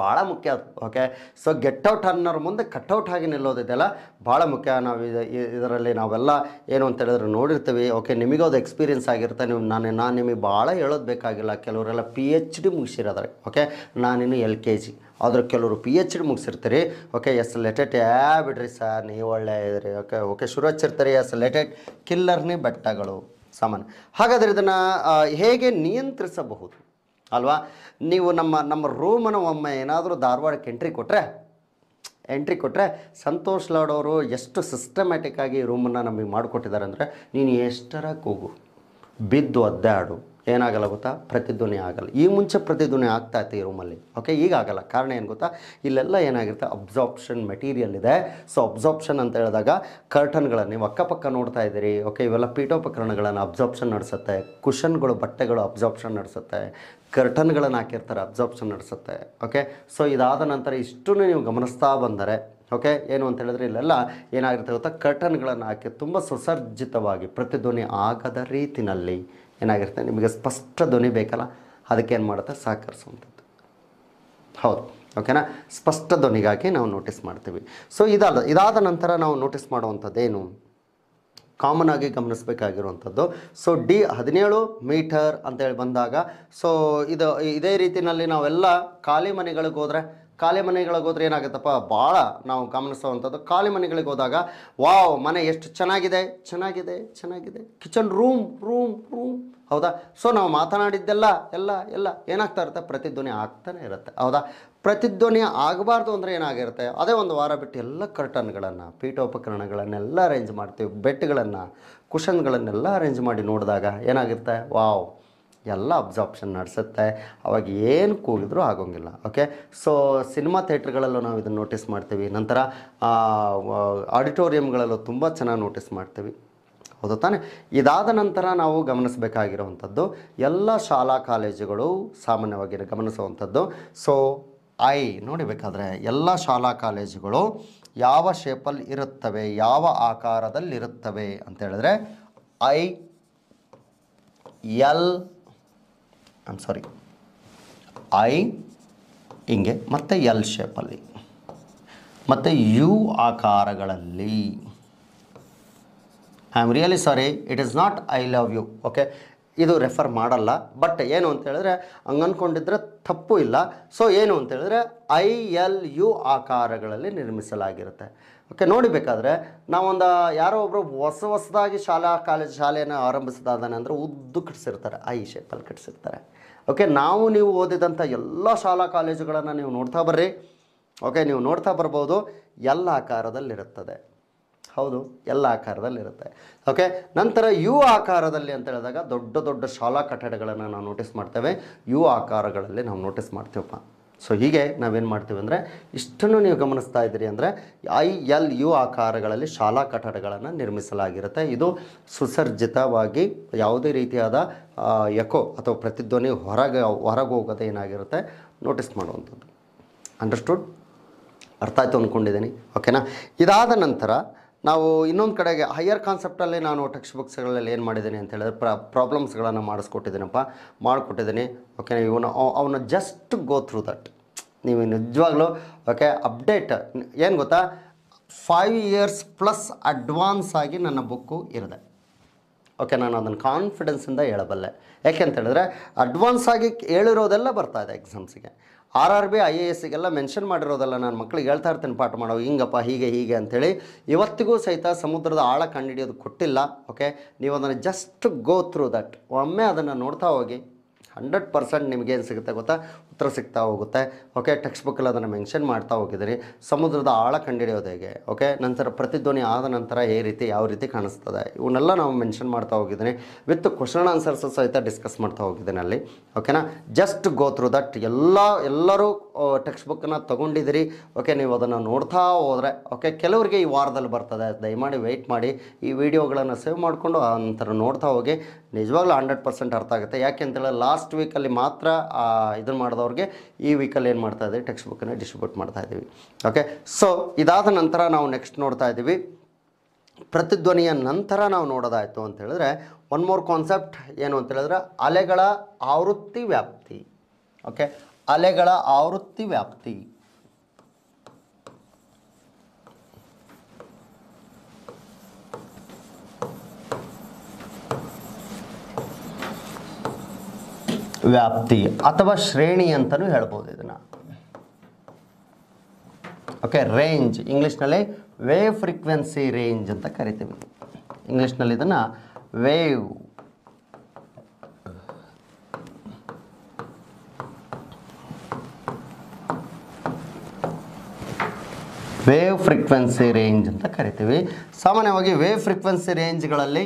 ಭಾಳ ಮುಖ್ಯ ಅದು ಓಕೆ ಸೊ ಗೆಟ್ಔಟ್ ಅನ್ನೋರ ಮುಂದೆ ಕಟ್ಔಟ್ ಆಗಿ ನಿಲ್ಲೋದಿದೆಯಲ್ಲ ಭಾಳ ಮುಖ್ಯ ನಾವು ಇದು ಇದರಲ್ಲಿ ನಾವೆಲ್ಲ ಏನು ಅಂತ ಹೇಳಿದ್ರೆ ನೋಡಿರ್ತೀವಿ ಓಕೆ ನಿಮಗೆ ಅದು ಎಕ್ಸ್ಪೀರಿಯನ್ಸ್ ಆಗಿರುತ್ತೆ ನೀವು ನಾನು ನಾನು ನಿಮಗೆ ಭಾಳ ಹೇಳೋದು ಬೇಕಾಗಿಲ್ಲ ಕೆಲವರೆಲ್ಲ ಪಿ ಎಚ್ ಡಿ ಮುಗಿಸಿರೋದ್ರೆ ಓಕೆ ನಾನಿನ್ನು ಎಲ್ ಕೆ ಜಿ ಆದ್ರೆ ಕೆಲವರು ಪಿ ಎಚ್ ಡಿ ಮುಗಿಸಿರ್ತೀರಿ ಓಕೆ ಎಸ್ ಲೆಟೆಟ್ ಯಾ ಬಿಡ್ರಿ ಸರ್ ನೀವು ಒಳ್ಳೆ ಇದ್ರಿ ಓಕೆ ಓಕೆ ಶುರು ಹಚ್ಚಿರ್ತೀರಿ ಎಸ್ ಲೆಟೆಟ್ ಕಿಲ್ಲರ್ನೇ ಬೆಟ್ಟಗಳು ಸಾಮಾನ್ಯ ಹಾಗಾದರೆ ಇದನ್ನು ಹೇಗೆ ನಿಯಂತ್ರಿಸಬಹುದು ಅಲ್ವಾ ನೀವು ನಮ್ಮ ನಮ್ಮ ರೂಮನ್ನು ಒಮ್ಮೆ ಏನಾದರೂ ಧಾರವಾಡಕ್ಕೆ ಎಂಟ್ರಿ ಕೊಟ್ಟರೆ ಎಂಟ್ರಿ ಕೊಟ್ಟರೆ ಸಂತೋಷ್ ಲಾಡೋರು ಎಷ್ಟು ಸಿಸ್ಟಮ್ಯಾಟಿಕ್ಕಾಗಿ ರೂಮನ್ನು ನಮಗೆ ಮಾಡಿಕೊಟ್ಟಿದ್ದಾರೆ ಅಂದರೆ ನೀನು ಎಷ್ಟರ ಕೂಗು ಬಿದ್ದು ಅದ್ದಾಡು ಏನಾಗಲ್ಲ ಗೊತ್ತಾ ಪ್ರತಿಧ್ವನಿ ಆಗಲ್ಲ ಈ ಮುಂಚೆ ಪ್ರತಿಧ್ವನಿ ಆಗ್ತಾ ಇತ್ತು ಈ ರೂಮಲ್ಲಿ ಓಕೆ ಈಗ ಆಗಲ್ಲ ಕಾರಣ ಏನು ಗೊತ್ತಾ ಇಲ್ಲೆಲ್ಲ ಏನಾಗಿರುತ್ತೆ ಅಬ್ಸಾರ್ಪ್ಷನ್ ಮೆಟೀರಿಯಲ್ ಇದೆ ಸೊ ಅಬ್ಸಾರ್ಪ್ಷನ್ ಅಂತ ಹೇಳಿದಾಗ ಕರ್ಟನ್ಗಳನ್ನು ನೀವು ಅಕ್ಕಪಕ್ಕ ನೋಡ್ತಾ ಇದ್ದೀರಿ ಓಕೆ ಇವೆಲ್ಲ ಪೀಠೋಪಕರಣಗಳನ್ನು ಅಬ್ಸಾರ್ಪ್ಷನ್ ನಡೆಸುತ್ತೆ ಕುಷನ್ಗಳು ಬಟ್ಟೆಗಳು ಅಬ್ಸಾರ್ಪ್ಷನ್ ನಡೆಸುತ್ತೆ ಕರ್ಟನ್ಗಳನ್ನು ಹಾಕಿರ್ತಾರೆ ಅಬ್ಸಾರ್ಪ್ಷನ್ ನಡೆಸುತ್ತೆ ಓಕೆ ಸೊ ಇದಾದ ನಂತರ ಇಷ್ಟು ನೀವು ಗಮನಿಸ್ತಾ ಬಂದರೆ ಓಕೆ ಏನು ಅಂತ ಹೇಳಿದ್ರೆ ಇಲ್ಲೆಲ್ಲ ಏನಾಗಿರುತ್ತೆ ಗೊತ್ತಾ ಕರ್ಟನ್ಗಳನ್ನು ಹಾಕಿ ತುಂಬ ಸುಸರ್ಜಿತವಾಗಿ ಪ್ರತಿಧ್ವನಿ ಆಗದ ರೀತಿನಲ್ಲಿ ಏನಾಗಿರುತ್ತೆ ನಿಮಗೆ ಸ್ಪಷ್ಟ ಧ್ವನಿ ಬೇಕಲ್ಲ ಅದಕ್ಕೆ ಏನು ಮಾಡುತ್ತೆ ಸಹಕರಿಸುವಂಥದ್ದು ಹೌದು ಓಕೆನಾ ಸ್ಪಷ್ಟ ಧ್ವನಿಗಾಗಿ ನಾವು ನೋಟಿಸ್ ಮಾಡ್ತೀವಿ ಸೊ ಇದಾದ ಇದಾದ ನಂತರ ನಾವು ನೋಟಿಸ್ ಮಾಡುವಂಥದ್ದೇನು ಕಾಮನ್ ಆಗಿ ಗಮನಿಸಬೇಕಾಗಿರುವಂಥದ್ದು ಸೊ ಡಿ ಹದಿನೇಳು ಮೀಟರ್ ಅಂತೇಳಿ ಬಂದಾಗ ಸೊ ಇದು ಇದೇ ರೀತಿಯಲ್ಲಿ ನಾವೆಲ್ಲ ಖಾಲಿ ಮನೆಗಳಿಗೆ ಹೋದರೆ ಖಾಲಿ ಮನೆಗಳಿಗೆ ಹೋದ್ರೆ ಏನಾಗುತ್ತಪ್ಪ ಭಾಳ ನಾವು ಗಮನಿಸುವಂಥದ್ದು ಖಾಲಿ ಮನೆಗಳಿಗೆ ಹೋದಾಗ ವಾವ್ ಮನೆ ಎಷ್ಟು ಚೆನ್ನಾಗಿದೆ ಚೆನ್ನಾಗಿದೆ ಚೆನ್ನಾಗಿದೆ ಕಿಚನ್ ರೂಮ್ ರೂಮ್ ರೂಮ್ ಹೌದಾ ಸೊ ನಾವು ಮಾತನಾಡಿದ್ದೆಲ್ಲ ಎಲ್ಲ ಎಲ್ಲ ಏನಾಗ್ತಾ ಇರುತ್ತೆ ಪ್ರತಿಧ್ವನಿ ಆಗ್ತಾನೆ ಇರುತ್ತೆ ಹೌದಾ ಪ್ರತಿಧ್ವನಿ ಆಗಬಾರ್ದು ಅಂದರೆ ಏನಾಗಿರುತ್ತೆ ಅದೇ ಒಂದು ವಾರ ಬಿಟ್ಟು ಎಲ್ಲ ಕರ್ಟನ್ಗಳನ್ನು ಪೀಠೋಪಕರಣಗಳನ್ನೆಲ್ಲ ಅರೇಂಜ್ ಮಾಡ್ತೀವಿ ಬೆಡ್ಗಳನ್ನು ಕುಷನ್ಗಳನ್ನೆಲ್ಲ ಅರೇಂಜ್ ಮಾಡಿ ನೋಡಿದಾಗ ಏನಾಗಿರುತ್ತೆ ವಾವ್ ಎಲ್ಲ ಅಬ್ಸಾರ್ಪ್ಷನ್ ನಡೆಸುತ್ತೆ ಅವಾಗ ಏನು ಕೂಗಿದ್ರು ಆಗೋಂಗಿಲ್ಲ ಓಕೆ ಸೊ ಸಿನಿಮಾ ಥಿಯೇಟ್ರ್ಗಳಲ್ಲೂ ನಾವು ಇದನ್ನು ನೋಟಿಸ್ ಮಾಡ್ತೀವಿ ನಂತರ ಆಡಿಟೋರಿಯಂಗಳಲ್ಲೂ ತುಂಬ ಚೆನ್ನಾಗಿ ನೋಟಿಸ್ ಮಾಡ್ತೀವಿ ಹೌದು ತಾನೆ ಇದಾದ ನಂತರ ನಾವು ಗಮನಿಸಬೇಕಾಗಿರುವಂಥದ್ದು ಎಲ್ಲ ಶಾಲಾ ಕಾಲೇಜುಗಳು ಸಾಮಾನ್ಯವಾಗಿ ಗಮನಿಸುವಂಥದ್ದು ಸೊ ಐ ನೋಡಿಬೇಕಾದ್ರೆ ಎಲ್ಲ ಶಾಲಾ ಕಾಲೇಜುಗಳು ಯಾವ ಶೇಪಲ್ಲಿ ಇರುತ್ತವೆ ಯಾವ ಆಕಾರದಲ್ಲಿರುತ್ತವೆ ಅಂತೇಳಿದ್ರೆ I L I sorry I ಹಿಂಗೆ ಮತ್ತು ಎಲ್ ಶೇಪಲ್ಲಿ ಮತ್ತು ಯು ಆಕಾರಗಳಲ್ಲಿ I am really sorry it is not I love you okay ಇದು ರೆಫರ್ ಮಾಡಲ್ಲ ಬಟ್ ಏನು ಅಂತ ಹೇಳಿದ್ರೆ ಹಂಗೆ ಅಂದ್ಕೊಂಡಿದ್ರೆ ತಪ್ಪು ಇಲ್ಲ ಸೊ ಏನು ಅಂತ ಹೇಳಿದ್ರೆ ಐ ಎಲ್ ಯು ಆಕಾರಗಳಲ್ಲಿ ನಿರ್ಮಿಸಲಾಗಿರುತ್ತೆ ಓಕೆ ನೋಡಿಬೇಕಾದ್ರೆ ನಾವೊಂದು ಯಾರೋ ಒಬ್ಬರು ಹೊಸ ಹೊಸದಾಗಿ ಶಾಲಾ ಕಾಲೇಜ್ ಶಾಲೆಯನ್ನು ಆರಂಭಿಸಿದಾದಾನೆ ಅಂದರೆ ಉದ್ದು ಕಟ್ಸಿರ್ತಾರೆ ಐ ಶೇಪಲ್ಲಿ ಕಟ್ಸಿರ್ತಾರೆ ಓಕೆ ನಾವು ನೀವು ಓದಿದಂಥ ಎಲ್ಲ ಶಾಲಾ ಕಾಲೇಜುಗಳನ್ನು ನೀವು ನೋಡ್ತಾ ಬರ್ರಿ ಓಕೆ ನೀವು ನೋಡ್ತಾ ಬರ್ಬೋದು ಎಲ್ಲ ಆಕಾರದಲ್ಲಿರುತ್ತದೆ ಹೌದು ಎಲ್ಲ ಆಕಾರದಲ್ಲಿರುತ್ತೆ ಓಕೆ ನಂತರ ಯು ಆಕಾರದಲ್ಲಿ ಅಂತ ಹೇಳಿದಾಗ ದೊಡ್ಡ ದೊಡ್ಡ ಶಾಲಾ ಕಟ್ಟಡಗಳನ್ನು ನಾವು ನೋಟಿಸ್ ಮಾಡ್ತೇವೆ ಯು ಆಕಾರಗಳಲ್ಲಿ ನಾವು ನೋಟಿಸ್ ಮಾಡ್ತೀವಪ್ಪ ಸೊ ಹೀಗೆ ನಾವೇನು ಮಾಡ್ತೀವಿ ಅಂದರೆ ಇಷ್ಟನ್ನು ನೀವು ಗಮನಿಸ್ತಾ ಇದ್ದೀರಿ ಅಂದರೆ ಐ ಎಲ್ ಯು ಆಕಾರಗಳಲ್ಲಿ ಶಾಲಾ ಕಟ್ಟಡಗಳನ್ನು ನಿರ್ಮಿಸಲಾಗಿರುತ್ತೆ ಇದು ಸುಸರ್ಜಿತವಾಗಿ ಯಾವುದೇ ರೀತಿಯಾದ ಎಕೋ ಅಥವಾ ಪ್ರತಿಧ್ವನಿ ಹೊರಗೆ ಹೊರಗೆ ಏನಾಗಿರುತ್ತೆ ನೋಟಿಸ್ ಮಾಡುವಂಥದ್ದು ಅಂಡರ್ಸ್ಟುಡ್ ಅರ್ಥ ಆಯಿತು ಅಂದ್ಕೊಂಡಿದ್ದೀನಿ ಓಕೆನಾ ಇದಾದ ನಂತರ ನಾವು ಇನ್ನೊಂದು ಕಡೆಗೆ ಹೈಯರ್ ಕಾನ್ಸೆಪ್ಟಲ್ಲಿ ನಾನು ಟೆಕ್ಸ್ಟ್ ಬುಕ್ಸ್ಗಳಲ್ಲಿ ಏನು ಮಾಡಿದ್ದೀನಿ ಅಂತ ಹೇಳಿದ್ರೆ ಪ್ರಾ ಪ್ರಾಬ್ಲಮ್ಸ್ಗಳನ್ನು ಮಾಡಿಸ್ಕೊಟ್ಟಿದ್ದೀನಪ್ಪ ಮಾಡಿಕೊಟ್ಟಿದ್ದೀನಿ ಓಕೆ ಇವನು ಅವನು ಜಸ್ಟ್ ಗೋ ಥ್ರೂ ದಟ್ ನೀವು ನಿಜವಾಗ್ಲೂ ಓಕೆ ಅಪ್ಡೇಟ್ ಏನು ಗೊತ್ತಾ ಫೈವ್ ಇಯರ್ಸ್ ಪ್ಲಸ್ ಅಡ್ವಾನ್ಸ್ ಆಗಿ ನನ್ನ ಬುಕ್ಕು ಇರದೆ ಓಕೆ ನಾನು ಅದನ್ನು ಕಾನ್ಫಿಡೆನ್ಸಿಂದ ಹೇಳಬಲ್ಲೆ ಯಾಕೆಂತ ಹೇಳಿದ್ರೆ ಅಡ್ವಾನ್ಸ್ ಆಗಿ ಹೇಳಿರೋದೆಲ್ಲ ಬರ್ತಾ ಇದೆ ಎಕ್ಸಾಮ್ಸಿಗೆ R R B I A ಎಸ್ಸಿಗೆಲ್ಲ ಮೆನ್ಷನ್ ಮಾಡಿರೋದಲ್ಲ ನಾನು ಮಕ್ಕಳಿಗೆ ಹೇಳ್ತಾ ಇರ್ತೇನೆ ಪಾಠ ಮಾಡೋ ಹಿಂಗಪ್ಪ ಹೀಗೆ ಹೀಗೆ ಅಂಥೇಳಿ ಇವತ್ತಿಗೂ ಸಹಿತ ಸಮುದ್ರದ ಆಳ ಕಂಡುಹಿಡಿಯೋದು ಕೊಟ್ಟಿಲ್ಲ ಓಕೆ ನೀವು ಅದನ್ನು ಜಸ್ಟ್ ಗೋ ಥ್ರೂ ದಟ್ ಒಮ್ಮೆ ಅದನ್ನು ನೋಡ್ತಾ ಹೋಗಿ ಹಂಡ್ರೆಡ್ ಪರ್ಸೆಂಟ್ ನಿಮಗೇನು ಸಿಗುತ್ತೆ ಗೊತ್ತಾ ಹತ್ತಿರ ಸಿಗ್ತಾ ಹೋಗುತ್ತೆ ಓಕೆ ಟೆಕ್ಸ್ಟ್ ಬುಕ್ಕಲ್ಲಿ ಅದನ್ನು ಮೆನ್ಷನ್ ಮಾಡ್ತಾ ಹೋಗಿದ್ದೀರಿ ಸಮುದ್ರದ ಆಳ ಕಂಡಿಡಿಯೋದು ಹೇಗೆ ಓಕೆ ನಂತರ ಪ್ರತಿಧ್ವನಿ ಆದ ನಂತರ ಈ ರೀತಿ ಯಾವ ರೀತಿ ಕಾಣಿಸ್ತದೆ ಇವನ್ನೆಲ್ಲ ನಾವು ಮೆನ್ಷನ್ ಮಾಡ್ತಾ ಹೋಗಿದ್ದೀನಿ ವಿತ್ ಕ್ವಶನ್ ಆನ್ಸರ್ಸ್ ಸಹಿತ ಡಿಸ್ಕಸ್ ಮಾಡ್ತಾ ಹೋಗಿದ್ದೀನಿ ಅಲ್ಲಿ ಓಕೆನಾ ಜಸ್ಟ್ ಗೋ ಥ್ರೂ ದಟ್ ಎಲ್ಲ ಎಲ್ಲರೂ ಟೆಕ್ಸ್ಟ್ ಬುಕ್ಕನ್ನು ತೊಗೊಂಡಿದ್ದೀರಿ ಓಕೆ ನೀವು ಅದನ್ನು ನೋಡ್ತಾ ಹೋದರೆ ಓಕೆ ಕೆಲವರಿಗೆ ಈ ವಾರದಲ್ಲಿ ಬರ್ತದೆ ದಯಮಾಡಿ ವೆಯ್ಟ್ ಮಾಡಿ ಈ ವಿಡಿಯೋಗಳನ್ನು ಸೇವ್ ಮಾಡಿಕೊಂಡು ಆ ನಂತರ ನೋಡ್ತಾ ಹೋಗಿ ನಿಜವಾಗ್ಲೂ ಹಂಡ್ರೆಡ್ ಪರ್ಸೆಂಟ್ ಅರ್ಥ ಆಗುತ್ತೆ ಯಾಕೆ ಅಂತೇಳಿ ಲಾಸ್ಟ್ ವೀಕಲ್ಲಿ ಮಾತ್ರ ಇದನ್ನು ಮಾಡಿದವರು ಅವ್ರಿಗೆ ಈ ವೀಕಲ್ ಏನು ಮಾಡ್ತಾ ಇದ್ದೀವಿ ಟೆಕ್ಸ್ಟ್ ಬುಕ್ಕನ್ನು ಡಿಸ್ಟ್ರಿಬ್ಯೂಟ್ ಮಾಡ್ತಾ ಇದ್ದೀವಿ ಓಕೆ ಸೊ ಇದಾದ ನಂತರ ನಾವು ನೆಕ್ಸ್ಟ್ ನೋಡ್ತಾ ಇದ್ದೀವಿ ಪ್ರತಿಧ್ವನಿಯ ನಂತರ ನಾವು ನೋಡೋದಾಯಿತು ಅಂತ ಹೇಳಿದ್ರೆ ಒನ್ ಮೋರ್ ಕಾನ್ಸೆಪ್ಟ್ ಏನು ಅಂತ ಹೇಳಿದ್ರೆ ಅಲೆಗಳ ಆವೃತ್ತಿ ವ್ಯಾಪ್ತಿ ಓಕೆ ಅಲೆಗಳ ಆವೃತ್ತಿ ವ್ಯಾಪ್ತಿ ವ್ಯಾಪ್ತಿ ಅಥವಾ ಶ್ರೇಣಿ ಅಂತಲೂ ಹೇಳ್ಬೋದು ಇದನ್ನು ಓಕೆ ರೇಂಜ್ ಇಂಗ್ಲೀಷ್ನಲ್ಲಿ ವೇವ್ ಫ್ರೀಕ್ವೆನ್ಸಿ ರೇಂಜ್ ಅಂತ ಕರಿತೀವಿ ಇಂಗ್ಲೀಷ್ನಲ್ಲಿ ಇದನ್ನು ವೇವ್ ವೇವ್ ಫ್ರೀಕ್ವೆನ್ಸಿ ರೇಂಜ್ ಅಂತ ಕರಿತೀವಿ ಸಾಮಾನ್ಯವಾಗಿ ವೇವ್ ಫ್ರೀಕ್ವೆನ್ಸಿ ರೇಂಜ್ಗಳಲ್ಲಿ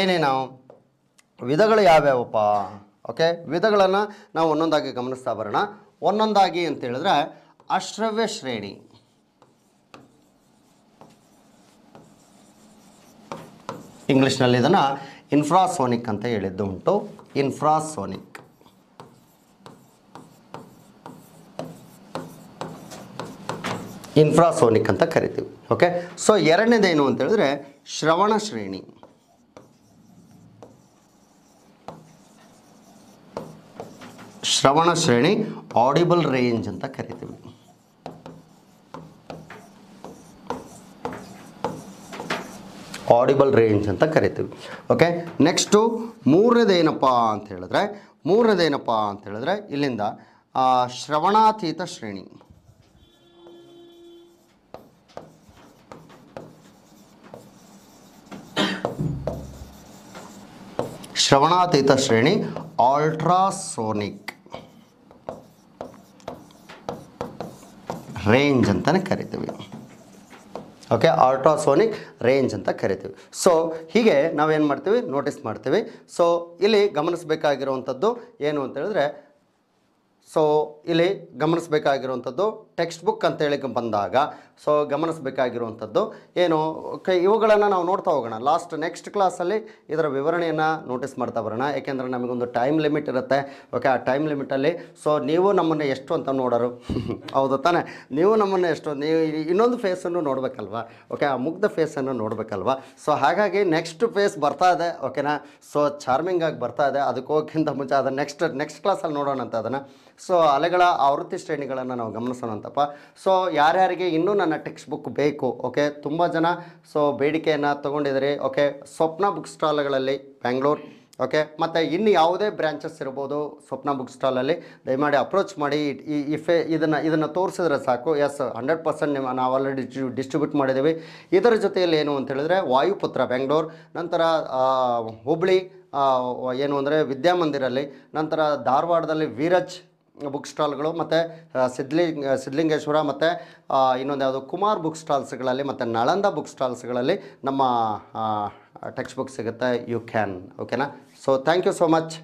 ಏನೇನು ವಿಧಗಳು ಯಾವ್ಯಾವಪ್ಪ ಓಕೆ ವಿಧಗಳನ್ನು ನಾವು ಒಂದೊಂದಾಗಿ ಗಮನಿಸ್ತಾ ಬರೋಣ ಒಂದೊಂದಾಗಿ ಅಂತ ಹೇಳಿದ್ರೆ ಅಶ್ರವ್ಯ ಶ್ರೇಣಿ ಇಂಗ್ಲೀಷ್ನಲ್ಲಿ ಇದನ್ನು ಇನ್ಫ್ರಾಸೋನಿಕ್ ಅಂತ ಹೇಳಿದ್ದು ಉಂಟು ಇನ್ಫ್ರಾಸೋನಿಕ್ ಇನ್ಫ್ರಾಸೋನಿಕ್ ಅಂತ ಕರಿತೀವಿ ಓಕೆ ಸೊ ಎರಡನೇದೇನು ಅಂತೇಳಿದ್ರೆ ಶ್ರವಣ ಶ್ರೇಣಿ ಶ್ರವಣ ಶ್ರೇಣಿ ಆಡಿಬಲ್ ರೇಂಜ್ ಅಂತ ಕರಿತೀವಿ ಆಡಿಬಲ್ ರೇಂಜ್ ಅಂತ ಕರಿತೀವಿ ಓಕೆ ನೆಕ್ಸ್ಟು ಮೂರನೇದೇನಪ್ಪ ಅಂತ ಹೇಳಿದ್ರೆ ಮೂರನೇದೇನಪ್ಪ ಅಂತ ಹೇಳಿದ್ರೆ ಇಲ್ಲಿಂದ ಶ್ರವಣಾತೀತ ಶ್ರೇಣಿ ಶ್ರವಣಾತೀತ ಶ್ರೇಣಿ ಆಲ್ಟ್ರಾಸೋನಿಕ್ ರೇಂಜ್ ಅಂತಲೇ ಕರಿತೀವಿ ಓಕೆ ಆಲ್ಟ್ರಾಸೋನಿಕ್ ರೇಂಜ್ ಅಂತ ಕರಿತೀವಿ ಸೊ ಹೀಗೆ ನಾವೇನು ಮಾಡ್ತೀವಿ ನೋಟಿಸ್ ಮಾಡ್ತೀವಿ ಸೊ ಇಲ್ಲಿ ಗಮನಿಸಬೇಕಾಗಿರುವಂಥದ್ದು ಏನು ಅಂತ ಹೇಳಿದ್ರೆ ಸೊ ಇಲ್ಲಿ ಗಮನಿಸಬೇಕಾಗಿರುವಂಥದ್ದು ಟೆಕ್ಸ್ಟ್ ಬುಕ್ ಅಂತೇಳಿ ಬಂದಾಗ ಸೊ ಗಮನಿಸಬೇಕಾಗಿರುವಂಥದ್ದು ಏನು ಕ ಇವುಗಳನ್ನು ನಾವು ನೋಡ್ತಾ ಹೋಗೋಣ ಲಾಸ್ಟ್ ನೆಕ್ಸ್ಟ್ ಕ್ಲಾಸಲ್ಲಿ ಇದರ ವಿವರಣೆಯನ್ನು ನೋಟಿಸ್ ಮಾಡ್ತಾ ಬರೋಣ ಏಕೆಂದರೆ ನಮಗೊಂದು ಟೈಮ್ ಲಿಮಿಟ್ ಇರುತ್ತೆ ಓಕೆ ಆ ಟೈಮ್ ಲಿಮಿಟಲ್ಲಿ ಸೊ ನೀವು ನಮ್ಮನ್ನು ಎಷ್ಟು ಅಂತ ನೋಡೋರು ಹೌದು ತಾನೇ ನೀವು ನಮ್ಮನ್ನು ಎಷ್ಟು ನೀವು ಇನ್ನೊಂದು ಫೇಸನ್ನು ನೋಡಬೇಕಲ್ವ ಓಕೆ ಆ ಮುಗ್ಧ ಫೇಸನ್ನು ನೋಡಬೇಕಲ್ವ ಸೊ ಹಾಗಾಗಿ ನೆಕ್ಸ್ಟ್ ಫೇಸ್ ಬರ್ತಾ ಇದೆ ಓಕೆನಾ ಸೊ ಆಗಿ ಬರ್ತಾ ಇದೆ ಅದಕ್ಕೆ ಮುಂಚೆ ಅದನ್ನು ನೆಕ್ಸ್ಟ್ ನೆಕ್ಸ್ಟ್ ಕ್ಲಾಸಲ್ಲಿ ನೋಡೋಣ ಅಂತ ಅದನ್ನು ಸೊ ಅಲೆಗಳ ಆವೃತ್ತಿ ಶ್ರೇಣಿಗಳನ್ನು ನಾವು ಗಮನಿಸೋಣ ಅಂತಪ್ಪ ಸೊ ಯಾರ್ಯಾರಿಗೆ ಇನ್ನೂ ನನ್ನ ಟೆಕ್ಸ್ಟ್ ಬುಕ್ ಬೇಕು ಓಕೆ ತುಂಬ ಜನ ಸೊ ಬೇಡಿಕೆಯನ್ನು ತೊಗೊಂಡಿದ್ದಾರೆ ಓಕೆ ಸ್ವಪ್ನ ಬುಕ್ ಸ್ಟಾಲ್ಗಳಲ್ಲಿ ಬ್ಯಾಂಗ್ಳೂರ್ ಓಕೆ ಮತ್ತು ಇನ್ನು ಯಾವುದೇ ಬ್ರ್ಯಾಂಚಸ್ ಇರ್ಬೋದು ಸ್ವಪ್ನ ಬುಕ್ ಸ್ಟಾಲಲ್ಲಿ ದಯಮಾಡಿ ಅಪ್ರೋಚ್ ಮಾಡಿ ಈ ಇಫೆ ಇದನ್ನು ಇದನ್ನು ತೋರಿಸಿದ್ರೆ ಸಾಕು ಎಸ್ ಹಂಡ್ರೆಡ್ ಪರ್ಸೆಂಟ್ ನಿಮ್ಮ ನಾವು ಆಲ್ರೆಡಿ ಡಿಸ್ಟ್ರಿಬ್ಯೂಟ್ ಮಾಡಿದ್ದೀವಿ ಇದರ ಜೊತೆಯಲ್ಲಿ ಏನು ಅಂತ ಹೇಳಿದ್ರೆ ವಾಯುಪುತ್ರ ಬೆಂಗಳೂರು ನಂತರ ಹುಬ್ಳಿ ಏನು ಅಂದರೆ ವಿದ್ಯಾಮಂದಿರಲ್ಲಿ ನಂತರ ಧಾರವಾಡದಲ್ಲಿ ವೀರಜ್ ಬುಕ್ ಸ್ಟಾಲ್ಗಳು ಮತ್ತು ಸಿದ್ಲಿ ಸಿದ್ಲಿಂಗೇಶ್ವರ ಮತ್ತು ಇನ್ನೊಂದು ಯಾವುದು ಕುಮಾರ್ ಬುಕ್ ಸ್ಟಾಲ್ಸ್ಗಳಲ್ಲಿ ಮತ್ತು ನಳಂದ ಬುಕ್ ಸ್ಟಾಲ್ಸ್ಗಳಲ್ಲಿ ನಮ್ಮ ಟೆಕ್ಸ್ಟ್ ಬುಕ್ ಸಿಗುತ್ತೆ ಯು ಕ್ಯಾನ್ ಓಕೆನಾ so thank you so much